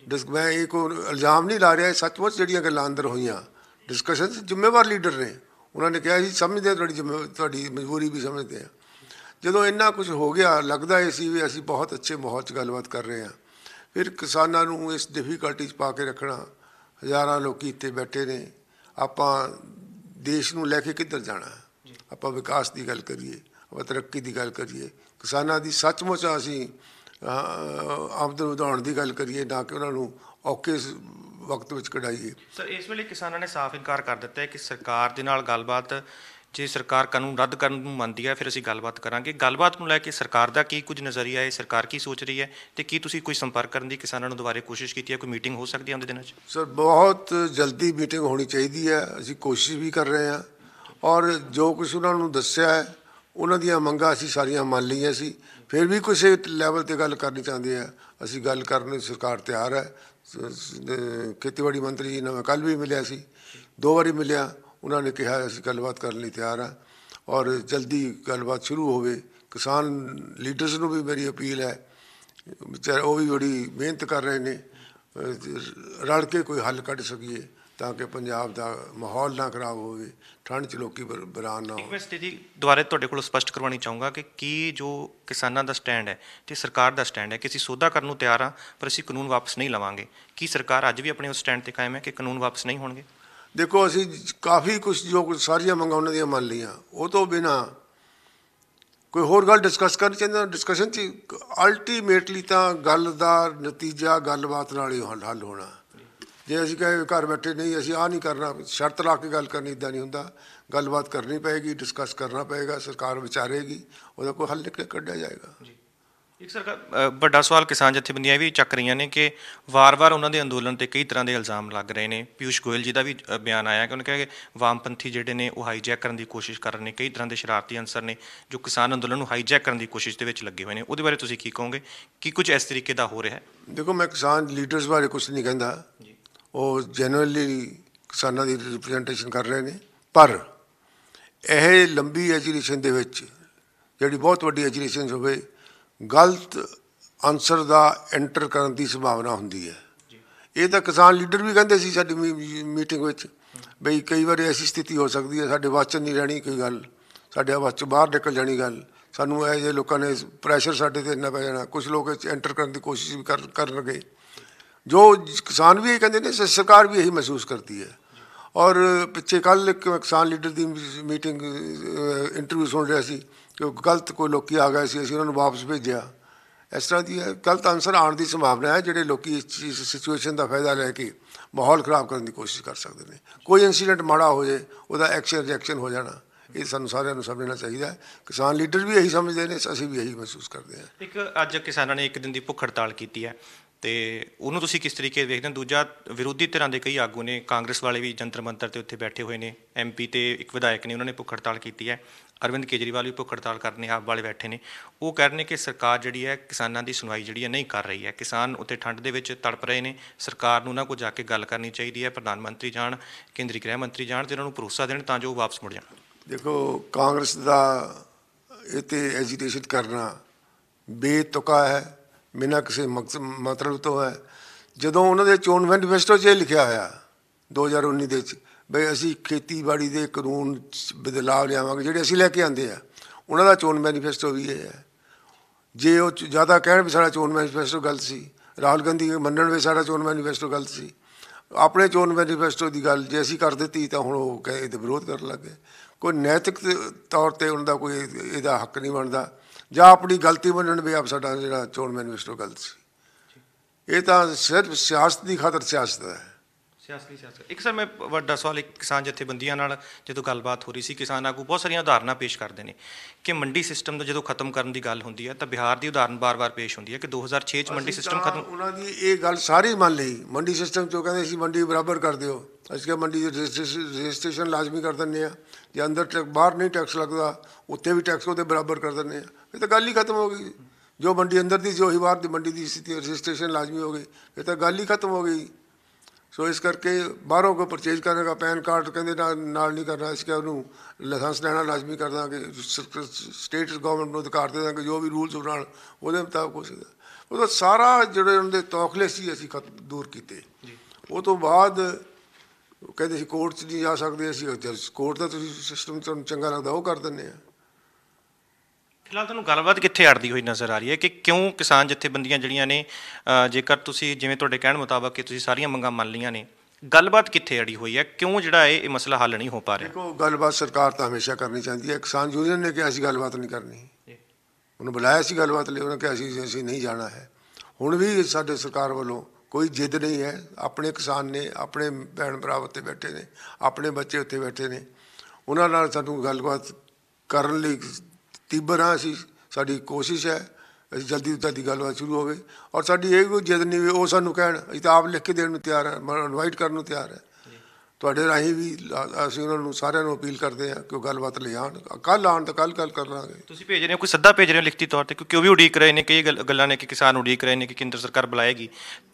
ਦਿਸ ਮੈਂ ਇਹ ਕੋ ਇਲਜ਼ਾਮ ਨਹੀਂ ਲਾ ਰਿਹਾ ਸੱਚਮੁੱਚ ਜਿਹੜੀਆਂ ਗੱਲਾਂ ਅੰਦਰ ਹੋਈਆਂ ਡਿਸਕਸ਼ਨ ਜ਼ਿੰਮੇਵਾਰ ਲੀਡਰ ਨੇ ਉਹਨਾਂ ਨੇ ਕਿਹਾ ਸੀ ਸਮਝਦੇ ਤੁਹਾਡੀ ਤੁਹਾਡੀ ਮਜਬੂਰੀ ਵੀ ਸਮਝਦੇ ਆ ਜਦੋਂ ਇੰਨਾ ਕੁਝ ਹੋ ਗਿਆ ਲੱਗਦਾ ਏ ਸੀ ਵੀ ਅਸੀਂ ਬਹੁਤ ਅੱਛੇ ਮਾਹੌਲ 'ਚ ਗੱਲਬਾਤ ਕਰ ਰਹੇ ਆ ਫਿਰ ਕਿਸਾਨਾਂ ਨੂੰ ਇਸ ਡਿਫਿਕਲਟੀ 'ਚ ਪਾ ਕੇ ਰੱਖਣਾ ਹਜ਼ਾਰਾਂ ਲੋਕੀ ਇੱਥੇ ਬੈਠੇ ਨੇ ਆਪਾਂ ਦੇਸ਼ ਨੂੰ ਲੈ ਕੇ ਕਿੱਧਰ ਜਾਣਾ ਆਪਾਂ ਵਿਕਾਸ ਦੀ ਗੱਲ ਕਰੀਏ ਆਪਾਂ ਤਰੱਕੀ ਦੀ ਗੱਲ ਕਰੀਏ ਕਿਸਾਨਾਂ ਦੀ ਸੱਚਮੁੱਚ ਅਸੀਂ ਆਮਦਨ ਵਧਾਉਣ ਦੀ ਗੱਲ ਕਰੀਏ ਨਾ ਕਿ ਉਹਨਾਂ ਨੂੰ ਔਕੇ ਵਕਤ ਵਿੱਚ ਕਢਾਈਏ ਸਰ ਇਸ ਵੇਲੇ ਕਿਸਾਨਾਂ ਨੇ ਸਾਫ਼ ਇਨਕਾਰ ਕਰ ਦਿੱਤਾ ਹੈ ਕਿ ਸਰਕਾਰ ਦੇ ਨਾਲ ਗੱਲਬਾਤ ਜੇ ਸਰਕਾਰ ਕਾਨੂੰਨ ਰੱਦ ਕਰਨ ਨੂੰ ਮੰਨਦੀ ਹੈ ਫਿਰ ਅਸੀਂ ਗੱਲਬਾਤ ਕਰਾਂਗੇ ਗੱਲਬਾਤ ਨੂੰ ਲੈ ਕੇ ਸਰਕਾਰ ਦਾ ਕੀ ਕੁਝ ਨਜ਼ਰੀਆ ਹੈ ਸਰਕਾਰ ਕੀ ਸੋਚ ਰਹੀ ਹੈ ਤੇ ਕੀ ਤੁਸੀਂ ਕੋਈ ਸੰਪਰਕ ਕਰਨ ਦੀ ਕਿਸਾਨਾਂ ਨੂੰ ਦੁਬਾਰੇ ਕੋਸ਼ਿਸ਼ ਕੀਤੀ ਹੈ ਕੋਈ ਮੀਟਿੰਗ ਹੋ ਸਕਦੀ ਹੈ ਉਹਦੇ ਦਿਨਾਂ 'ਚ ਸਰ ਬਹੁਤ ਜਲਦੀ ਮੀਟਿੰਗ ਹੋਣੀ ਚਾਹੀਦੀ ਹੈ ਅਸੀਂ ਕੋਸ਼ਿਸ਼ ਵੀ ਕਰ ਰਹੇ ਹਾਂ ਔਰ ਜੋ ਕੁਝ ਉਹਨਾਂ ਨੂੰ ਦੱਸਿਆ ਹੈ ਉਹਨਾਂ ਦੀਆਂ ਮੰਗਾਂ ਅਸੀਂ ਸਾਰੀਆਂ ਮੰਨ ਲਈਆਂ ਸੀ ਫਿਰ ਵੀ ਕਿਸੇ ਲੈਵਲ ਤੇ ਗੱਲ ਕਰਨੀ ਚਾਹੁੰਦੇ ਆ ਅਸੀਂ ਗੱਲ ਕਰਨ ਨੂੰ ਸਰਕਾਰ ਤਿਆਰ ਹੈ ਖੇਤੀਬਾੜੀ ਮੰਤਰੀ ਜੀ ਨਾਲ ਕੱਲ ਵੀ ਮਿਲਿਆ ਸੀ ਦੋ ਵਾਰੀ ਮਿਲਿਆ ਉਹਨਾਂ ਨੇ ਕਿਹਾ ਅਸੀਂ ਗੱਲਬਾਤ ਕਰਨ ਲਈ ਤਿਆਰ ਆ ਔਰ ਜਲਦੀ ਗੱਲਬਾਤ ਸ਼ੁਰੂ ਹੋਵੇ ਕਿਸਾਨ ਲੀਡਰਸ ਨੂੰ ਵੀ ਮੇਰੀ ਅਪੀਲ ਹੈ ਉਹ ਵੀ ਬੜੀ ਮਿਹਨਤ ਕਰ ਰਹੇ ਨੇ ਰਲ ਕੇ ਕੋਈ ਹੱਲ ਕੱਢ ਸਕੀਏ ਤਾਂ ਕਿ ਪੰਜਾਬ ਦਾ ਮਾਹੌਲ ਨਾ ਖਰਾਬ ਹੋਵੇ ਠੰਡ 'ਚ ਲੋਕੀ ਬਰਾਨ ਨਾ ਹੋਵੇ ਰਿਕਵੈਸਟ ਜੀ ਦੁਆਰੇ ਤੁਹਾਡੇ ਕੋਲ ਸਪਸ਼ਟ ਕਰਵਾਉਣੀ ਚਾਹੂੰਗਾ ਕਿ ਕੀ ਜੋ ਕਿਸਾਨਾਂ ਦਾ ਸਟੈਂਡ ਹੈ ਤੇ ਸਰਕਾਰ ਦਾ ਸਟੈਂਡ ਹੈ ਕਿ ਅਸੀਂ ਸੌਦਾ ਕਰਨ ਨੂੰ ਤਿਆਰ ਆ ਪਰ ਅਸੀਂ ਕਾਨੂੰਨ ਵਾਪਸ ਨਹੀਂ ਲਵਾਂਗੇ ਕੀ ਸਰਕਾਰ ਅੱਜ ਵੀ ਆਪਣੇ ਉਸ ਸਟੈਂਡ ਤੇ ਕਾਇਮ ਹੈ ਕਿ ਕਾਨੂੰਨ ਵਾਪਸ ਨਹੀਂ ਹੋਣਗੇ ਦੇਖੋ ਅਸੀਂ ਕਾਫੀ ਕੁਝ ਜੋ ਸਾਰੀਆਂ ਮੰਗਾਂ ਉਹਨਾਂ ਦੀਆਂ ਮੰਨ ਲਈਆਂ ਉਹ ਤੋਂ ਬਿਨਾ ਕੋਈ ਹੋਰ ਗੱਲ ਡਿਸਕਸ ਕਰਨੀ ਚਾਹੀਦੀ ਡਿਸਕਸ਼ਨ 'ਚ ਅਲਟੀਮੇਟਲੀ ਤਾਂ ਗੱਲ ਦਾ ਨਤੀਜਾ ਗੱਲਬਾਤ ਨਾਲ ਹੀ ਹੱਲ ਹੋਣਾ ਜੇ ਅਸੀਂ ਕਹੇ ਘਰ ਬੈਠੇ ਨਹੀਂ ਅਸੀਂ ਆ ਨਹੀਂ ਕਰਨਾ ਸ਼ਰਤ ਲਾ ਕੇ ਗੱਲ ਕਰਨੀ ਇਦਾਂ ਨਹੀਂ ਹੁੰਦਾ ਗੱਲਬਾਤ ਕਰਨੀ ਪਏਗੀ ਡਿਸਕਸ ਕਰਨਾ ਪਏਗਾ ਸਰਕਾਰ ਵਿਚਾਰੇਗੀ ਉਹਦਾ ਕੋਈ ਹੱਲ ਕੱਢਿਆ ਜਾਏਗਾ ਜੀ ਇੱਕ ਸਰਕਾਰ ਵੱਡਾ ਸਵਾਲ ਕਿਸਾਨ ਜਥੇਬੰਦੀਆਂ ਵੀ ਚੱਕ ਰਹੀਆਂ ਨੇ ਕਿ ਵਾਰ-ਵਾਰ ਉਹਨਾਂ ਦੇ ਅੰਦੋਲਨ ਤੇ ਕਈ ਤਰ੍ਹਾਂ ਦੇ ਇਲਜ਼ਾਮ ਲੱਗ ਰਹੇ ਨੇ ਪਿਊਸ਼ ਗੋਇਲ ਜੀ ਦਾ ਵੀ ਬਿਆਨ ਆਇਆ ਕਿ ਉਹਨਾਂ ਕਹਿੰਦੇ ਵਾਮਪੰਥੀ ਜਿਹੜੇ ਨੇ ਉਹ ਹਾਈਜੈਕ ਕਰਨ ਦੀ ਕੋਸ਼ਿਸ਼ ਕਰ ਰਹੇ ਨੇ ਕਈ ਤਰ੍ਹਾਂ ਦੇ ਸ਼ਰਾਰਤੀ ਅੰਸਰ ਨੇ ਜੋ ਕਿਸਾਨ ਅੰਦੋਲਨ ਨੂੰ ਹਾਈਜੈਕ ਕਰਨ ਦੀ ਕੋਸ਼ਿਸ਼ ਦੇ ਵਿੱਚ ਲੱਗੇ ਹੋਏ ਨੇ ਉਹਦੇ ਬਾਰੇ ਤੁਸੀਂ ਕੀ ਕਹੋਗੇ ਕੀ ਕੁਝ ਇਸ ਤਰੀਕੇ ਦਾ ਹੋ ਰਿਹਾ ਹੈ ਦੇਖੋ ਮੈਂ ਕਿਸਾਨ ਲੀਡਰਸ ਬਾਰੇ ਕੁਝ ਨਹੀਂ ਕਹਿੰਦਾ ਜੀ ਉਹ ਜੈਨੂਅਲੀ ਕਿਸਾਨਾਂ ਦੀ ਰਿਪਰੈਜ਼ੈਂਟੇਸ਼ਨ ਕਰ ਰਹੇ ਨੇ ਪਰ ਇਹ ਲੰਬੀ ਐਜੀਟੇਸ਼ਨ ਦੇ ਵਿੱਚ ਜਿਹੜੀ ਬਹੁਤ ਵੱਡੀ ਐਜੀਟੇਸ਼ਨ ਹੋਵੇ ਗਲਤ ਆਨਸਰ ਦਾ ਐਂਟਰ ਕਰਨ ਦੀ ਸੰਭਾਵਨਾ ਹੁੰਦੀ ਹੈ ਇਹ ਤਾਂ ਕਿਸਾਨ ਲੀਡਰ ਵੀ ਕਹਿੰਦੇ ਸੀ ਸਾਡੀ ਮੀਟਿੰਗ ਵਿੱਚ ਬਈ ਕਈ ਵਾਰ ਐਸੀ ਸਥਿਤੀ ਹੋ ਸਕਦੀ ਹੈ ਸਾਡੇ ਵਾਚਨ ਨਹੀਂ ਰਹਿਣੀ ਕੋਈ ਗੱਲ ਸਾਡੇ ਆਵਾਜ਼ ਬਾਹਰ ਨਿਕਲ ਜਾਣੀ ਗੱਲ ਸਾਨੂੰ ਇਹ ਜੇ ਲੋਕਾਂ ਨੇ ਪ੍ਰੈਸ਼ਰ ਸਾਡੇ ਤੇ ਇੰਨਾ ਪੈ ਜਾਣਾ ਕੁਝ ਲੋਕ ਐਂਟਰ ਕਰਨ ਦੀ ਕੋਸ਼ਿਸ਼ ਵੀ ਕਰਨਗੇ ਜੋ ਕਿਸਾਨ ਵੀ ਇਹ ਕਹਿੰਦੇ ਨੇ ਸਰਕਾਰ ਵੀ ਇਹੀ ਮਹਿਸੂਸ ਕਰਦੀ ਹੈ ਔਰ ਪਿੱਛੇ ਕੱਲ ਇੱਕ ਕਿਸਾਨ ਲੀਡਰ ਦੀ ਮੀਟਿੰਗ ਇੰਟਰਵਿਊ ਸੁਣ ਰਿਹਾ ਸੀ ਕਿ ਗਲਤ ਕੋਈ ਲੋਕੀ ਆ ਗਏ ਸੀ ਅਸੀਂ ਉਹਨਾਂ ਨੂੰ ਵਾਪਸ ਭੇਜਿਆ ਇਸ ਤਰ੍ਹਾਂ ਦੀ ਗਲਤ ਆਨਸਰ ਆਉਣ ਦੀ ਸੰਭਾਵਨਾ ਹੈ ਜਿਹੜੇ ਲੋਕੀ ਇਸ ਸਿਚੁਏਸ਼ਨ ਦਾ ਫਾਇਦਾ ਲੈ ਕੇ ਮਾਹੌਲ ਖਰਾਬ ਕਰਨ ਦੀ ਕੋਸ਼ਿਸ਼ ਕਰ ਸਕਦੇ ਨੇ ਕੋਈ ਇਨਸੀਡੈਂਟ ਮਾੜਾ ਹੋ ਜਾਏ ਉਹਦਾ ਐਕਸ਼ਨ ਰਿਐਕਸ਼ਨ ਹੋ ਜਾਣਾ ਇਹ ਸਾਨੂੰ ਸਾਰਿਆਂ ਨੂੰ ਸਮਝਣਾ ਚਾਹੀਦਾ ਹੈ ਕਿਸਾਨ ਲੀਡਰ ਵੀ ਇਹੀ ਸਮਝਦੇ ਨੇ ਅਸੀਂ ਵੀ ਇਹੀ ਮਹਿਸੂਸ ਕਰਦੇ ਹਾਂ ਇੱਕ ਅੱਜ ਕਿਸਾਨਾਂ ਨੇ ਇੱਕ ਦਿਨ ਦੀ ਭੁੱਖ ਹੜਤਾਲ ਕੀਤੀ ਹੈ ਤੇ ਉਹਨੂੰ ਤੁਸੀਂ ਕਿਸ ਤਰੀਕੇ ਦੇਖਦੇ ਹੋ ਦੂਜਾ ਵਿਰੋਧੀ ਧਿਰਾਂ ਦੇ ਕਈ ਆਗੂ ਨੇ ਕਾਂਗਰਸ ਵਾਲੇ ਵੀ ਜੰਤਰ ਮੰਤਰ ਤੇ ਉੱਥੇ ਬੈਠੇ ਹੋਏ ਨੇ ਐਮਪੀ ਤੇ ਇੱਕ ਵਿਧਾਇਕ ਨੇ ਉਹਨਾਂ ਨੇ ਭੁੱਖ ਹੜਤਾਲ ਕੀਤੀ ਹੈ ਅਰਵਿੰਦ ਕੇਜਰੀਵਾਲ ਵੀ ਭੁੱਖ ਹੜਤਾਲ ਕਰਨੇ ਆਪ ਵਾਲੇ ਬੈਠੇ ਨੇ ਉਹ ਕਹਿ ਰਹੇ ਨੇ ਕਿ ਸਰਕਾਰ ਜਿਹੜੀ ਹੈ ਕਿਸਾਨਾਂ ਦੀ ਸੁਣਵਾਈ ਜਿਹੜੀ ਹੈ ਨਹੀਂ ਕਰ ਰਹੀ ਹੈ ਕਿਸਾਨ ਉੱਥੇ ਠੰਡ ਦੇ ਵਿੱਚ ਤੜਪ ਰਹੇ ਨੇ ਸਰਕਾਰ ਨੂੰ ਉਹਨਾਂ ਕੋਲ ਜਾ ਕੇ ਗੱਲ ਕਰਨੀ ਚਾਹੀਦੀ ਹੈ ਪ੍ਰਧਾਨ ਮੰਤਰੀ ਜਾਣ ਕੇਂਦਰੀ ਗ੍ਰਹਿ ਮੰਤਰੀ ਜਾਣ ਤੇ ਉਹਨਾਂ ਨੂੰ ਭਰੋਸਾ ਦੇਣ ਤਾਂ ਜੋ ਉਹ ਵਾਪਸ ਮੁੜ ਜਾਣ ਦੇਖੋ ਕਾਂਗਰਸ ਦਾ ਇਹ ਤੇ ਐਜੀਟੇਸ਼ਨ ਕਰਨਾ ਬੇਤੁਕਾ ਹੈ ਬਿਨਾਂ ਕਿਸੇ ਮਤਲਬ ਤੋਂ ਹੈ ਜਦੋਂ ਉਹਨਾਂ ਦੇ ਚੋਣ ਮੈਨੀਫੈਸਟੋ 'ਚ ਇਹ ਲਿਖਿਆ ਹੋਇਆ 2019 ਦੇ ਵਿੱਚ ਬਈ ਅਸੀਂ ਖੇਤੀਬਾੜੀ ਦੇ ਕਾਨੂੰਨ ਬਦਲਾਅ ਲਿਆਵਾਂਗੇ ਜਿਹੜੇ ਅਸੀਂ ਲੈ ਕੇ ਆਂਦੇ ਆ ਉਹਨਾਂ ਦਾ ਚੋਣ ਮੈਨੀਫੈਸਟੋ ਵੀ ਇਹ ਹੈ ਜੇ ਉਹ ਜ਼ਿਆਦਾ ਕਹਿਣ ਵੀ ਸਾਡਾ ਚੋਣ ਮੈਨੀਫੈਸਟੋ ਗਲਤ ਸੀ ਰਾਹੁਲ ਗਾਂਧੀ ਦੇ ਮੰਨਣ ਵੇ ਸਾਡਾ ਚੋਣ ਮੈਨੀਫੈਸਟੋ ਗਲਤ ਸੀ ਆਪਣੇ ਚੋਣ ਮੈਨੀਫੈਸਟੋ ਦੀ ਗੱਲ ਜੇ ਅਸੀਂ ਕਰ ਦਿੱਤੀ ਤਾਂ ਹੁਣ ਉਹ ਕਹੇ ਤੇ ਵਿਰੋਧ ਕਰਨ ਲੱਗੇ ਕੋਈ ਨੈਤਿਕ ਤੌਰ ਤੇ ਉਹਨਾਂ ਦਾ ਕੋਈ ਇਹਦਾ ਹੱਕ ਨਹੀਂ ਬਣਦਾ ਜਾਂ ਆਪਣੀ ਗਲਤੀ ਮੰਨਣ ਵੀ ਆਪ ਸਾਡਾ ਜਿਹੜਾ ਚੋਣ ਮੈਨੀਫੈਸਟੋ ਗਲਤ ਸੀ ਇਹ ਤਾਂ ਸਿਰਫ ਸਿਆਸਤ ਦੀ ਖਾਤਰ ਸਿਆਸਤ ਹੈ ਸਿਆਸੀ ਸਿਆਸਤ ਇੱਕ ਸਰ ਮੈਂ ਵੱਡਾ ਸਵਾਲ ਇੱਕ ਕਿਸਾਨ ਜਥੇਬੰਦੀਆਂ ਨਾਲ ਜਦੋਂ ਗੱਲਬਾਤ ਹੋ ਰਹੀ ਸੀ ਕਿਸਾਨਾਂ ਕੋ ਬਹੁਤ ਸਾਰੀਆਂ ਉਦਾਹਰਨਾਂ ਪੇਸ਼ ਕਰਦੇ ਨੇ ਕਿ ਮੰਡੀ ਸਿਸਟਮ ਨੂੰ ਜਦੋਂ ਖਤਮ ਕਰਨ ਦੀ ਗੱਲ ਹੁੰਦੀ ਹੈ ਤਾਂ ਬਿਹਾਰ ਦੀ ਉਦਾਹਰਨ ਬਾਰ-ਬਾਰ ਪੇਸ਼ ਹੁੰਦੀ ਹੈ ਕਿ 2006 ਚ ਮੰਡੀ ਸਿਸਟਮ ਖਤਮ ਉਹਨਾਂ ਦੀ ਇਹ ਗੱਲ ਸਾਰੀ ਮੰਨ ਲਈ ਮੰਡੀ ਸਿਸਟਮ ਚੋਂ ਕਹਿੰਦੇ ਸੀ ਮੰਡੀ ਬਰਾਬਰ ਕਰ ਦਿਓ ਅਸੀਂ ਕਿਹਾ ਮੰਡੀ ਦੇ ਰਜਿਸਟ੍ਰੇਸ਼ਨ ਲਾਜ਼ਮੀ ਕਰ ਦਿੰਨੇ ਆ ਜੇ ਅੰਦਰ ਟੈਕ ਬਾਹਰ ਨਹੀਂ ਟੈਕਸ ਲੱਗਦਾ ਉੱਤੇ ਵੀ ਟੈਕਸ ਉਹਦੇ ਬਰਾਬਰ ਕਰ ਦਿੰਦੇ ਆ ਇਹ ਤਾਂ ਗੱਲ ਹੀ ਖਤਮ ਹੋ ਗਈ ਜੋ ਮੰਡੀ ਅੰਦਰ ਦੀ ਜੋ ਹੀ ਬਾਹਰ ਦੀ ਮੰਡੀ ਦੀ ਸਥਿਤੀ ਰਜਿਸਟ੍ਰੇਸ਼ਨ ਲਾਜ਼ਮੀ ਹੋ ਗਈ ਇਹ ਤਾਂ ਗੱਲ ਹੀ ਖਤਮ ਹੋ ਗਈ ਸੋ ਇਸ ਕਰਕੇ ਬਾਹਰੋਂ ਕੋ ਪਰਚੇਜ ਕਰੇਗਾ ਪੈਨ ਕਾਰਡ ਕਹਿੰਦੇ ਨਾਲ ਨਹੀਂ ਕਰਨਾ ਇਸ ਕਿ ਉਹਨੂੰ ਲਾਇਸੈਂਸ ਲੈਣਾ ਲਾਜ਼ਮੀ ਕਰ ਦਾਂਗੇ ਸਟੇਟ ਗਵਰਨਮੈਂਟ ਨੂੰ ਅਧਿਕਾਰ ਦੇ ਦਾਂਗੇ ਜੋ ਵੀ ਰੂਲਸ ਬਣਾਣ ਉਹਦੇ ਮੁਤਾਬਕ ਹੋ ਸਕਦਾ ਤਾਂ ਸਾਰਾ ਜਿਹੜੇ ਉਹਨਾਂ ਦੇ ਤੌਖਲੇ ਸੀ ਅਸੀਂ ਦੂਰ ਕੀਤੇ ਉਹ ਤੋਂ ਬਾਅਦ ਕਹਿੰਦੇ ਸੀ ਕੋਰਟ 'ਚ ਨਹੀਂ ਜਾ ਸਕਦੇ ਅਸੀਂ ਕੋਰਟ ਦਾ ਤੁਸੀਂ ਸਿਸਟਮ ਤੁਹਾਨੂੰ ਚੰਗਾ ਲੱਗਦਾ ਉਹ ਕਰ ਦਿੰਨੇ ਆ ਫਿਲਹਾਲ ਤੁਹਾਨੂੰ ਗੱਲਬਾਤ ਕਿੱਥੇ ਅੜਦੀ ਹੋਈ ਨਜ਼ਰ ਆ ਰਹੀ ਹੈ ਕਿ ਕਿਉਂ ਕਿਸਾਨ ਜਥੇਬੰਦੀਆਂ ਜਿਹੜੀਆਂ ਨੇ ਜੇਕਰ ਤੁਸੀਂ ਜਿਵੇਂ ਤੁਹਾਡੇ ਕਹਿਣ ਮੁਤਾਬਕ ਕਿ ਤੁਸੀਂ ਸਾਰੀਆਂ ਮੰਗਾਂ ਮੰਨ ਲਈਆਂ ਨੇ ਗੱਲਬਾਤ ਕਿੱਥੇ ਅੜੀ ਹੋਈ ਹੈ ਕਿਉਂ ਜਿਹੜਾ ਇਹ ਮਸਲਾ ਹੱਲ ਨਹੀਂ ਹੋ ਪਾ ਰਿਹਾ ਦੇਖੋ ਗੱਲਬਾਤ ਸਰਕਾਰ ਤਾਂ ਹਮੇਸ਼ਾ ਕਰਨੀ ਚਾਹੀਦੀ ਹੈ ਕਿਸਾਨ ਯੂਨੀਅਨ ਨੇ ਕਿਹਾ ਅਸੀਂ ਗੱਲਬਾਤ ਨਹੀਂ ਕਰਨੀ ਉਹਨੂੰ ਬੁਲਾਇਆ ਸੀ ਗੱਲਬਾਤ ਲਈ ਉਹਨੇ ਕਿਹਾ ਅਸੀਂ ਅਸੀਂ ਨਹੀਂ ਜਾਣਾ ਹੈ ਹੁਣ ਵੀ ਸਾਡੇ ਸਰਕਾਰ ਵੱਲੋਂ ਕੋਈ ਜਿੱਦ ਨਹੀਂ ਹੈ ਆਪਣੇ ਕਿਸਾਨ ਨੇ ਆਪਣੇ ਭੈਣ ਭਰਾ ਉੱਤੇ ਬੈਠੇ ਨੇ ਆਪਣੇ ਬੱਚੇ ਉੱਤੇ ਬੈਠੇ ਨੇ ਉਹਨਾਂ ਨਾਲ ਸਾਨੂੰ ਗੱਲਬਾਤ ਕਰਨ ਲਈ ਤੀਬਰ ਹਾਂ ਅਸੀਂ ਸਾਡੀ ਕੋਸ਼ਿਸ਼ ਹੈ ਅਸੀਂ ਜਲਦੀ ਤੋਂ ਜਲਦੀ ਗੱਲਬਾਤ ਸ਼ੁਰੂ ਹੋਵੇ ਔਰ ਸਾਡੀ ਇਹ ਕੋਈ ਜਿੱਦ ਨਹੀਂ ਉਹ ਸਾਨੂੰ ਕਹਿਣ ਅਸੀਂ ਤਾਂ ਆਪ ਲਿਖ ਕੇ ਦੇਣ ਨੂੰ ਤਿਆਰ ਹਾਂ ਇਨਵਾਈਟ ਕਰਨ ਨੂੰ ਤਿਆਰ ਹੈ ਤੁਹਾਡੇ ਰਾਹੀਂ ਵੀ ਅਸੀਂ ਉਹਨਾਂ ਨੂੰ ਸਾਰਿਆਂ ਨੂੰ ਅਪੀਲ ਕਰਦੇ ਹਾਂ ਕਿ ਉਹ ਗੱਲਬਾਤ ਲੈ ਆਣ ਕੱਲ ਆਣ ਤਾਂ ਕੱਲ ਕੱਲ ਕਰਾਂਗੇ ਤੁਸੀਂ ਭੇਜ ਰਹੇ ਹੋ ਕੋਈ ਸੱਦਾ ਭੇਜ ਰਹੇ ਹੋ ਲਿਖਤੀ ਤੌਰ ਤੇ ਕਿਉਂਕਿ ਉਹ ਵੀ ਉਡੀਕ ਰਹੇ ਨੇ ਕਈ ਗੱਲਾਂ ਨੇ ਕਿ ਕਿਸਾਨ ਉਡੀਕ ਰਹੇ ਨੇ ਕਿ ਕੇਂਦਰ ਸਰਕਾਰ ਬੁਲਾਏਗੀ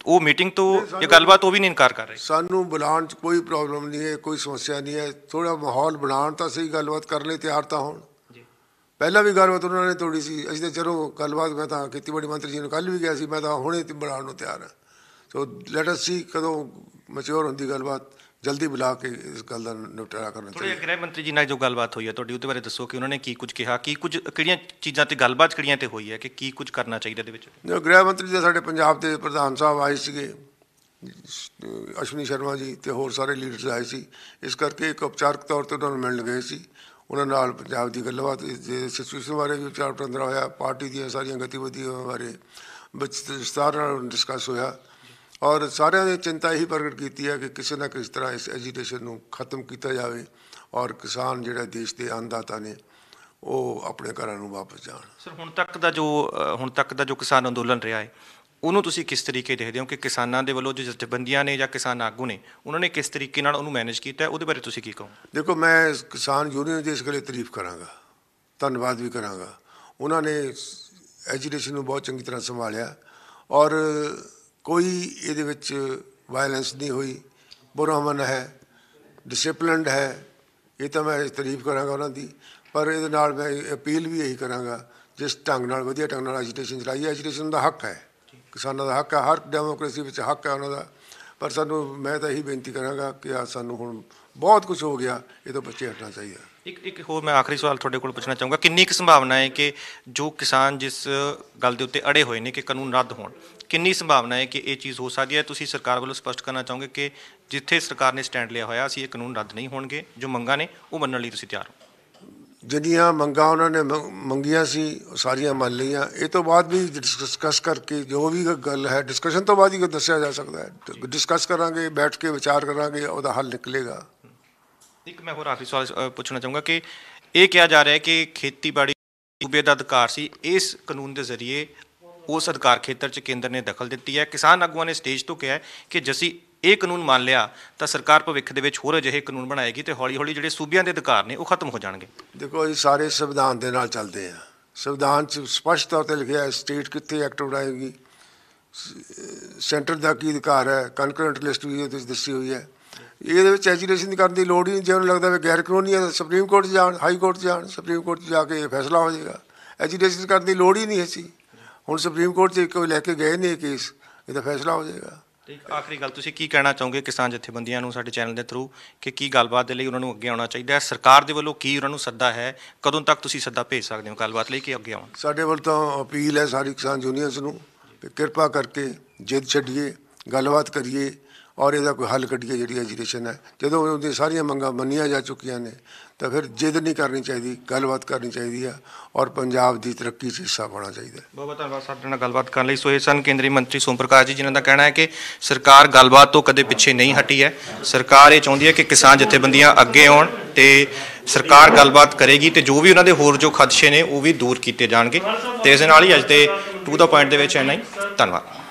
ਉਹ ਮੀਟਿੰਗ ਤੋਂ ਇਹ ਗੱਲਬਾਤ ਉਹ ਵੀ ਨਹੀਂ ਇਨਕਾਰ ਕਰ ਰਹੇ ਸਾਨੂੰ ਬੁਲਾਉਣ 'ਚ ਕੋਈ ਪ੍ਰੋਬਲਮ ਨਹੀਂ ਹੈ ਕੋਈ ਸਮੱਸਿਆ ਨਹੀਂ ਹੈ ਥੋੜਾ ਮਾਹੌਲ ਬਣਾਉਣ ਤਾਂ ਸਹੀ ਗੱਲਬਾਤ ਕਰਨ ਲਈ ਤਿਆਰ ਤਾਂ ਹੋਣ ਪਹਿਲਾਂ ਵੀ ਗੱਲਬਾਤ ਉਹਨਾਂ ਨੇ ਤੋੜੀ ਸੀ ਅਸੀਂ ਤਾਂ ਚਲੋ ਗੱਲਬਾਤ ਮੈਂ ਤਾਂ ਖੇਤੀਬਾੜੀ ਮੰਤਰੀ ਜੀ ਨੂੰ ਕੱਲ ਵੀ ਗਿਆ ਸੀ ਮੈਂ ਤਾਂ ਹੁਣੇ ਤੇ ਬਣਾਉਣ ਨੂੰ ਤਿਆਰ ਹਾਂ ਸੋ ਲੈਟ ਅਸ ਸੀ ਕਦੋਂ ਮੈਚੁਰ ਹੁੰਦੀ ਗੱਲਬਾਤ ਜਲਦੀ ਬੁਲਾ ਕੇ ਇਸ ਗੱਲ ਦਾ ਨਿਪਟਾਰਾ ਕਰਨਾ ਚਾਹੀਦਾ ਥੋੜੀ ਗ੍ਰਹਿ ਮੰਤਰੀ ਜੀ ਨਾਲ ਜੋ ਗੱਲਬਾਤ ਹੋਈ ਹੈ ਤੁਹਾਡੀ ਉਹਦੇ ਬਾਰੇ ਦੱਸੋ ਕਿ ਉਹਨਾਂ ਨੇ ਕੀ ਕੁਝ ਕਿਹਾ ਕੀ ਕੁਝ ਕਿਹੜੀਆਂ ਚੀਜ਼ਾਂ ਤੇ ਗੱਲਬਾਤ ਕਿਹੜੀਆਂ ਤੇ ਹੋਈ ਹੈ ਕਿ ਕੀ ਕੁਝ ਕਰਨਾ ਚਾਹੀਦਾ ਦੇ ਵਿੱਚ ਜੋ ਗ੍ਰਹਿ ਮੰਤਰੀ ਜੀ ਸਾਡੇ ਪੰਜਾਬ ਦੇ ਪ੍ਰਧਾਨ ਸਾਹਿਬ ਆਏ ਸੀਗੇ ਅਸ਼ਵਨੀ ਸ਼ਰਮਾ ਜੀ ਤੇ ਹੋਰ ਸਾਰੇ ਲੀਡਰਸ ਆਏ ਸੀ ਇਸ ਕਰਕੇ ਇੱਕ ਉਪਚਾਰਕ ਤੌਰ ਤੇ ਉਹਨਾਂ ਨੂੰ ਮਿਲਣ ਗਏ ਸੀ ਉਹਨਾਂ ਨਾਲ ਪੰਜਾਬ ਦੀ ਗੱਲਬਾਤ ਸਿਚੁਏਸ਼ਨ ਬਾਰੇ ਵੀ ਚਾਰ ਵਟਾਂਦਰਾ ਹੋਇਆ ਪਾਰਟੀ ਦੀਆਂ ਸਾਰੀਆਂ ਗਤੀਵਿਧੀਆਂ ਬਾਰੇ ਵਿਸਤਾਰ ਨਾਲ ਡਿਸਕਸ ਹੋਇਆ ਔਰ ਸਾਰਿਆਂ ਨੇ ਚਿੰਤਾ ਇਹੀ ਪ੍ਰਗਟ ਕੀਤੀ ਹੈ ਕਿ ਕਿਸੇ ਨਾ ਕਿਸ ਤਰ੍ਹਾਂ ਇਸ ਐਜੀਟੇਸ਼ਨ ਨੂੰ ਖਤਮ ਕੀਤਾ ਜਾਵੇ ਔਰ ਕਿਸਾਨ ਜਿਹੜਾ ਦੇਸ਼ ਦੇ ਆਂਦਾਤਾ ਨੇ ਉਹ ਆਪਣੇ ਘਰਾਂ ਨੂੰ ਵਾਪਸ ਜਾਣ ਸਰ ਹੁਣ ਤੱਕ ਦਾ ਜੋ ਹੁਣ ਤੱਕ ਦਾ ਜੋ ਕਿਸਾਨ ਅੰਦੋਲਨ ਰਿਹਾ ਹੈ ਉਹਨੂੰ ਤੁਸੀਂ ਕਿਸ ਤਰੀਕੇ ਦੇਖਦੇ ਹੋ ਕਿ ਕਿਸਾਨਾਂ ਦੇ ਵੱਲੋਂ ਜੋ ਜਥੇਬੰਦੀਆਂ ਨੇ ਜਾਂ ਕਿਸਾਨ ਆਗੂ ਨੇ ਉਹਨਾਂ ਨੇ ਕਿਸ ਤਰੀਕੇ ਨਾਲ ਉਹਨੂੰ ਮੈਨੇਜ ਕੀਤਾ ਉਹਦੇ ਬਾਰੇ ਤੁਸੀਂ ਕੀ ਕਹੋ ਦੇਖੋ ਮੈਂ ਕਿਸਾਨ ਯੂਨੀਅਨ ਦੀ ਇਸ ਗੱਲੇ ਤਾਰੀਫ ਕਰਾਂਗਾ ਧੰਨਵਾਦ ਵੀ ਕਰਾਂਗਾ ਉਹਨਾਂ ਨੇ ਐਜੀਟੇਸ਼ਨ ਨੂੰ ਬਹੁਤ ਚੰਗੀ ਤਰ੍ਹਾਂ ਸੰਭਾਲਿਆ ਔਰ ਕੋਈ ਇਹਦੇ ਵਿੱਚ ਵਾਇਲੈਂਸ ਨਹੀਂ ਹੋਈ ਬੁਰਹਮਨ ਹੈ ਡਿਸਪਲਿਨਡ ਹੈ ਇਹ ਤਾਂ ਮੈਂ ਤਾਰੀਫ ਕਰਾਂਗਾ ਉਹਨਾਂ ਦੀ ਪਰ ਇਹਦੇ ਨਾਲ ਮੈਂ ਅਪੀਲ ਵੀ ਇਹੀ ਕਰਾਂਗਾ ਜਿਸ ਢੰਗ ਨਾਲ ਵਧੀਆ ਢੰਗ ਨਾਲ ਐਜੀਟੇਸ਼ਨ ਚਲਾਈ ਐਜੀਟੇਸ਼ਨ ਦਾ ਹੱਕ ਹੈ ਕਿਸਾਨਾਂ ਦਾ ਹੱਕ ਹੈ ਹਰ ਡੈਮੋਕ੍ਰੇਸੀ ਵਿੱਚ ਹੱਕ ਹੈ ਉਹਨਾਂ ਦਾ ਪਰ ਸਾਨੂੰ ਮੈਂ ਤਾਂ ਇਹੀ ਬੇਨਤੀ ਕਰਾਂਗਾ ਕਿ ਆ ਸਾਨੂੰ ਹੁਣ ਬਹੁਤ ਕੁਝ ਹੋ ਗਿਆ ਇਹ ਤੋਂ ਬੱਚੇ ਹਟਣਾ ਚਾਹੀਦਾ ਇੱਕ ਇੱਕ ਹੋਰ ਮੈਂ ਆਖਰੀ ਸਵਾਲ ਤੁਹਾਡੇ ਕੋਲ ਪੁੱਛਣਾ ਚਾਹੂੰਗਾ ਕਿੰਨੀ ਕੁ ਸੰਭਾਵਨਾ ਹੈ ਕਿ ਜੋ ਕਿਸਾਨ ਜਿਸ ਗੱਲ ਦੇ ਉੱਤੇ ਅੜੇ ਹੋਏ ਨੇ ਕਿ ਕਾਨੂੰਨ ਰੱਦ ਹੋਣ ਕਿੰਨੀ ਸੰਭਾਵਨਾ ਹੈ ਕਿ ਇਹ ਚੀਜ਼ ਹੋ ਸਕਦੀ ਹੈ ਤੁਸੀਂ ਸਰਕਾਰ ਵੱਲੋਂ ਸਪਸ਼ਟ ਕਰਨਾ ਚਾਹੋਗੇ ਕਿ ਜਿੱਥੇ ਸਰਕਾਰ ਨੇ ਸਟੈਂਡ ਲਿਆ ਹੋਇਆ ਅਸੀਂ ਇਹ ਕਾਨੂੰਨ ਰੱਦ ਨਹੀਂ ਹੋਣਗੇ ਜੋ ਮੰਗਾਂ ਨੇ ਉਹ ਮੰਨਣ ਲਈ ਤੁਸੀਂ ਤਿਆਰ ਹੋ ਜਿਹੜੀਆਂ ਮੰਗਾਂ ਉਹਨਾਂ ਨੇ ਮੰਗੀਆਂ ਸੀ ਸਾਰੀਆਂ ਮੰਨ ਲਈਆਂ ਇਹ ਤੋਂ ਬਾਅਦ ਵੀ ਡਿਸਕਸ ਕਰਕੇ ਜੋ ਵੀ ਗੱਲ ਹੈ ਡਿਸਕਸ਼ਨ ਤੋਂ ਬਾਅਦ ਹੀ ਦੱਸਿਆ ਜਾ ਸਕਦਾ ਹੈ ਡਿਸਕਸ ਕਰਾਂਗੇ ਬੈਠ ਕੇ ਵਿਚਾਰ ਕਰਾਂਗੇ ਉਹਦਾ ਹੱਲ ਨਿਕਲੇਗਾ ਇੱਕ ਮੈਂ ਹੋਰ ਆਖਰੀ ਸਵਾਲ ਪੁੱਛਣਾ ਚਾਹੂੰਗਾ ਕਿ ਇਹ ਕਿਹਾ ਜਾ ਰਿਹਾ ਹੈ ਕਿ ਖੇਤੀਬਾੜੀ ਸੂਬੇ ਦਾ ਅਧਿਕਾਰ ਸੀ ਇਸ ਕਾਨੂੰਨ ਦੇ ਜ਼ਰੀਏ ਉਸ ਅਧਿਕਾਰ ਖੇਤਰ 'ਚ ਕੇਂਦਰ ਨੇ ਦਖਲ ਦਿੱਤੀ ਹੈ ਕਿਸਾਨ ਆਗੂਆਂ ਨੇ ਸਟੇਜ ਤੋਂ ਕਿਹਾ ਕਿ ਜਸੀ ਇਹ ਕਾਨੂੰਨ ਮੰਨ ਲਿਆ ਤਾਂ ਸਰਕਾਰ ਭਵਿੱਖ ਦੇ ਵਿੱਚ ਹੋਰ ਅਜਿਹੇ ਕਾਨੂੰਨ ਬਣਾਏਗੀ ਤੇ ਹੌਲੀ-ਹੌਲੀ ਜਿਹੜੇ ਸੂਬਿਆਂ ਦੇ ਅਧਿਕਾਰ ਨੇ ਉਹ ਖਤਮ ਹੋ ਜਾਣਗੇ ਦੇਖੋ ਜੀ ਸਾਰੇ ਸੰਵਿਧਾਨ ਦੇ ਨਾਲ ਚੱਲਦੇ ਆ ਸੰਵਿਧਾਨ 'ਚ ਸਪਸ਼ਟ ਤੌਰ ਤੇ ਲਿਖਿਆ ਹੈ ਸਟੇਟ ਕਿੱਥੇ ਐਕਟ ਉਡਾਏਗੀ ਸੈਂਟਰ ਦਾ ਕੀ ਅਧਿਕਾਰ ਹੈ ਕਨਕਰੈਂਟ ਲਿਸਟ ਵੀ ਇਹਦੇ ਵਿੱਚ ਦੱਸੀ ਹੋਈ ਹੈ ਇਹਦੇ ਵਿੱਚ ਐਜੀਟੇਸ਼ਨ ਕਰਨ ਦੀ ਲੋੜ ਹੀ ਨਹੀਂ ਜੇ ਉਹਨੂੰ ਲੱਗਦਾ ਵੀ ਗੈਰ ਕਾਨੂੰਨੀ ਹੈ ਸੁਪਰੀਮ ਕੋਰਟ ਜਾਣ ਹਾਈ ਕੋਰਟ ਜਾਣ ਸੁਪਰੀਮ ਕੋਰਟ ਜਾ ਕੇ ਫੈਸਲਾ ਹੋ ਜਾਏਗਾ ਐਜੀਟੇਸ਼ਨ ਕਰਨ ਦੀ ਲੋੜ ਹੀ ਨਹੀਂ ਸੀ ਹੁਣ ਸੁਪਰੀਮ ਕੋਰਟ 'ਚ ਕੋਈ ਲੈ ਕੇ ਗਏ ਨੇ ਕੇਸ ਇਹਦਾ ਫੈਸਲਾ ਹੋ ਜਾਏਗਾ ਠੀਕ ਆਖਰੀ ਗੱਲ ਤੁਸੀਂ ਕੀ ਕਹਿਣਾ ਚਾਹੋਗੇ ਕਿਸਾਨ ਜਥੇਬੰਦੀਆਂ ਨੂੰ ਸਾਡੇ ਚੈਨਲ ਦੇ ਥਰੂ ਕਿ ਕੀ ਗੱਲਬਾਤ ਦੇ ਲਈ ਉਹਨਾਂ ਨੂੰ ਅੱਗੇ ਆਉਣਾ ਚਾਹੀਦਾ ਹੈ ਸਰਕਾਰ ਦੇ ਵੱਲੋਂ ਕੀ ਉਹਨਾਂ ਨੂੰ ਸੱਦਾ ਹੈ ਕਦੋਂ ਤੱਕ ਤੁਸੀਂ ਸੱਦਾ ਭੇਜ ਸਕਦੇ ਹੋ ਗੱਲਬਾਤ ਲਈ ਕਿ ਅੱਗੇ ਆਉਣ ਸਾਡੇ ਵੱਲ ਤਾਂ ਅਪੀਲ ਹੈ ਸਾਰੀ ਕਿਸਾਨ ਯੂਨੀਅਨਸ ਨੂੰ ਕਿ ਕਿਰਪਾ ਕਰਕੇ ਜਿੱਦ ਛੱਡੀਏ ਗੱਲਬਾਤ ਕਰੀਏ ਔਰ ਇਹਦਾ ਕੋਈ ਹੱਲ ਕੱਢੀਏ ਜਿਹੜੀ ਐਜੀਟੇਸ਼ਨ ਹੈ ਜਦੋਂ ਉਹਦੀਆਂ ਸਾਰੀਆਂ ਮੰਗਾਂ ਮੰਨੀਆਂ ਜਾ ਚੁੱਕੀਆਂ ਨੇ ਤਾਂ ਫਿਰ ਜਿੱਦ ਨਹੀਂ ਕਰਨੀ ਚਾਹੀਦੀ ਗੱਲਬਾਤ ਕਰਨੀ ਚਾਹੀਦੀ ਆ ਔਰ ਪੰਜਾਬ ਦੀ ਤਰੱਕੀ 'ਚ ਹਿੱਸਾ ਬਣਾ ਚਾਹੀਦਾ ਬਹੁਤ ਬਹੁਤ ਧੰਨਵਾਦ ਸਾਡੇ ਨਾਲ ਗੱਲਬਾਤ ਕਰਨ ਲਈ ਸੋ ਸਨ ਕੇਂਦਰੀ ਮੰਤਰੀ ਸੋਮ ਪ੍ਰਕਾਸ਼ ਜੀ ਜਿਨ੍ਹਾਂ ਦਾ ਕਹਿਣਾ ਹੈ ਕਿ ਸਰਕਾਰ ਗੱਲਬਾਤ ਤੋਂ ਕਦੇ ਪਿੱਛੇ ਨਹੀਂ ਹਟੀ ਹੈ ਸਰਕਾਰ ਇਹ ਚਾਹੁੰਦੀ ਹੈ ਕਿ ਕਿਸਾਨ ਜਥੇਬੰਦੀਆਂ ਅੱਗੇ ਆਉਣ ਤੇ ਸਰਕਾਰ ਗੱਲਬਾਤ ਕਰੇਗੀ ਤੇ ਜੋ ਵੀ ਉਹਨਾਂ ਦੇ ਹੋਰ ਜੋ ਖਦਸ਼ੇ ਨੇ ਉਹ ਵੀ ਦੂਰ ਕੀਤੇ ਜਾਣਗੇ ਤੇ ਇਸ ਨਾਲ ਹੀ ਅੱਜ ਦੇ ਟੂ ਦਾ ਪੁਆਇੰਟ ਦੇ ਵਿੱਚ ਐਨਾ ਹੀ ਧੰਨਵਾਦ